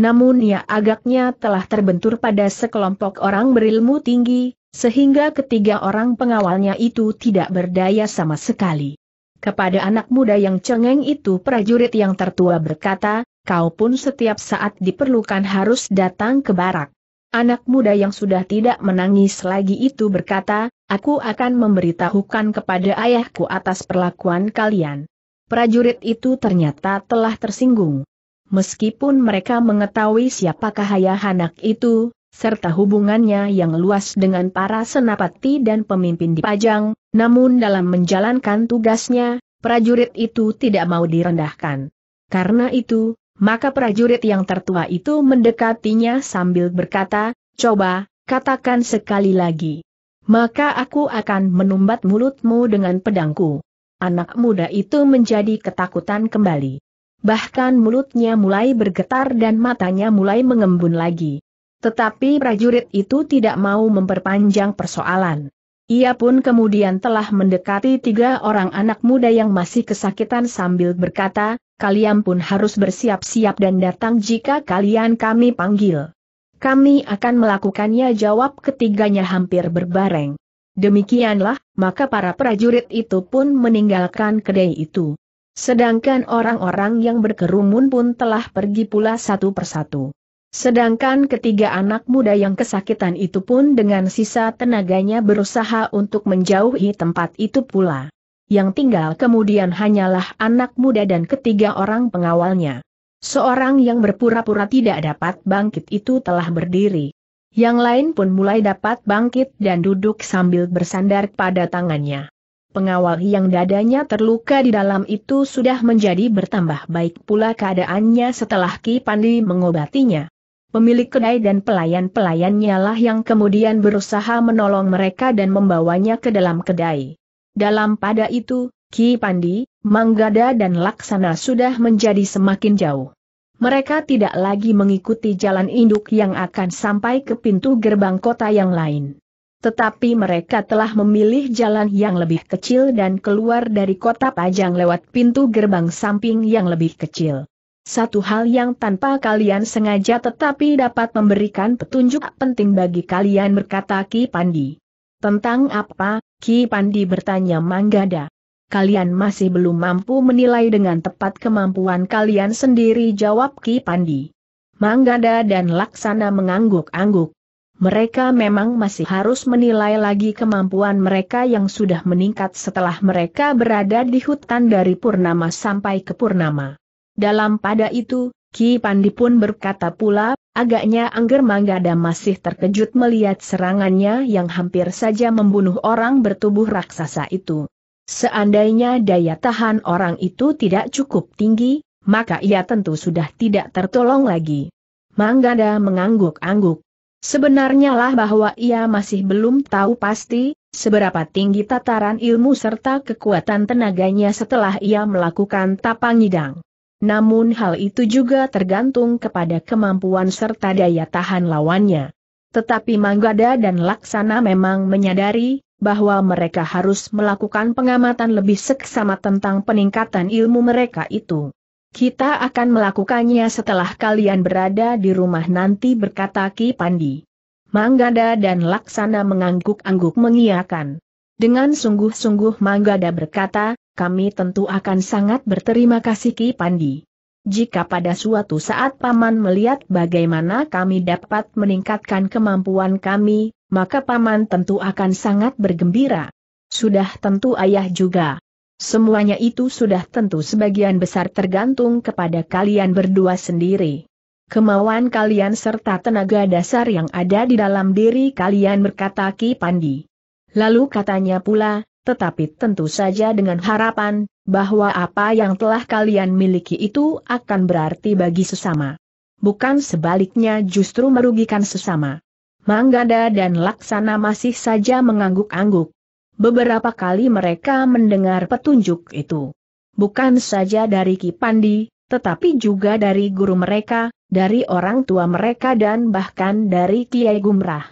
Namun ia agaknya telah terbentur pada sekelompok orang berilmu tinggi, sehingga ketiga orang pengawalnya itu tidak berdaya sama sekali. Kepada anak muda yang cengeng itu prajurit yang tertua berkata, kau pun setiap saat diperlukan harus datang ke barak. Anak muda yang sudah tidak menangis lagi itu berkata, aku akan memberitahukan kepada ayahku atas perlakuan kalian. Prajurit itu ternyata telah tersinggung. Meskipun mereka mengetahui siapakah ayah anak itu, serta hubungannya yang luas dengan para senapati dan pemimpin di Pajang, namun dalam menjalankan tugasnya, prajurit itu tidak mau direndahkan. Karena itu, maka prajurit yang tertua itu mendekatinya sambil berkata, coba, katakan sekali lagi. Maka aku akan menumbat mulutmu dengan pedangku. Anak muda itu menjadi ketakutan kembali. Bahkan mulutnya mulai bergetar dan matanya mulai mengembun lagi. Tetapi prajurit itu tidak mau memperpanjang persoalan. Ia pun kemudian telah mendekati tiga orang anak muda yang masih kesakitan sambil berkata, kalian pun harus bersiap-siap dan datang jika kalian kami panggil. Kami akan melakukannya jawab ketiganya hampir berbareng. Demikianlah, maka para prajurit itu pun meninggalkan kedai itu. Sedangkan orang-orang yang berkerumun pun telah pergi pula satu persatu. Sedangkan ketiga anak muda yang kesakitan itu pun dengan sisa tenaganya berusaha untuk menjauhi tempat itu pula yang tinggal kemudian hanyalah anak muda dan ketiga orang pengawalnya. Seorang yang berpura-pura tidak dapat bangkit itu telah berdiri. Yang lain pun mulai dapat bangkit dan duduk sambil bersandar pada tangannya. Pengawal yang dadanya terluka di dalam itu sudah menjadi bertambah baik pula keadaannya setelah Ki Pandi mengobatinya. Pemilik kedai dan pelayan-pelayannya lah yang kemudian berusaha menolong mereka dan membawanya ke dalam kedai. Dalam pada itu, Ki Pandi, Manggada dan Laksana sudah menjadi semakin jauh. Mereka tidak lagi mengikuti jalan induk yang akan sampai ke pintu gerbang kota yang lain. Tetapi mereka telah memilih jalan yang lebih kecil dan keluar dari kota Pajang lewat pintu gerbang samping yang lebih kecil. Satu hal yang tanpa kalian sengaja tetapi dapat memberikan petunjuk penting bagi kalian berkata Ki Pandi. Tentang apa, Ki Pandi bertanya Manggada. Kalian masih belum mampu menilai dengan tepat kemampuan kalian sendiri jawab Ki Pandi. Manggada dan Laksana mengangguk-angguk. Mereka memang masih harus menilai lagi kemampuan mereka yang sudah meningkat setelah mereka berada di hutan dari Purnama sampai ke Purnama. Dalam pada itu, Ki Pandi pun berkata pula Agaknya Angger Manggada masih terkejut melihat serangannya yang hampir saja membunuh orang bertubuh raksasa itu. Seandainya daya tahan orang itu tidak cukup tinggi, maka ia tentu sudah tidak tertolong lagi. Manggada mengangguk-angguk. Sebenarnya lah bahwa ia masih belum tahu pasti, seberapa tinggi tataran ilmu serta kekuatan tenaganya setelah ia melakukan tapang hidang. Namun hal itu juga tergantung kepada kemampuan serta daya tahan lawannya. Tetapi Manggada dan Laksana memang menyadari bahwa mereka harus melakukan pengamatan lebih seksama tentang peningkatan ilmu mereka itu. Kita akan melakukannya setelah kalian berada di rumah nanti berkata Ki Pandi. Manggada dan Laksana mengangguk-angguk mengiakan. Dengan sungguh-sungguh Manggada berkata, kami tentu akan sangat berterima kasih Ki Pandi. Jika pada suatu saat Paman melihat bagaimana kami dapat meningkatkan kemampuan kami, maka Paman tentu akan sangat bergembira. Sudah tentu ayah juga. Semuanya itu sudah tentu sebagian besar tergantung kepada kalian berdua sendiri. Kemauan kalian serta tenaga dasar yang ada di dalam diri kalian berkata Ki Pandi. Lalu katanya pula, tetapi tentu saja dengan harapan bahwa apa yang telah kalian miliki itu akan berarti bagi sesama. Bukan sebaliknya justru merugikan sesama. Manggada dan Laksana masih saja mengangguk-angguk. Beberapa kali mereka mendengar petunjuk itu. Bukan saja dari Kipandi, tetapi juga dari guru mereka, dari orang tua mereka dan bahkan dari Kiai Gumrah.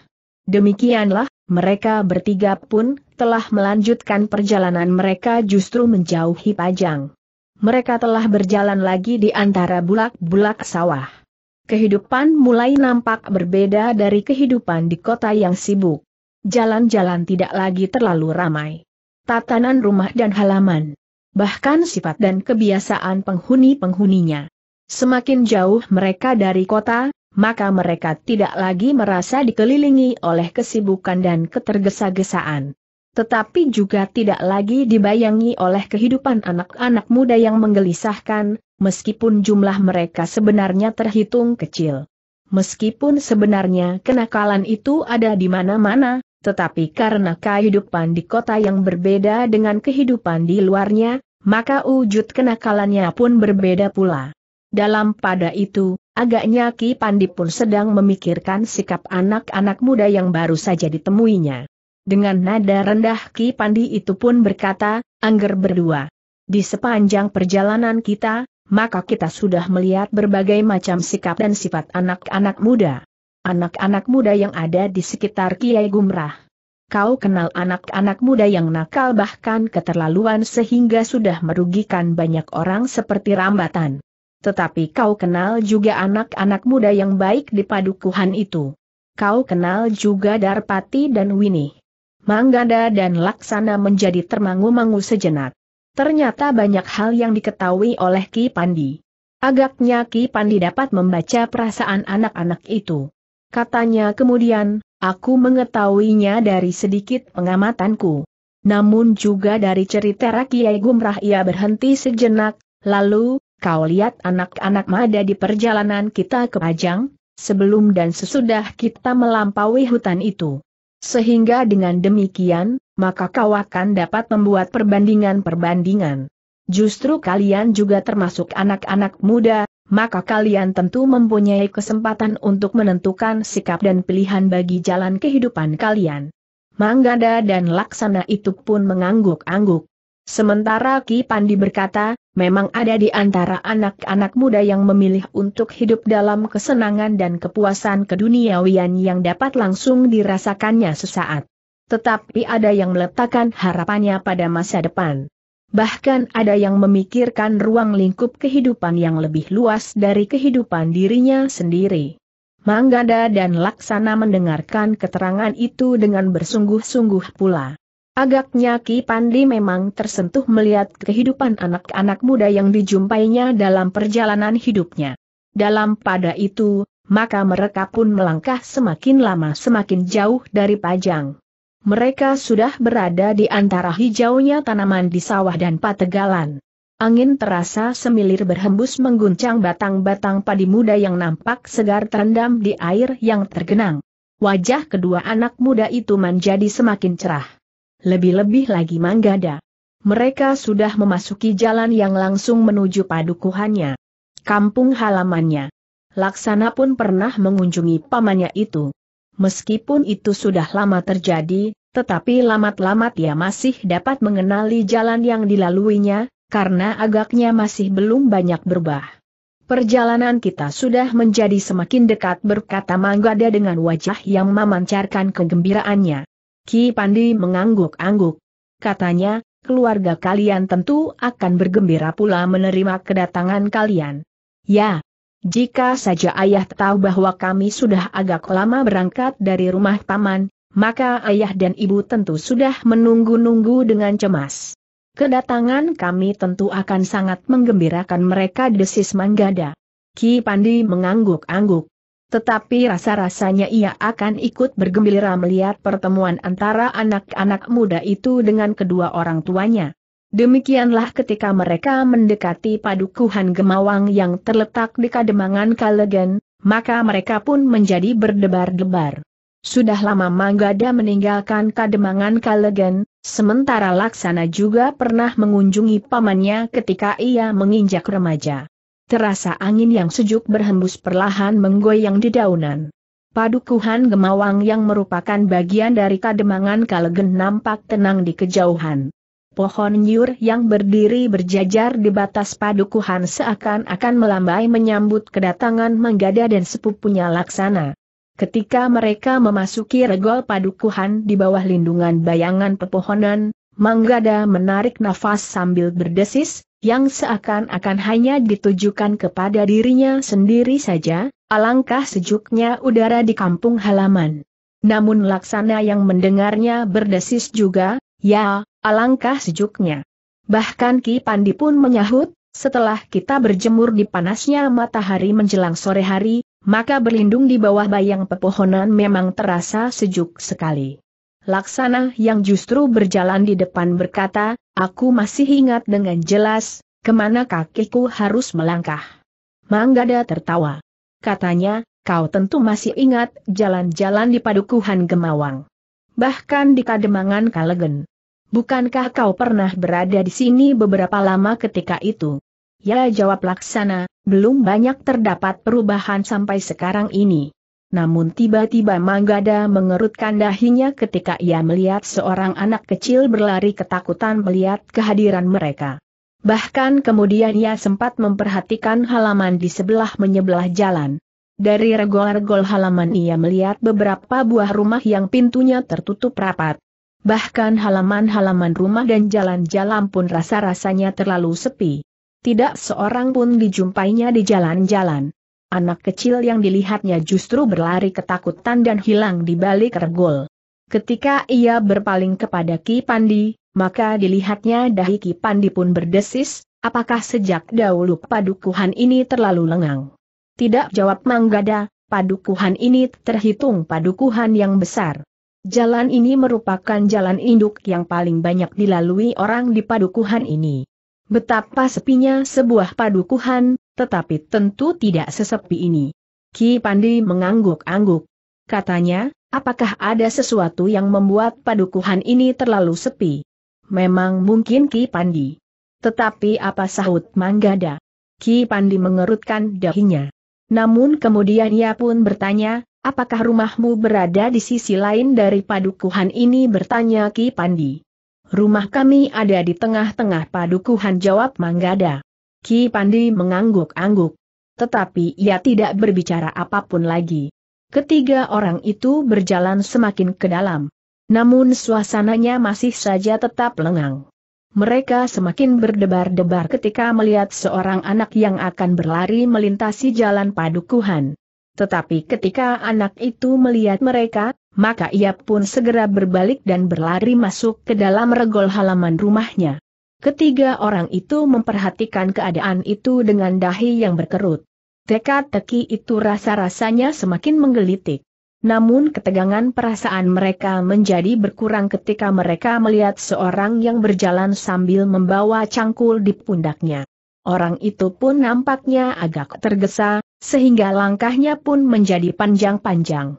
Demikianlah mereka bertiga pun telah melanjutkan perjalanan mereka justru menjauhi Pajang. Mereka telah berjalan lagi di antara bulak-bulak sawah. Kehidupan mulai nampak berbeda dari kehidupan di kota yang sibuk. Jalan-jalan tidak lagi terlalu ramai. Tatanan rumah dan halaman, bahkan sifat dan kebiasaan penghuni-penghuninya. Semakin jauh mereka dari kota, maka mereka tidak lagi merasa dikelilingi oleh kesibukan dan ketergesa-gesaan. Tetapi juga tidak lagi dibayangi oleh kehidupan anak-anak muda yang menggelisahkan, meskipun jumlah mereka sebenarnya terhitung kecil. Meskipun sebenarnya kenakalan itu ada di mana-mana, tetapi karena kehidupan di kota yang berbeda dengan kehidupan di luarnya, maka wujud kenakalannya pun berbeda pula. Dalam pada itu, Agaknya Ki Pandi pun sedang memikirkan sikap anak-anak muda yang baru saja ditemuinya. Dengan nada rendah Ki Pandi itu pun berkata, Angger berdua. Di sepanjang perjalanan kita, maka kita sudah melihat berbagai macam sikap dan sifat anak-anak muda. Anak-anak muda yang ada di sekitar Kiai Gumrah kau kenal anak-anak muda yang nakal bahkan keterlaluan sehingga sudah merugikan banyak orang seperti rambatan. Tetapi kau kenal juga anak-anak muda yang baik di padukuhan itu. Kau kenal juga Darpati dan Winnie. Manggada dan Laksana menjadi termangu-mangu sejenak. Ternyata banyak hal yang diketahui oleh Ki Pandi. Agaknya Ki Pandi dapat membaca perasaan anak-anak itu. Katanya kemudian, aku mengetahuinya dari sedikit pengamatanku. Namun juga dari cerita Kiai Gumrah ia berhenti sejenak, lalu, kau lihat anak-anak mada di perjalanan kita ke Pajang, sebelum dan sesudah kita melampaui hutan itu. Sehingga dengan demikian, maka kau akan dapat membuat perbandingan-perbandingan. Justru kalian juga termasuk anak-anak muda, maka kalian tentu mempunyai kesempatan untuk menentukan sikap dan pilihan bagi jalan kehidupan kalian. Manggada dan Laksana itu pun mengangguk-angguk. Sementara Ki Pandi berkata, memang ada di antara anak-anak muda yang memilih untuk hidup dalam kesenangan dan kepuasan keduniawian yang dapat langsung dirasakannya sesaat. Tetapi ada yang meletakkan harapannya pada masa depan. Bahkan ada yang memikirkan ruang lingkup kehidupan yang lebih luas dari kehidupan dirinya sendiri. Manggada dan Laksana mendengarkan keterangan itu dengan bersungguh-sungguh pula. Agaknya Ki Pandi memang tersentuh melihat kehidupan anak-anak muda yang dijumpainya dalam perjalanan hidupnya. Dalam pada itu, maka mereka pun melangkah semakin lama semakin jauh dari Pajang. Mereka sudah berada di antara hijaunya tanaman di sawah dan pategalan. Angin terasa semilir berhembus mengguncang batang-batang padi muda yang nampak segar terendam di air yang tergenang. Wajah kedua anak muda itu menjadi semakin cerah. Lebih-lebih lagi Manggada. Mereka sudah memasuki jalan yang langsung menuju padukuhannya. Kampung halamannya. Laksana pun pernah mengunjungi pamannya itu. Meskipun itu sudah lama terjadi, tetapi lamat-lamat ia masih dapat mengenali jalan yang dilaluinya, karena agaknya masih belum banyak berubah. Perjalanan kita sudah menjadi semakin dekat berkata Manggada dengan wajah yang memancarkan kegembiraannya. Ki Pandi mengangguk-angguk. Katanya, keluarga kalian tentu akan bergembira pula menerima kedatangan kalian. Ya, jika saja ayah tahu bahwa kami sudah agak lama berangkat dari rumah paman, maka ayah dan ibu tentu sudah menunggu-nunggu dengan cemas. Kedatangan kami tentu akan sangat menggembirakan mereka desis Manggada. Ki Pandi mengangguk-angguk. Tetapi rasa-rasanya ia akan ikut bergembira melihat pertemuan antara anak-anak muda itu dengan kedua orang tuanya. Demikianlah ketika mereka mendekati padukuhan Gemawang yang terletak di Kademangan Kalegen, maka mereka pun menjadi berdebar-debar. Sudah lama Manggada meninggalkan Kademangan Kalegen, sementara Laksana juga pernah mengunjungi pamannya ketika ia menginjak remaja terasa angin yang sejuk berhembus perlahan menggoyang di daunan. Padukuhan Gemawang yang merupakan bagian dari kademangan Kalegen nampak tenang di kejauhan. Pohon nyur yang berdiri berjajar di batas padukuhan seakan-akan melambai menyambut kedatangan Manggada dan sepupunya Laksana. Ketika mereka memasuki regol padukuhan di bawah lindungan bayangan pepohonan, Manggada menarik nafas sambil berdesis, yang seakan-akan hanya ditujukan kepada dirinya sendiri saja, alangkah sejuknya udara di kampung halaman. Namun laksana yang mendengarnya berdesis juga, ya, alangkah sejuknya. Bahkan Ki Pandi pun menyahut, setelah kita berjemur di panasnya matahari menjelang sore hari, maka berlindung di bawah bayang pepohonan memang terasa sejuk sekali. Laksana yang justru berjalan di depan berkata, aku masih ingat dengan jelas, kemana kakiku harus melangkah. Manggada tertawa. Katanya, kau tentu masih ingat jalan-jalan di padukuhan Gemawang. Bahkan di Kademangan Kalegen. Bukankah kau pernah berada di sini beberapa lama ketika itu? Ya jawab Laksana, belum banyak terdapat perubahan sampai sekarang ini. Namun tiba-tiba Manggada mengerutkan dahinya ketika ia melihat seorang anak kecil berlari ketakutan melihat kehadiran mereka. Bahkan kemudian ia sempat memperhatikan halaman di sebelah menyebelah jalan. Dari regol-regol halaman ia melihat beberapa buah rumah yang pintunya tertutup rapat. Bahkan halaman-halaman rumah dan jalan-jalan pun rasa-rasanya terlalu sepi. Tidak seorang pun dijumpainya di jalan-jalan. Anak kecil yang dilihatnya justru berlari ketakutan dan hilang di balik regol. Ketika ia berpaling kepada Ki Pandi, maka dilihatnya dahi Ki Pandi pun berdesis, apakah sejak dahulu padukuhan ini terlalu lengang? Tidak jawab Manggada, padukuhan ini terhitung padukuhan yang besar. Jalan ini merupakan jalan induk yang paling banyak dilalui orang di padukuhan ini. Betapa sepinya sebuah padukuhan, tetapi tentu tidak sesepi ini. Ki Pandi mengangguk-angguk. Katanya, apakah ada sesuatu yang membuat padukuhan ini terlalu sepi? Memang mungkin Ki Pandi. Tetapi apa sahut Manggada? Ki Pandi mengerutkan dahinya. Namun kemudian ia pun bertanya, apakah rumahmu berada di sisi lain dari padukuhan ini bertanya Ki Pandi. Rumah kami ada di tengah-tengah padukuhan jawab Manggada. Ki Pandi mengangguk-angguk. Tetapi ia tidak berbicara apapun lagi. Ketiga orang itu berjalan semakin ke dalam. Namun suasananya masih saja tetap lengang. Mereka semakin berdebar-debar ketika melihat seorang anak yang akan berlari melintasi jalan padukuhan. Tetapi ketika anak itu melihat mereka, maka ia pun segera berbalik dan berlari masuk ke dalam regol halaman rumahnya. Ketiga orang itu memperhatikan keadaan itu dengan dahi yang berkerut. Tekad teki itu rasa-rasanya semakin menggelitik. Namun ketegangan perasaan mereka menjadi berkurang ketika mereka melihat seorang yang berjalan sambil membawa cangkul di pundaknya. Orang itu pun nampaknya agak tergesa, sehingga langkahnya pun menjadi panjang-panjang.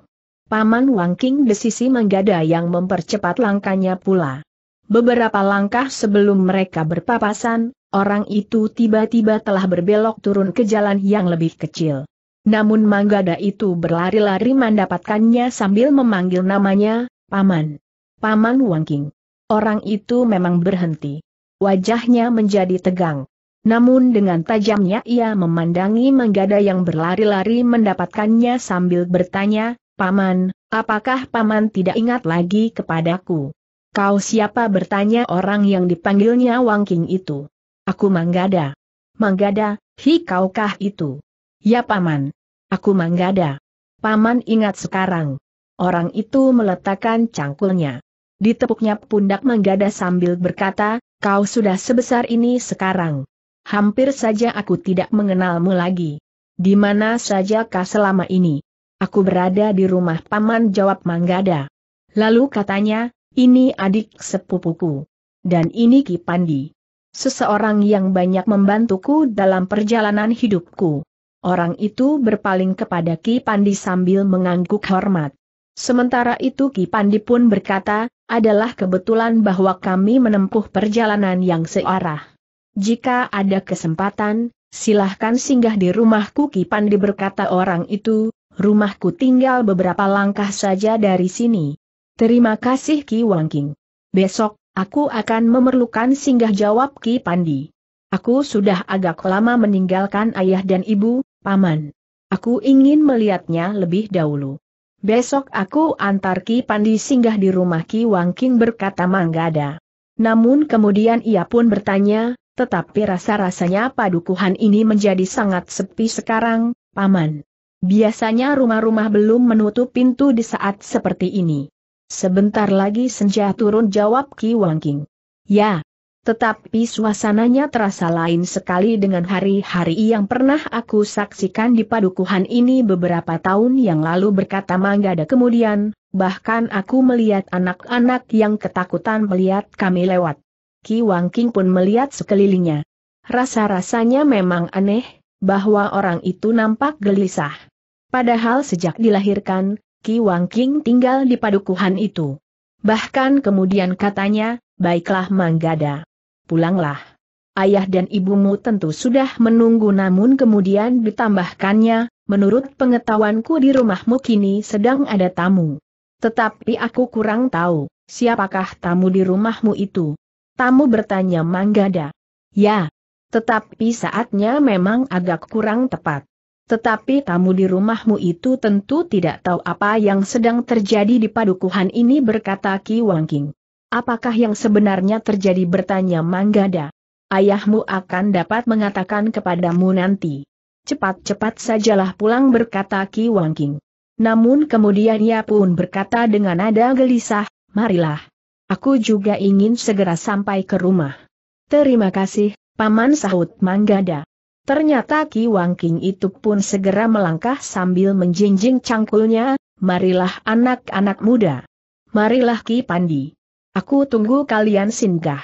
Paman Wang Wangking sisi menggada yang mempercepat langkahnya pula. Beberapa langkah sebelum mereka berpapasan, orang itu tiba-tiba telah berbelok turun ke jalan yang lebih kecil. Namun Manggada itu berlari-lari mendapatkannya sambil memanggil namanya, Paman. Paman Wangking. Orang itu memang berhenti. Wajahnya menjadi tegang. Namun dengan tajamnya ia memandangi Manggada yang berlari-lari mendapatkannya sambil bertanya, Paman, apakah Paman tidak ingat lagi kepadaku? Kau siapa bertanya orang yang dipanggilnya Wang King itu? Aku Manggada. Manggada, hi kaukah itu? Ya Paman. Aku Manggada. Paman ingat sekarang. Orang itu meletakkan cangkulnya. Ditepuknya pundak Manggada sambil berkata, kau sudah sebesar ini sekarang hampir saja aku tidak mengenalmu lagi. Di mana saja kau selama ini? Aku berada di rumah paman jawab Manggada. Lalu katanya, ini adik sepupuku. Dan ini Ki Pandi. Seseorang yang banyak membantuku dalam perjalanan hidupku. Orang itu berpaling kepada Ki Pandi sambil mengangguk hormat. Sementara itu Ki Pandi pun berkata, adalah kebetulan bahwa kami menempuh perjalanan yang searah. Jika ada kesempatan, silahkan singgah di rumahku Ki Pandi berkata orang itu, rumahku tinggal beberapa langkah saja dari sini. Terima kasih Ki Wangking. Besok, aku akan memerlukan singgah jawab Ki Pandi. Aku sudah agak lama meninggalkan ayah dan ibu, paman. Aku ingin melihatnya lebih dahulu. Besok aku antar Ki Pandi singgah di rumah Ki Wangking berkata Manggada. Namun kemudian ia pun bertanya, tetapi rasa-rasanya padukuhan ini menjadi sangat sepi sekarang, Paman. Biasanya rumah-rumah belum menutup pintu di saat seperti ini. Sebentar lagi senja turun jawab Ki Wangking. Ya. Tetapi suasananya terasa lain sekali dengan hari-hari yang pernah aku saksikan di padukuhan ini beberapa tahun yang lalu berkata Manggada kemudian, bahkan aku melihat anak-anak yang ketakutan melihat kami lewat. Ki Wang King pun melihat sekelilingnya. Rasa-rasanya memang aneh, bahwa orang itu nampak gelisah. Padahal sejak dilahirkan, Ki Wang King tinggal di padukuhan itu. Bahkan kemudian katanya, baiklah Manggada. Pulanglah. Ayah dan ibumu tentu sudah menunggu namun kemudian ditambahkannya, menurut pengetahuanku di rumahmu kini sedang ada tamu. Tetapi aku kurang tahu, siapakah tamu di rumahmu itu. Tamu bertanya Manggada. Ya. Tetapi saatnya memang agak kurang tepat. Tetapi tamu di rumahmu itu tentu tidak tahu apa yang sedang terjadi di padukuhan ini berkata Ki Wangking. Apakah yang sebenarnya terjadi bertanya Manggada. Ayahmu akan dapat mengatakan kepadamu nanti. Cepat-cepat sajalah pulang berkata Ki Wangking. Namun kemudian ia pun berkata dengan nada gelisah, marilah. Aku juga ingin segera sampai ke rumah. Terima kasih, Paman sahut Manggada. Ternyata Ki Wangking itu pun segera melangkah sambil menjinjing cangkulnya, marilah anak-anak muda. Marilah Ki Pandi. Aku tunggu kalian singgah.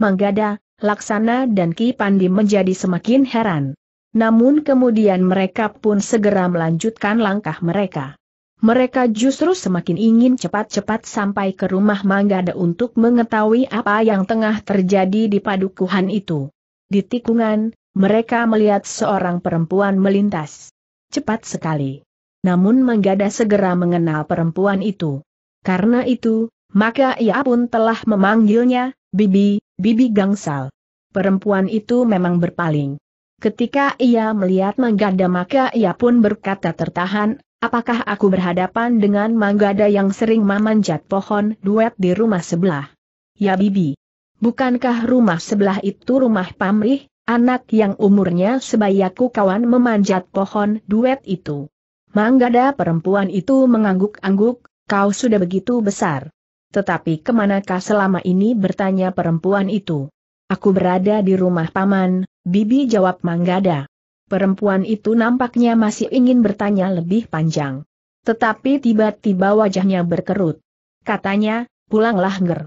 Manggada, Laksana dan Ki Pandi menjadi semakin heran. Namun kemudian mereka pun segera melanjutkan langkah mereka mereka justru semakin ingin cepat-cepat sampai ke rumah Manggada untuk mengetahui apa yang tengah terjadi di padukuhan itu. Di tikungan, mereka melihat seorang perempuan melintas. Cepat sekali. Namun Manggada segera mengenal perempuan itu. Karena itu, maka ia pun telah memanggilnya, Bibi, Bibi Gangsal. Perempuan itu memang berpaling. Ketika ia melihat Manggada maka ia pun berkata tertahan, apakah aku berhadapan dengan Manggada yang sering memanjat pohon duet di rumah sebelah? Ya Bibi. Bukankah rumah sebelah itu rumah pamrih, anak yang umurnya sebayaku kawan memanjat pohon duet itu? Manggada perempuan itu mengangguk-angguk, kau sudah begitu besar. Tetapi kemanakah selama ini bertanya perempuan itu? Aku berada di rumah paman, Bibi jawab Manggada. Perempuan itu nampaknya masih ingin bertanya lebih panjang. Tetapi tiba-tiba wajahnya berkerut. Katanya, pulanglah ger.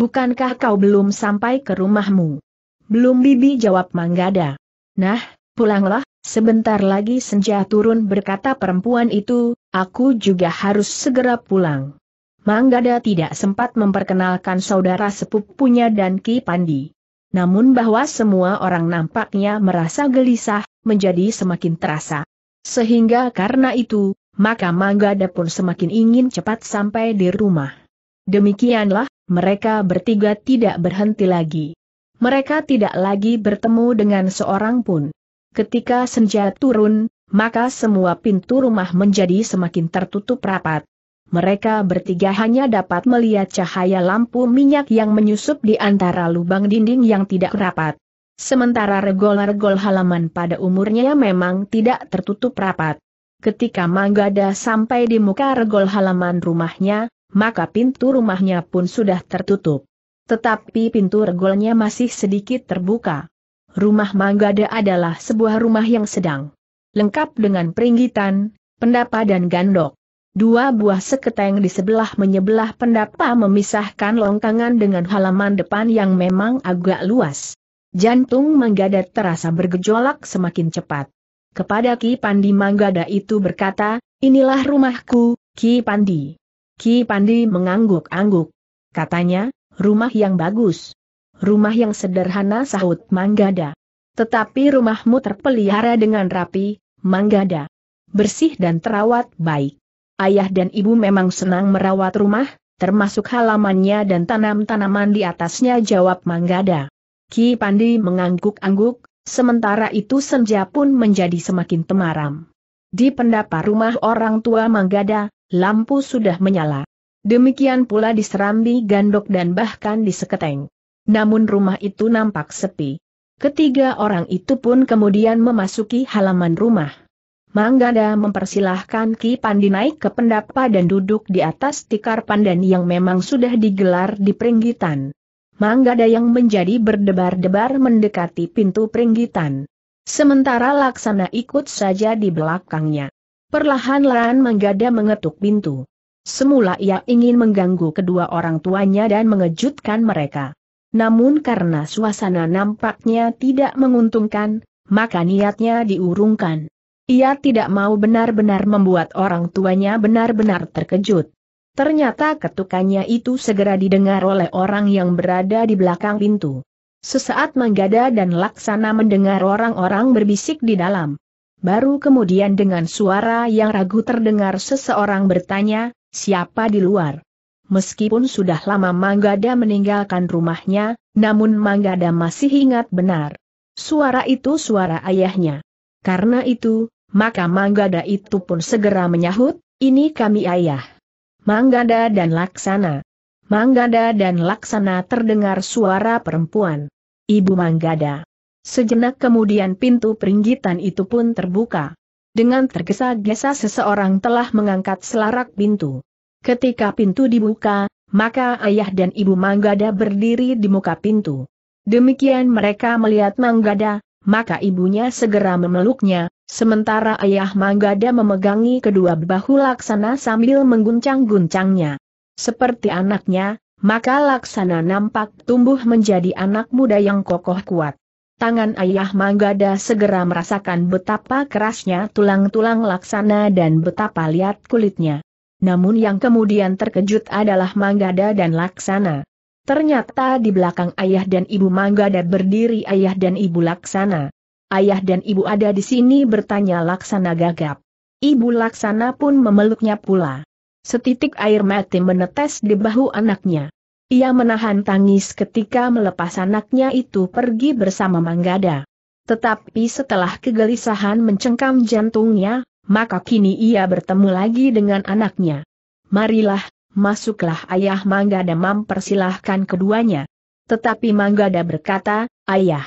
Bukankah kau belum sampai ke rumahmu? Belum bibi jawab Manggada. Nah, pulanglah, sebentar lagi senja turun berkata perempuan itu, aku juga harus segera pulang. Manggada tidak sempat memperkenalkan saudara sepupunya dan Ki Pandi namun bahwa semua orang nampaknya merasa gelisah, menjadi semakin terasa. Sehingga karena itu, maka Manggada pun semakin ingin cepat sampai di rumah. Demikianlah, mereka bertiga tidak berhenti lagi. Mereka tidak lagi bertemu dengan seorang pun. Ketika senja turun, maka semua pintu rumah menjadi semakin tertutup rapat, mereka bertiga hanya dapat melihat cahaya lampu minyak yang menyusup di antara lubang dinding yang tidak rapat. Sementara regol-regol halaman pada umurnya memang tidak tertutup rapat. Ketika Manggada sampai di muka regol halaman rumahnya, maka pintu rumahnya pun sudah tertutup. Tetapi pintu regolnya masih sedikit terbuka. Rumah Manggada adalah sebuah rumah yang sedang. Lengkap dengan peringgitan, pendapa dan gandok. Dua buah seketeng di sebelah menyebelah pendapa memisahkan longkangan dengan halaman depan yang memang agak luas. Jantung Manggada terasa bergejolak semakin cepat. Kepada Ki Pandi Manggada itu berkata, inilah rumahku, Ki Pandi. Ki Pandi mengangguk-angguk. Katanya, rumah yang bagus. Rumah yang sederhana sahut Manggada. Tetapi rumahmu terpelihara dengan rapi, Manggada. Bersih dan terawat baik. Ayah dan ibu memang senang merawat rumah, termasuk halamannya dan tanam-tanaman di atasnya jawab Manggada. Ki Pandi mengangguk-angguk, sementara itu senja pun menjadi semakin temaram. Di pendapa rumah orang tua Manggada, lampu sudah menyala. Demikian pula di Serambi Gandok dan bahkan di Seketeng. Namun rumah itu nampak sepi. Ketiga orang itu pun kemudian memasuki halaman rumah. Manggada mempersilahkan Ki Pandi naik ke pendapa dan duduk di atas tikar pandan yang memang sudah digelar di peringgitan. Manggada yang menjadi berdebar-debar mendekati pintu peringgitan. Sementara laksana ikut saja di belakangnya. Perlahan-lahan Manggada mengetuk pintu. Semula ia ingin mengganggu kedua orang tuanya dan mengejutkan mereka. Namun karena suasana nampaknya tidak menguntungkan, maka niatnya diurungkan. Ia tidak mau benar-benar membuat orang tuanya benar-benar terkejut. Ternyata ketukannya itu segera didengar oleh orang yang berada di belakang pintu. Sesaat Manggada dan Laksana mendengar orang-orang berbisik di dalam. Baru kemudian dengan suara yang ragu terdengar seseorang bertanya, siapa di luar? Meskipun sudah lama Manggada meninggalkan rumahnya, namun Manggada masih ingat benar. Suara itu suara ayahnya. Karena itu, maka Manggada itu pun segera menyahut, ini kami ayah. Manggada dan Laksana. Manggada dan Laksana terdengar suara perempuan. Ibu Manggada. Sejenak kemudian pintu peringgitan itu pun terbuka. Dengan tergesa-gesa seseorang telah mengangkat selarak pintu. Ketika pintu dibuka, maka ayah dan ibu Manggada berdiri di muka pintu. Demikian mereka melihat Manggada, maka ibunya segera memeluknya, sementara ayah Manggada memegangi kedua bahu Laksana sambil mengguncang-guncangnya. Seperti anaknya, maka Laksana nampak tumbuh menjadi anak muda yang kokoh kuat. Tangan ayah Manggada segera merasakan betapa kerasnya tulang-tulang Laksana dan betapa liat kulitnya. Namun yang kemudian terkejut adalah Manggada dan Laksana. Ternyata di belakang ayah dan ibu Manggada berdiri ayah dan ibu Laksana. Ayah dan ibu ada di sini bertanya Laksana gagap. Ibu Laksana pun memeluknya pula. Setitik air mati menetes di bahu anaknya. Ia menahan tangis ketika melepas anaknya itu pergi bersama Manggada. Tetapi setelah kegelisahan mencengkam jantungnya, maka kini ia bertemu lagi dengan anaknya. Marilah, masuklah ayah Manggada mempersilahkan keduanya. Tetapi Manggada berkata, ayah,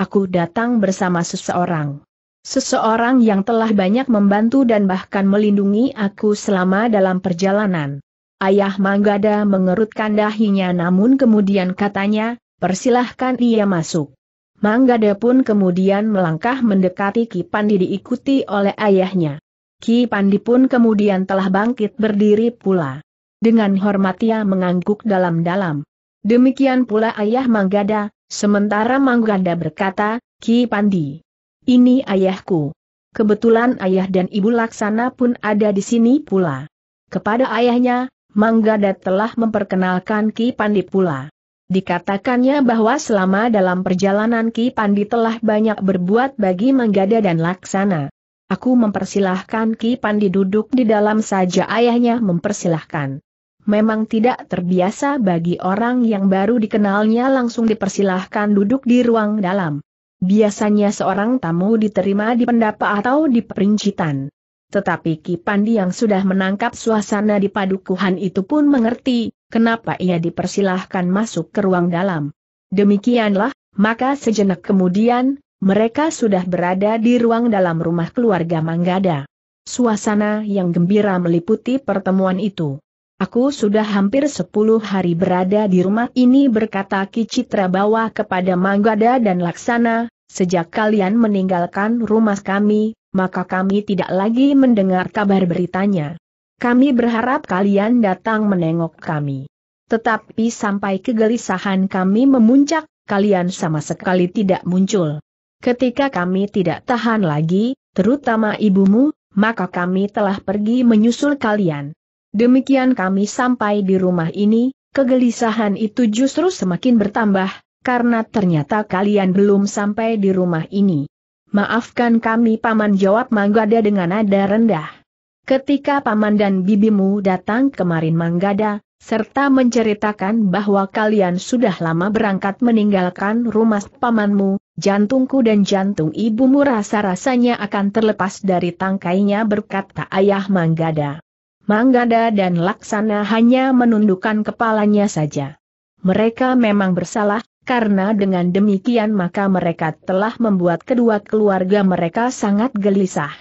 aku datang bersama seseorang. Seseorang yang telah banyak membantu dan bahkan melindungi aku selama dalam perjalanan. Ayah Manggada mengerutkan dahinya namun kemudian katanya, persilahkan ia masuk. Manggada pun kemudian melangkah mendekati Ki Pandi diikuti oleh ayahnya. Ki Pandi pun kemudian telah bangkit berdiri pula. Dengan hormat ia mengangguk dalam-dalam. Demikian pula ayah Manggada, sementara Manggada berkata, Ki Pandi. Ini ayahku. Kebetulan ayah dan ibu laksana pun ada di sini pula. Kepada ayahnya, Manggada telah memperkenalkan Ki Pandi pula. Dikatakannya bahwa selama dalam perjalanan Ki Pandi telah banyak berbuat bagi Manggada dan Laksana. Aku mempersilahkan Ki Pandi duduk di dalam saja ayahnya mempersilahkan memang tidak terbiasa bagi orang yang baru dikenalnya langsung dipersilahkan duduk di ruang dalam. Biasanya seorang tamu diterima di pendapa atau di perincitan. Tetapi Ki yang sudah menangkap suasana di padukuhan itu pun mengerti, kenapa ia dipersilahkan masuk ke ruang dalam. Demikianlah, maka sejenak kemudian, mereka sudah berada di ruang dalam rumah keluarga Manggada. Suasana yang gembira meliputi pertemuan itu. Aku sudah hampir sepuluh hari berada di rumah ini berkata Kicitra bawa kepada Manggada dan Laksana, sejak kalian meninggalkan rumah kami, maka kami tidak lagi mendengar kabar beritanya. Kami berharap kalian datang menengok kami. Tetapi sampai kegelisahan kami memuncak, kalian sama sekali tidak muncul. Ketika kami tidak tahan lagi, terutama ibumu, maka kami telah pergi menyusul kalian. Demikian kami sampai di rumah ini, kegelisahan itu justru semakin bertambah, karena ternyata kalian belum sampai di rumah ini. Maafkan kami paman jawab Manggada dengan nada rendah. Ketika paman dan bibimu datang kemarin Manggada, serta menceritakan bahwa kalian sudah lama berangkat meninggalkan rumah pamanmu, jantungku dan jantung ibumu rasa-rasanya akan terlepas dari tangkainya berkata ayah Manggada. Manggada dan Laksana hanya menundukkan kepalanya saja. Mereka memang bersalah, karena dengan demikian maka mereka telah membuat kedua keluarga mereka sangat gelisah.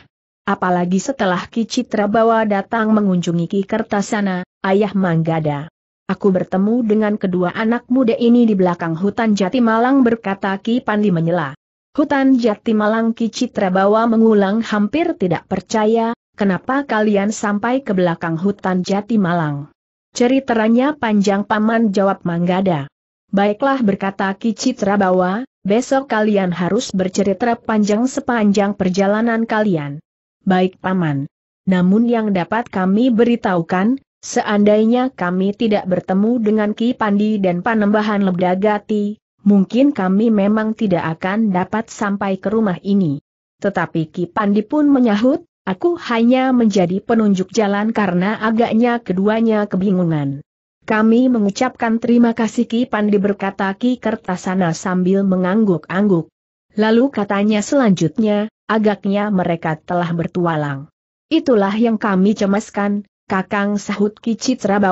Apalagi setelah Ki Bawa datang mengunjungi Ki Kertasana, ayah Manggada. Aku bertemu dengan kedua anak muda ini di belakang hutan Jati Malang berkata Ki Pandi menyela. Hutan Jati Malang Ki bawa mengulang hampir tidak percaya, kenapa kalian sampai ke belakang hutan Jati Malang? Ceritanya panjang paman jawab Manggada. Baiklah berkata Ki Citra bahwa, besok kalian harus bercerita panjang sepanjang perjalanan kalian. Baik paman. Namun yang dapat kami beritahukan, seandainya kami tidak bertemu dengan Ki Pandi dan Panembahan Lebdagati, mungkin kami memang tidak akan dapat sampai ke rumah ini. Tetapi Ki Pandi pun menyahut, Aku hanya menjadi penunjuk jalan karena agaknya keduanya kebingungan. Kami mengucapkan terima kasih Ki Pandi berkata Ki Kertasana sambil mengangguk-angguk. Lalu katanya selanjutnya, agaknya mereka telah bertualang. Itulah yang kami cemaskan, Kakang sahut Ki Citra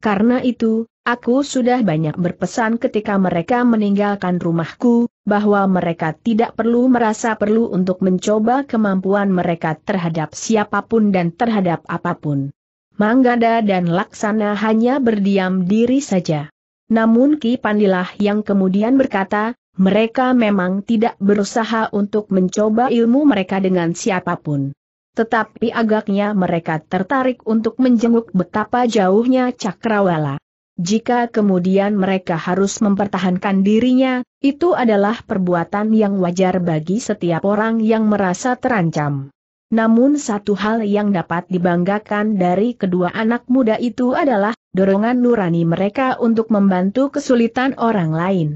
karena itu, Aku sudah banyak berpesan ketika mereka meninggalkan rumahku, bahwa mereka tidak perlu merasa perlu untuk mencoba kemampuan mereka terhadap siapapun dan terhadap apapun. Manggada dan Laksana hanya berdiam diri saja. Namun Ki Pandilah yang kemudian berkata, mereka memang tidak berusaha untuk mencoba ilmu mereka dengan siapapun. Tetapi agaknya mereka tertarik untuk menjenguk betapa jauhnya Cakrawala. Jika kemudian mereka harus mempertahankan dirinya, itu adalah perbuatan yang wajar bagi setiap orang yang merasa terancam. Namun satu hal yang dapat dibanggakan dari kedua anak muda itu adalah dorongan nurani mereka untuk membantu kesulitan orang lain.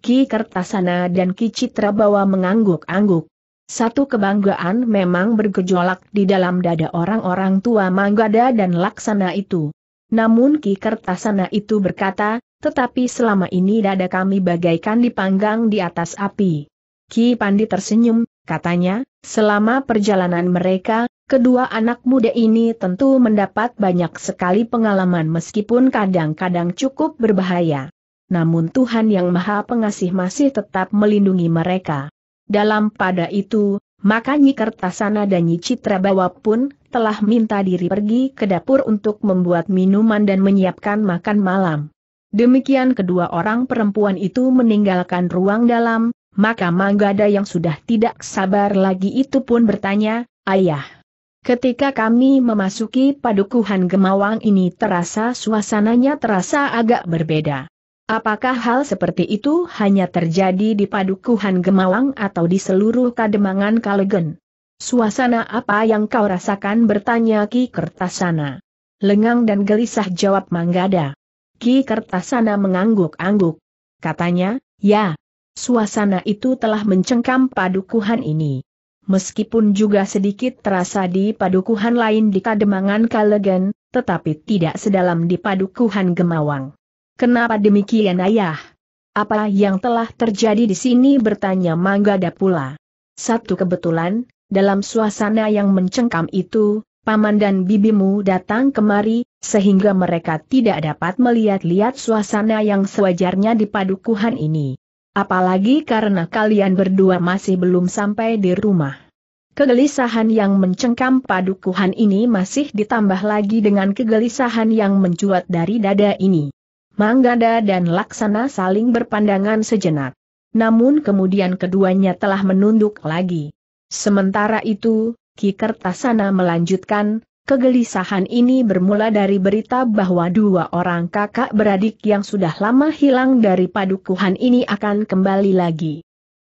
Ki Kertasana dan Ki Citra bawa mengangguk-angguk. Satu kebanggaan memang bergejolak di dalam dada orang-orang tua Manggada dan Laksana itu. Namun Ki Kertasana itu berkata, tetapi selama ini dada kami bagaikan dipanggang di atas api. Ki Pandi tersenyum, katanya, selama perjalanan mereka, kedua anak muda ini tentu mendapat banyak sekali pengalaman meskipun kadang-kadang cukup berbahaya. Namun Tuhan Yang Maha Pengasih masih tetap melindungi mereka. Dalam pada itu, maka Nyi Kertasana dan Nyi Bawa pun telah minta diri pergi ke dapur untuk membuat minuman dan menyiapkan makan malam. Demikian kedua orang perempuan itu meninggalkan ruang dalam, maka Manggada yang sudah tidak sabar lagi itu pun bertanya, Ayah, ketika kami memasuki padukuhan Gemawang ini terasa suasananya terasa agak berbeda. Apakah hal seperti itu hanya terjadi di padukuhan Gemawang atau di seluruh kademangan Kalegen? Suasana apa yang kau rasakan bertanya Ki Kertasana. Lengang dan gelisah jawab Manggada. Ki Kertasana mengangguk-angguk. Katanya, ya, suasana itu telah mencengkam padukuhan ini. Meskipun juga sedikit terasa di padukuhan lain di kademangan Kalegen, tetapi tidak sedalam di padukuhan Gemawang. Kenapa demikian ayah? Apa yang telah terjadi di sini bertanya Manggada pula. Satu kebetulan, dalam suasana yang mencengkam itu, paman dan bibimu datang kemari, sehingga mereka tidak dapat melihat-lihat suasana yang sewajarnya di padukuhan ini. Apalagi karena kalian berdua masih belum sampai di rumah. Kegelisahan yang mencengkam padukuhan ini masih ditambah lagi dengan kegelisahan yang mencuat dari dada ini. Manggada dan Laksana saling berpandangan sejenak. Namun kemudian keduanya telah menunduk lagi. Sementara itu, Ki Kertasana melanjutkan, kegelisahan ini bermula dari berita bahwa dua orang kakak beradik yang sudah lama hilang dari padukuhan ini akan kembali lagi.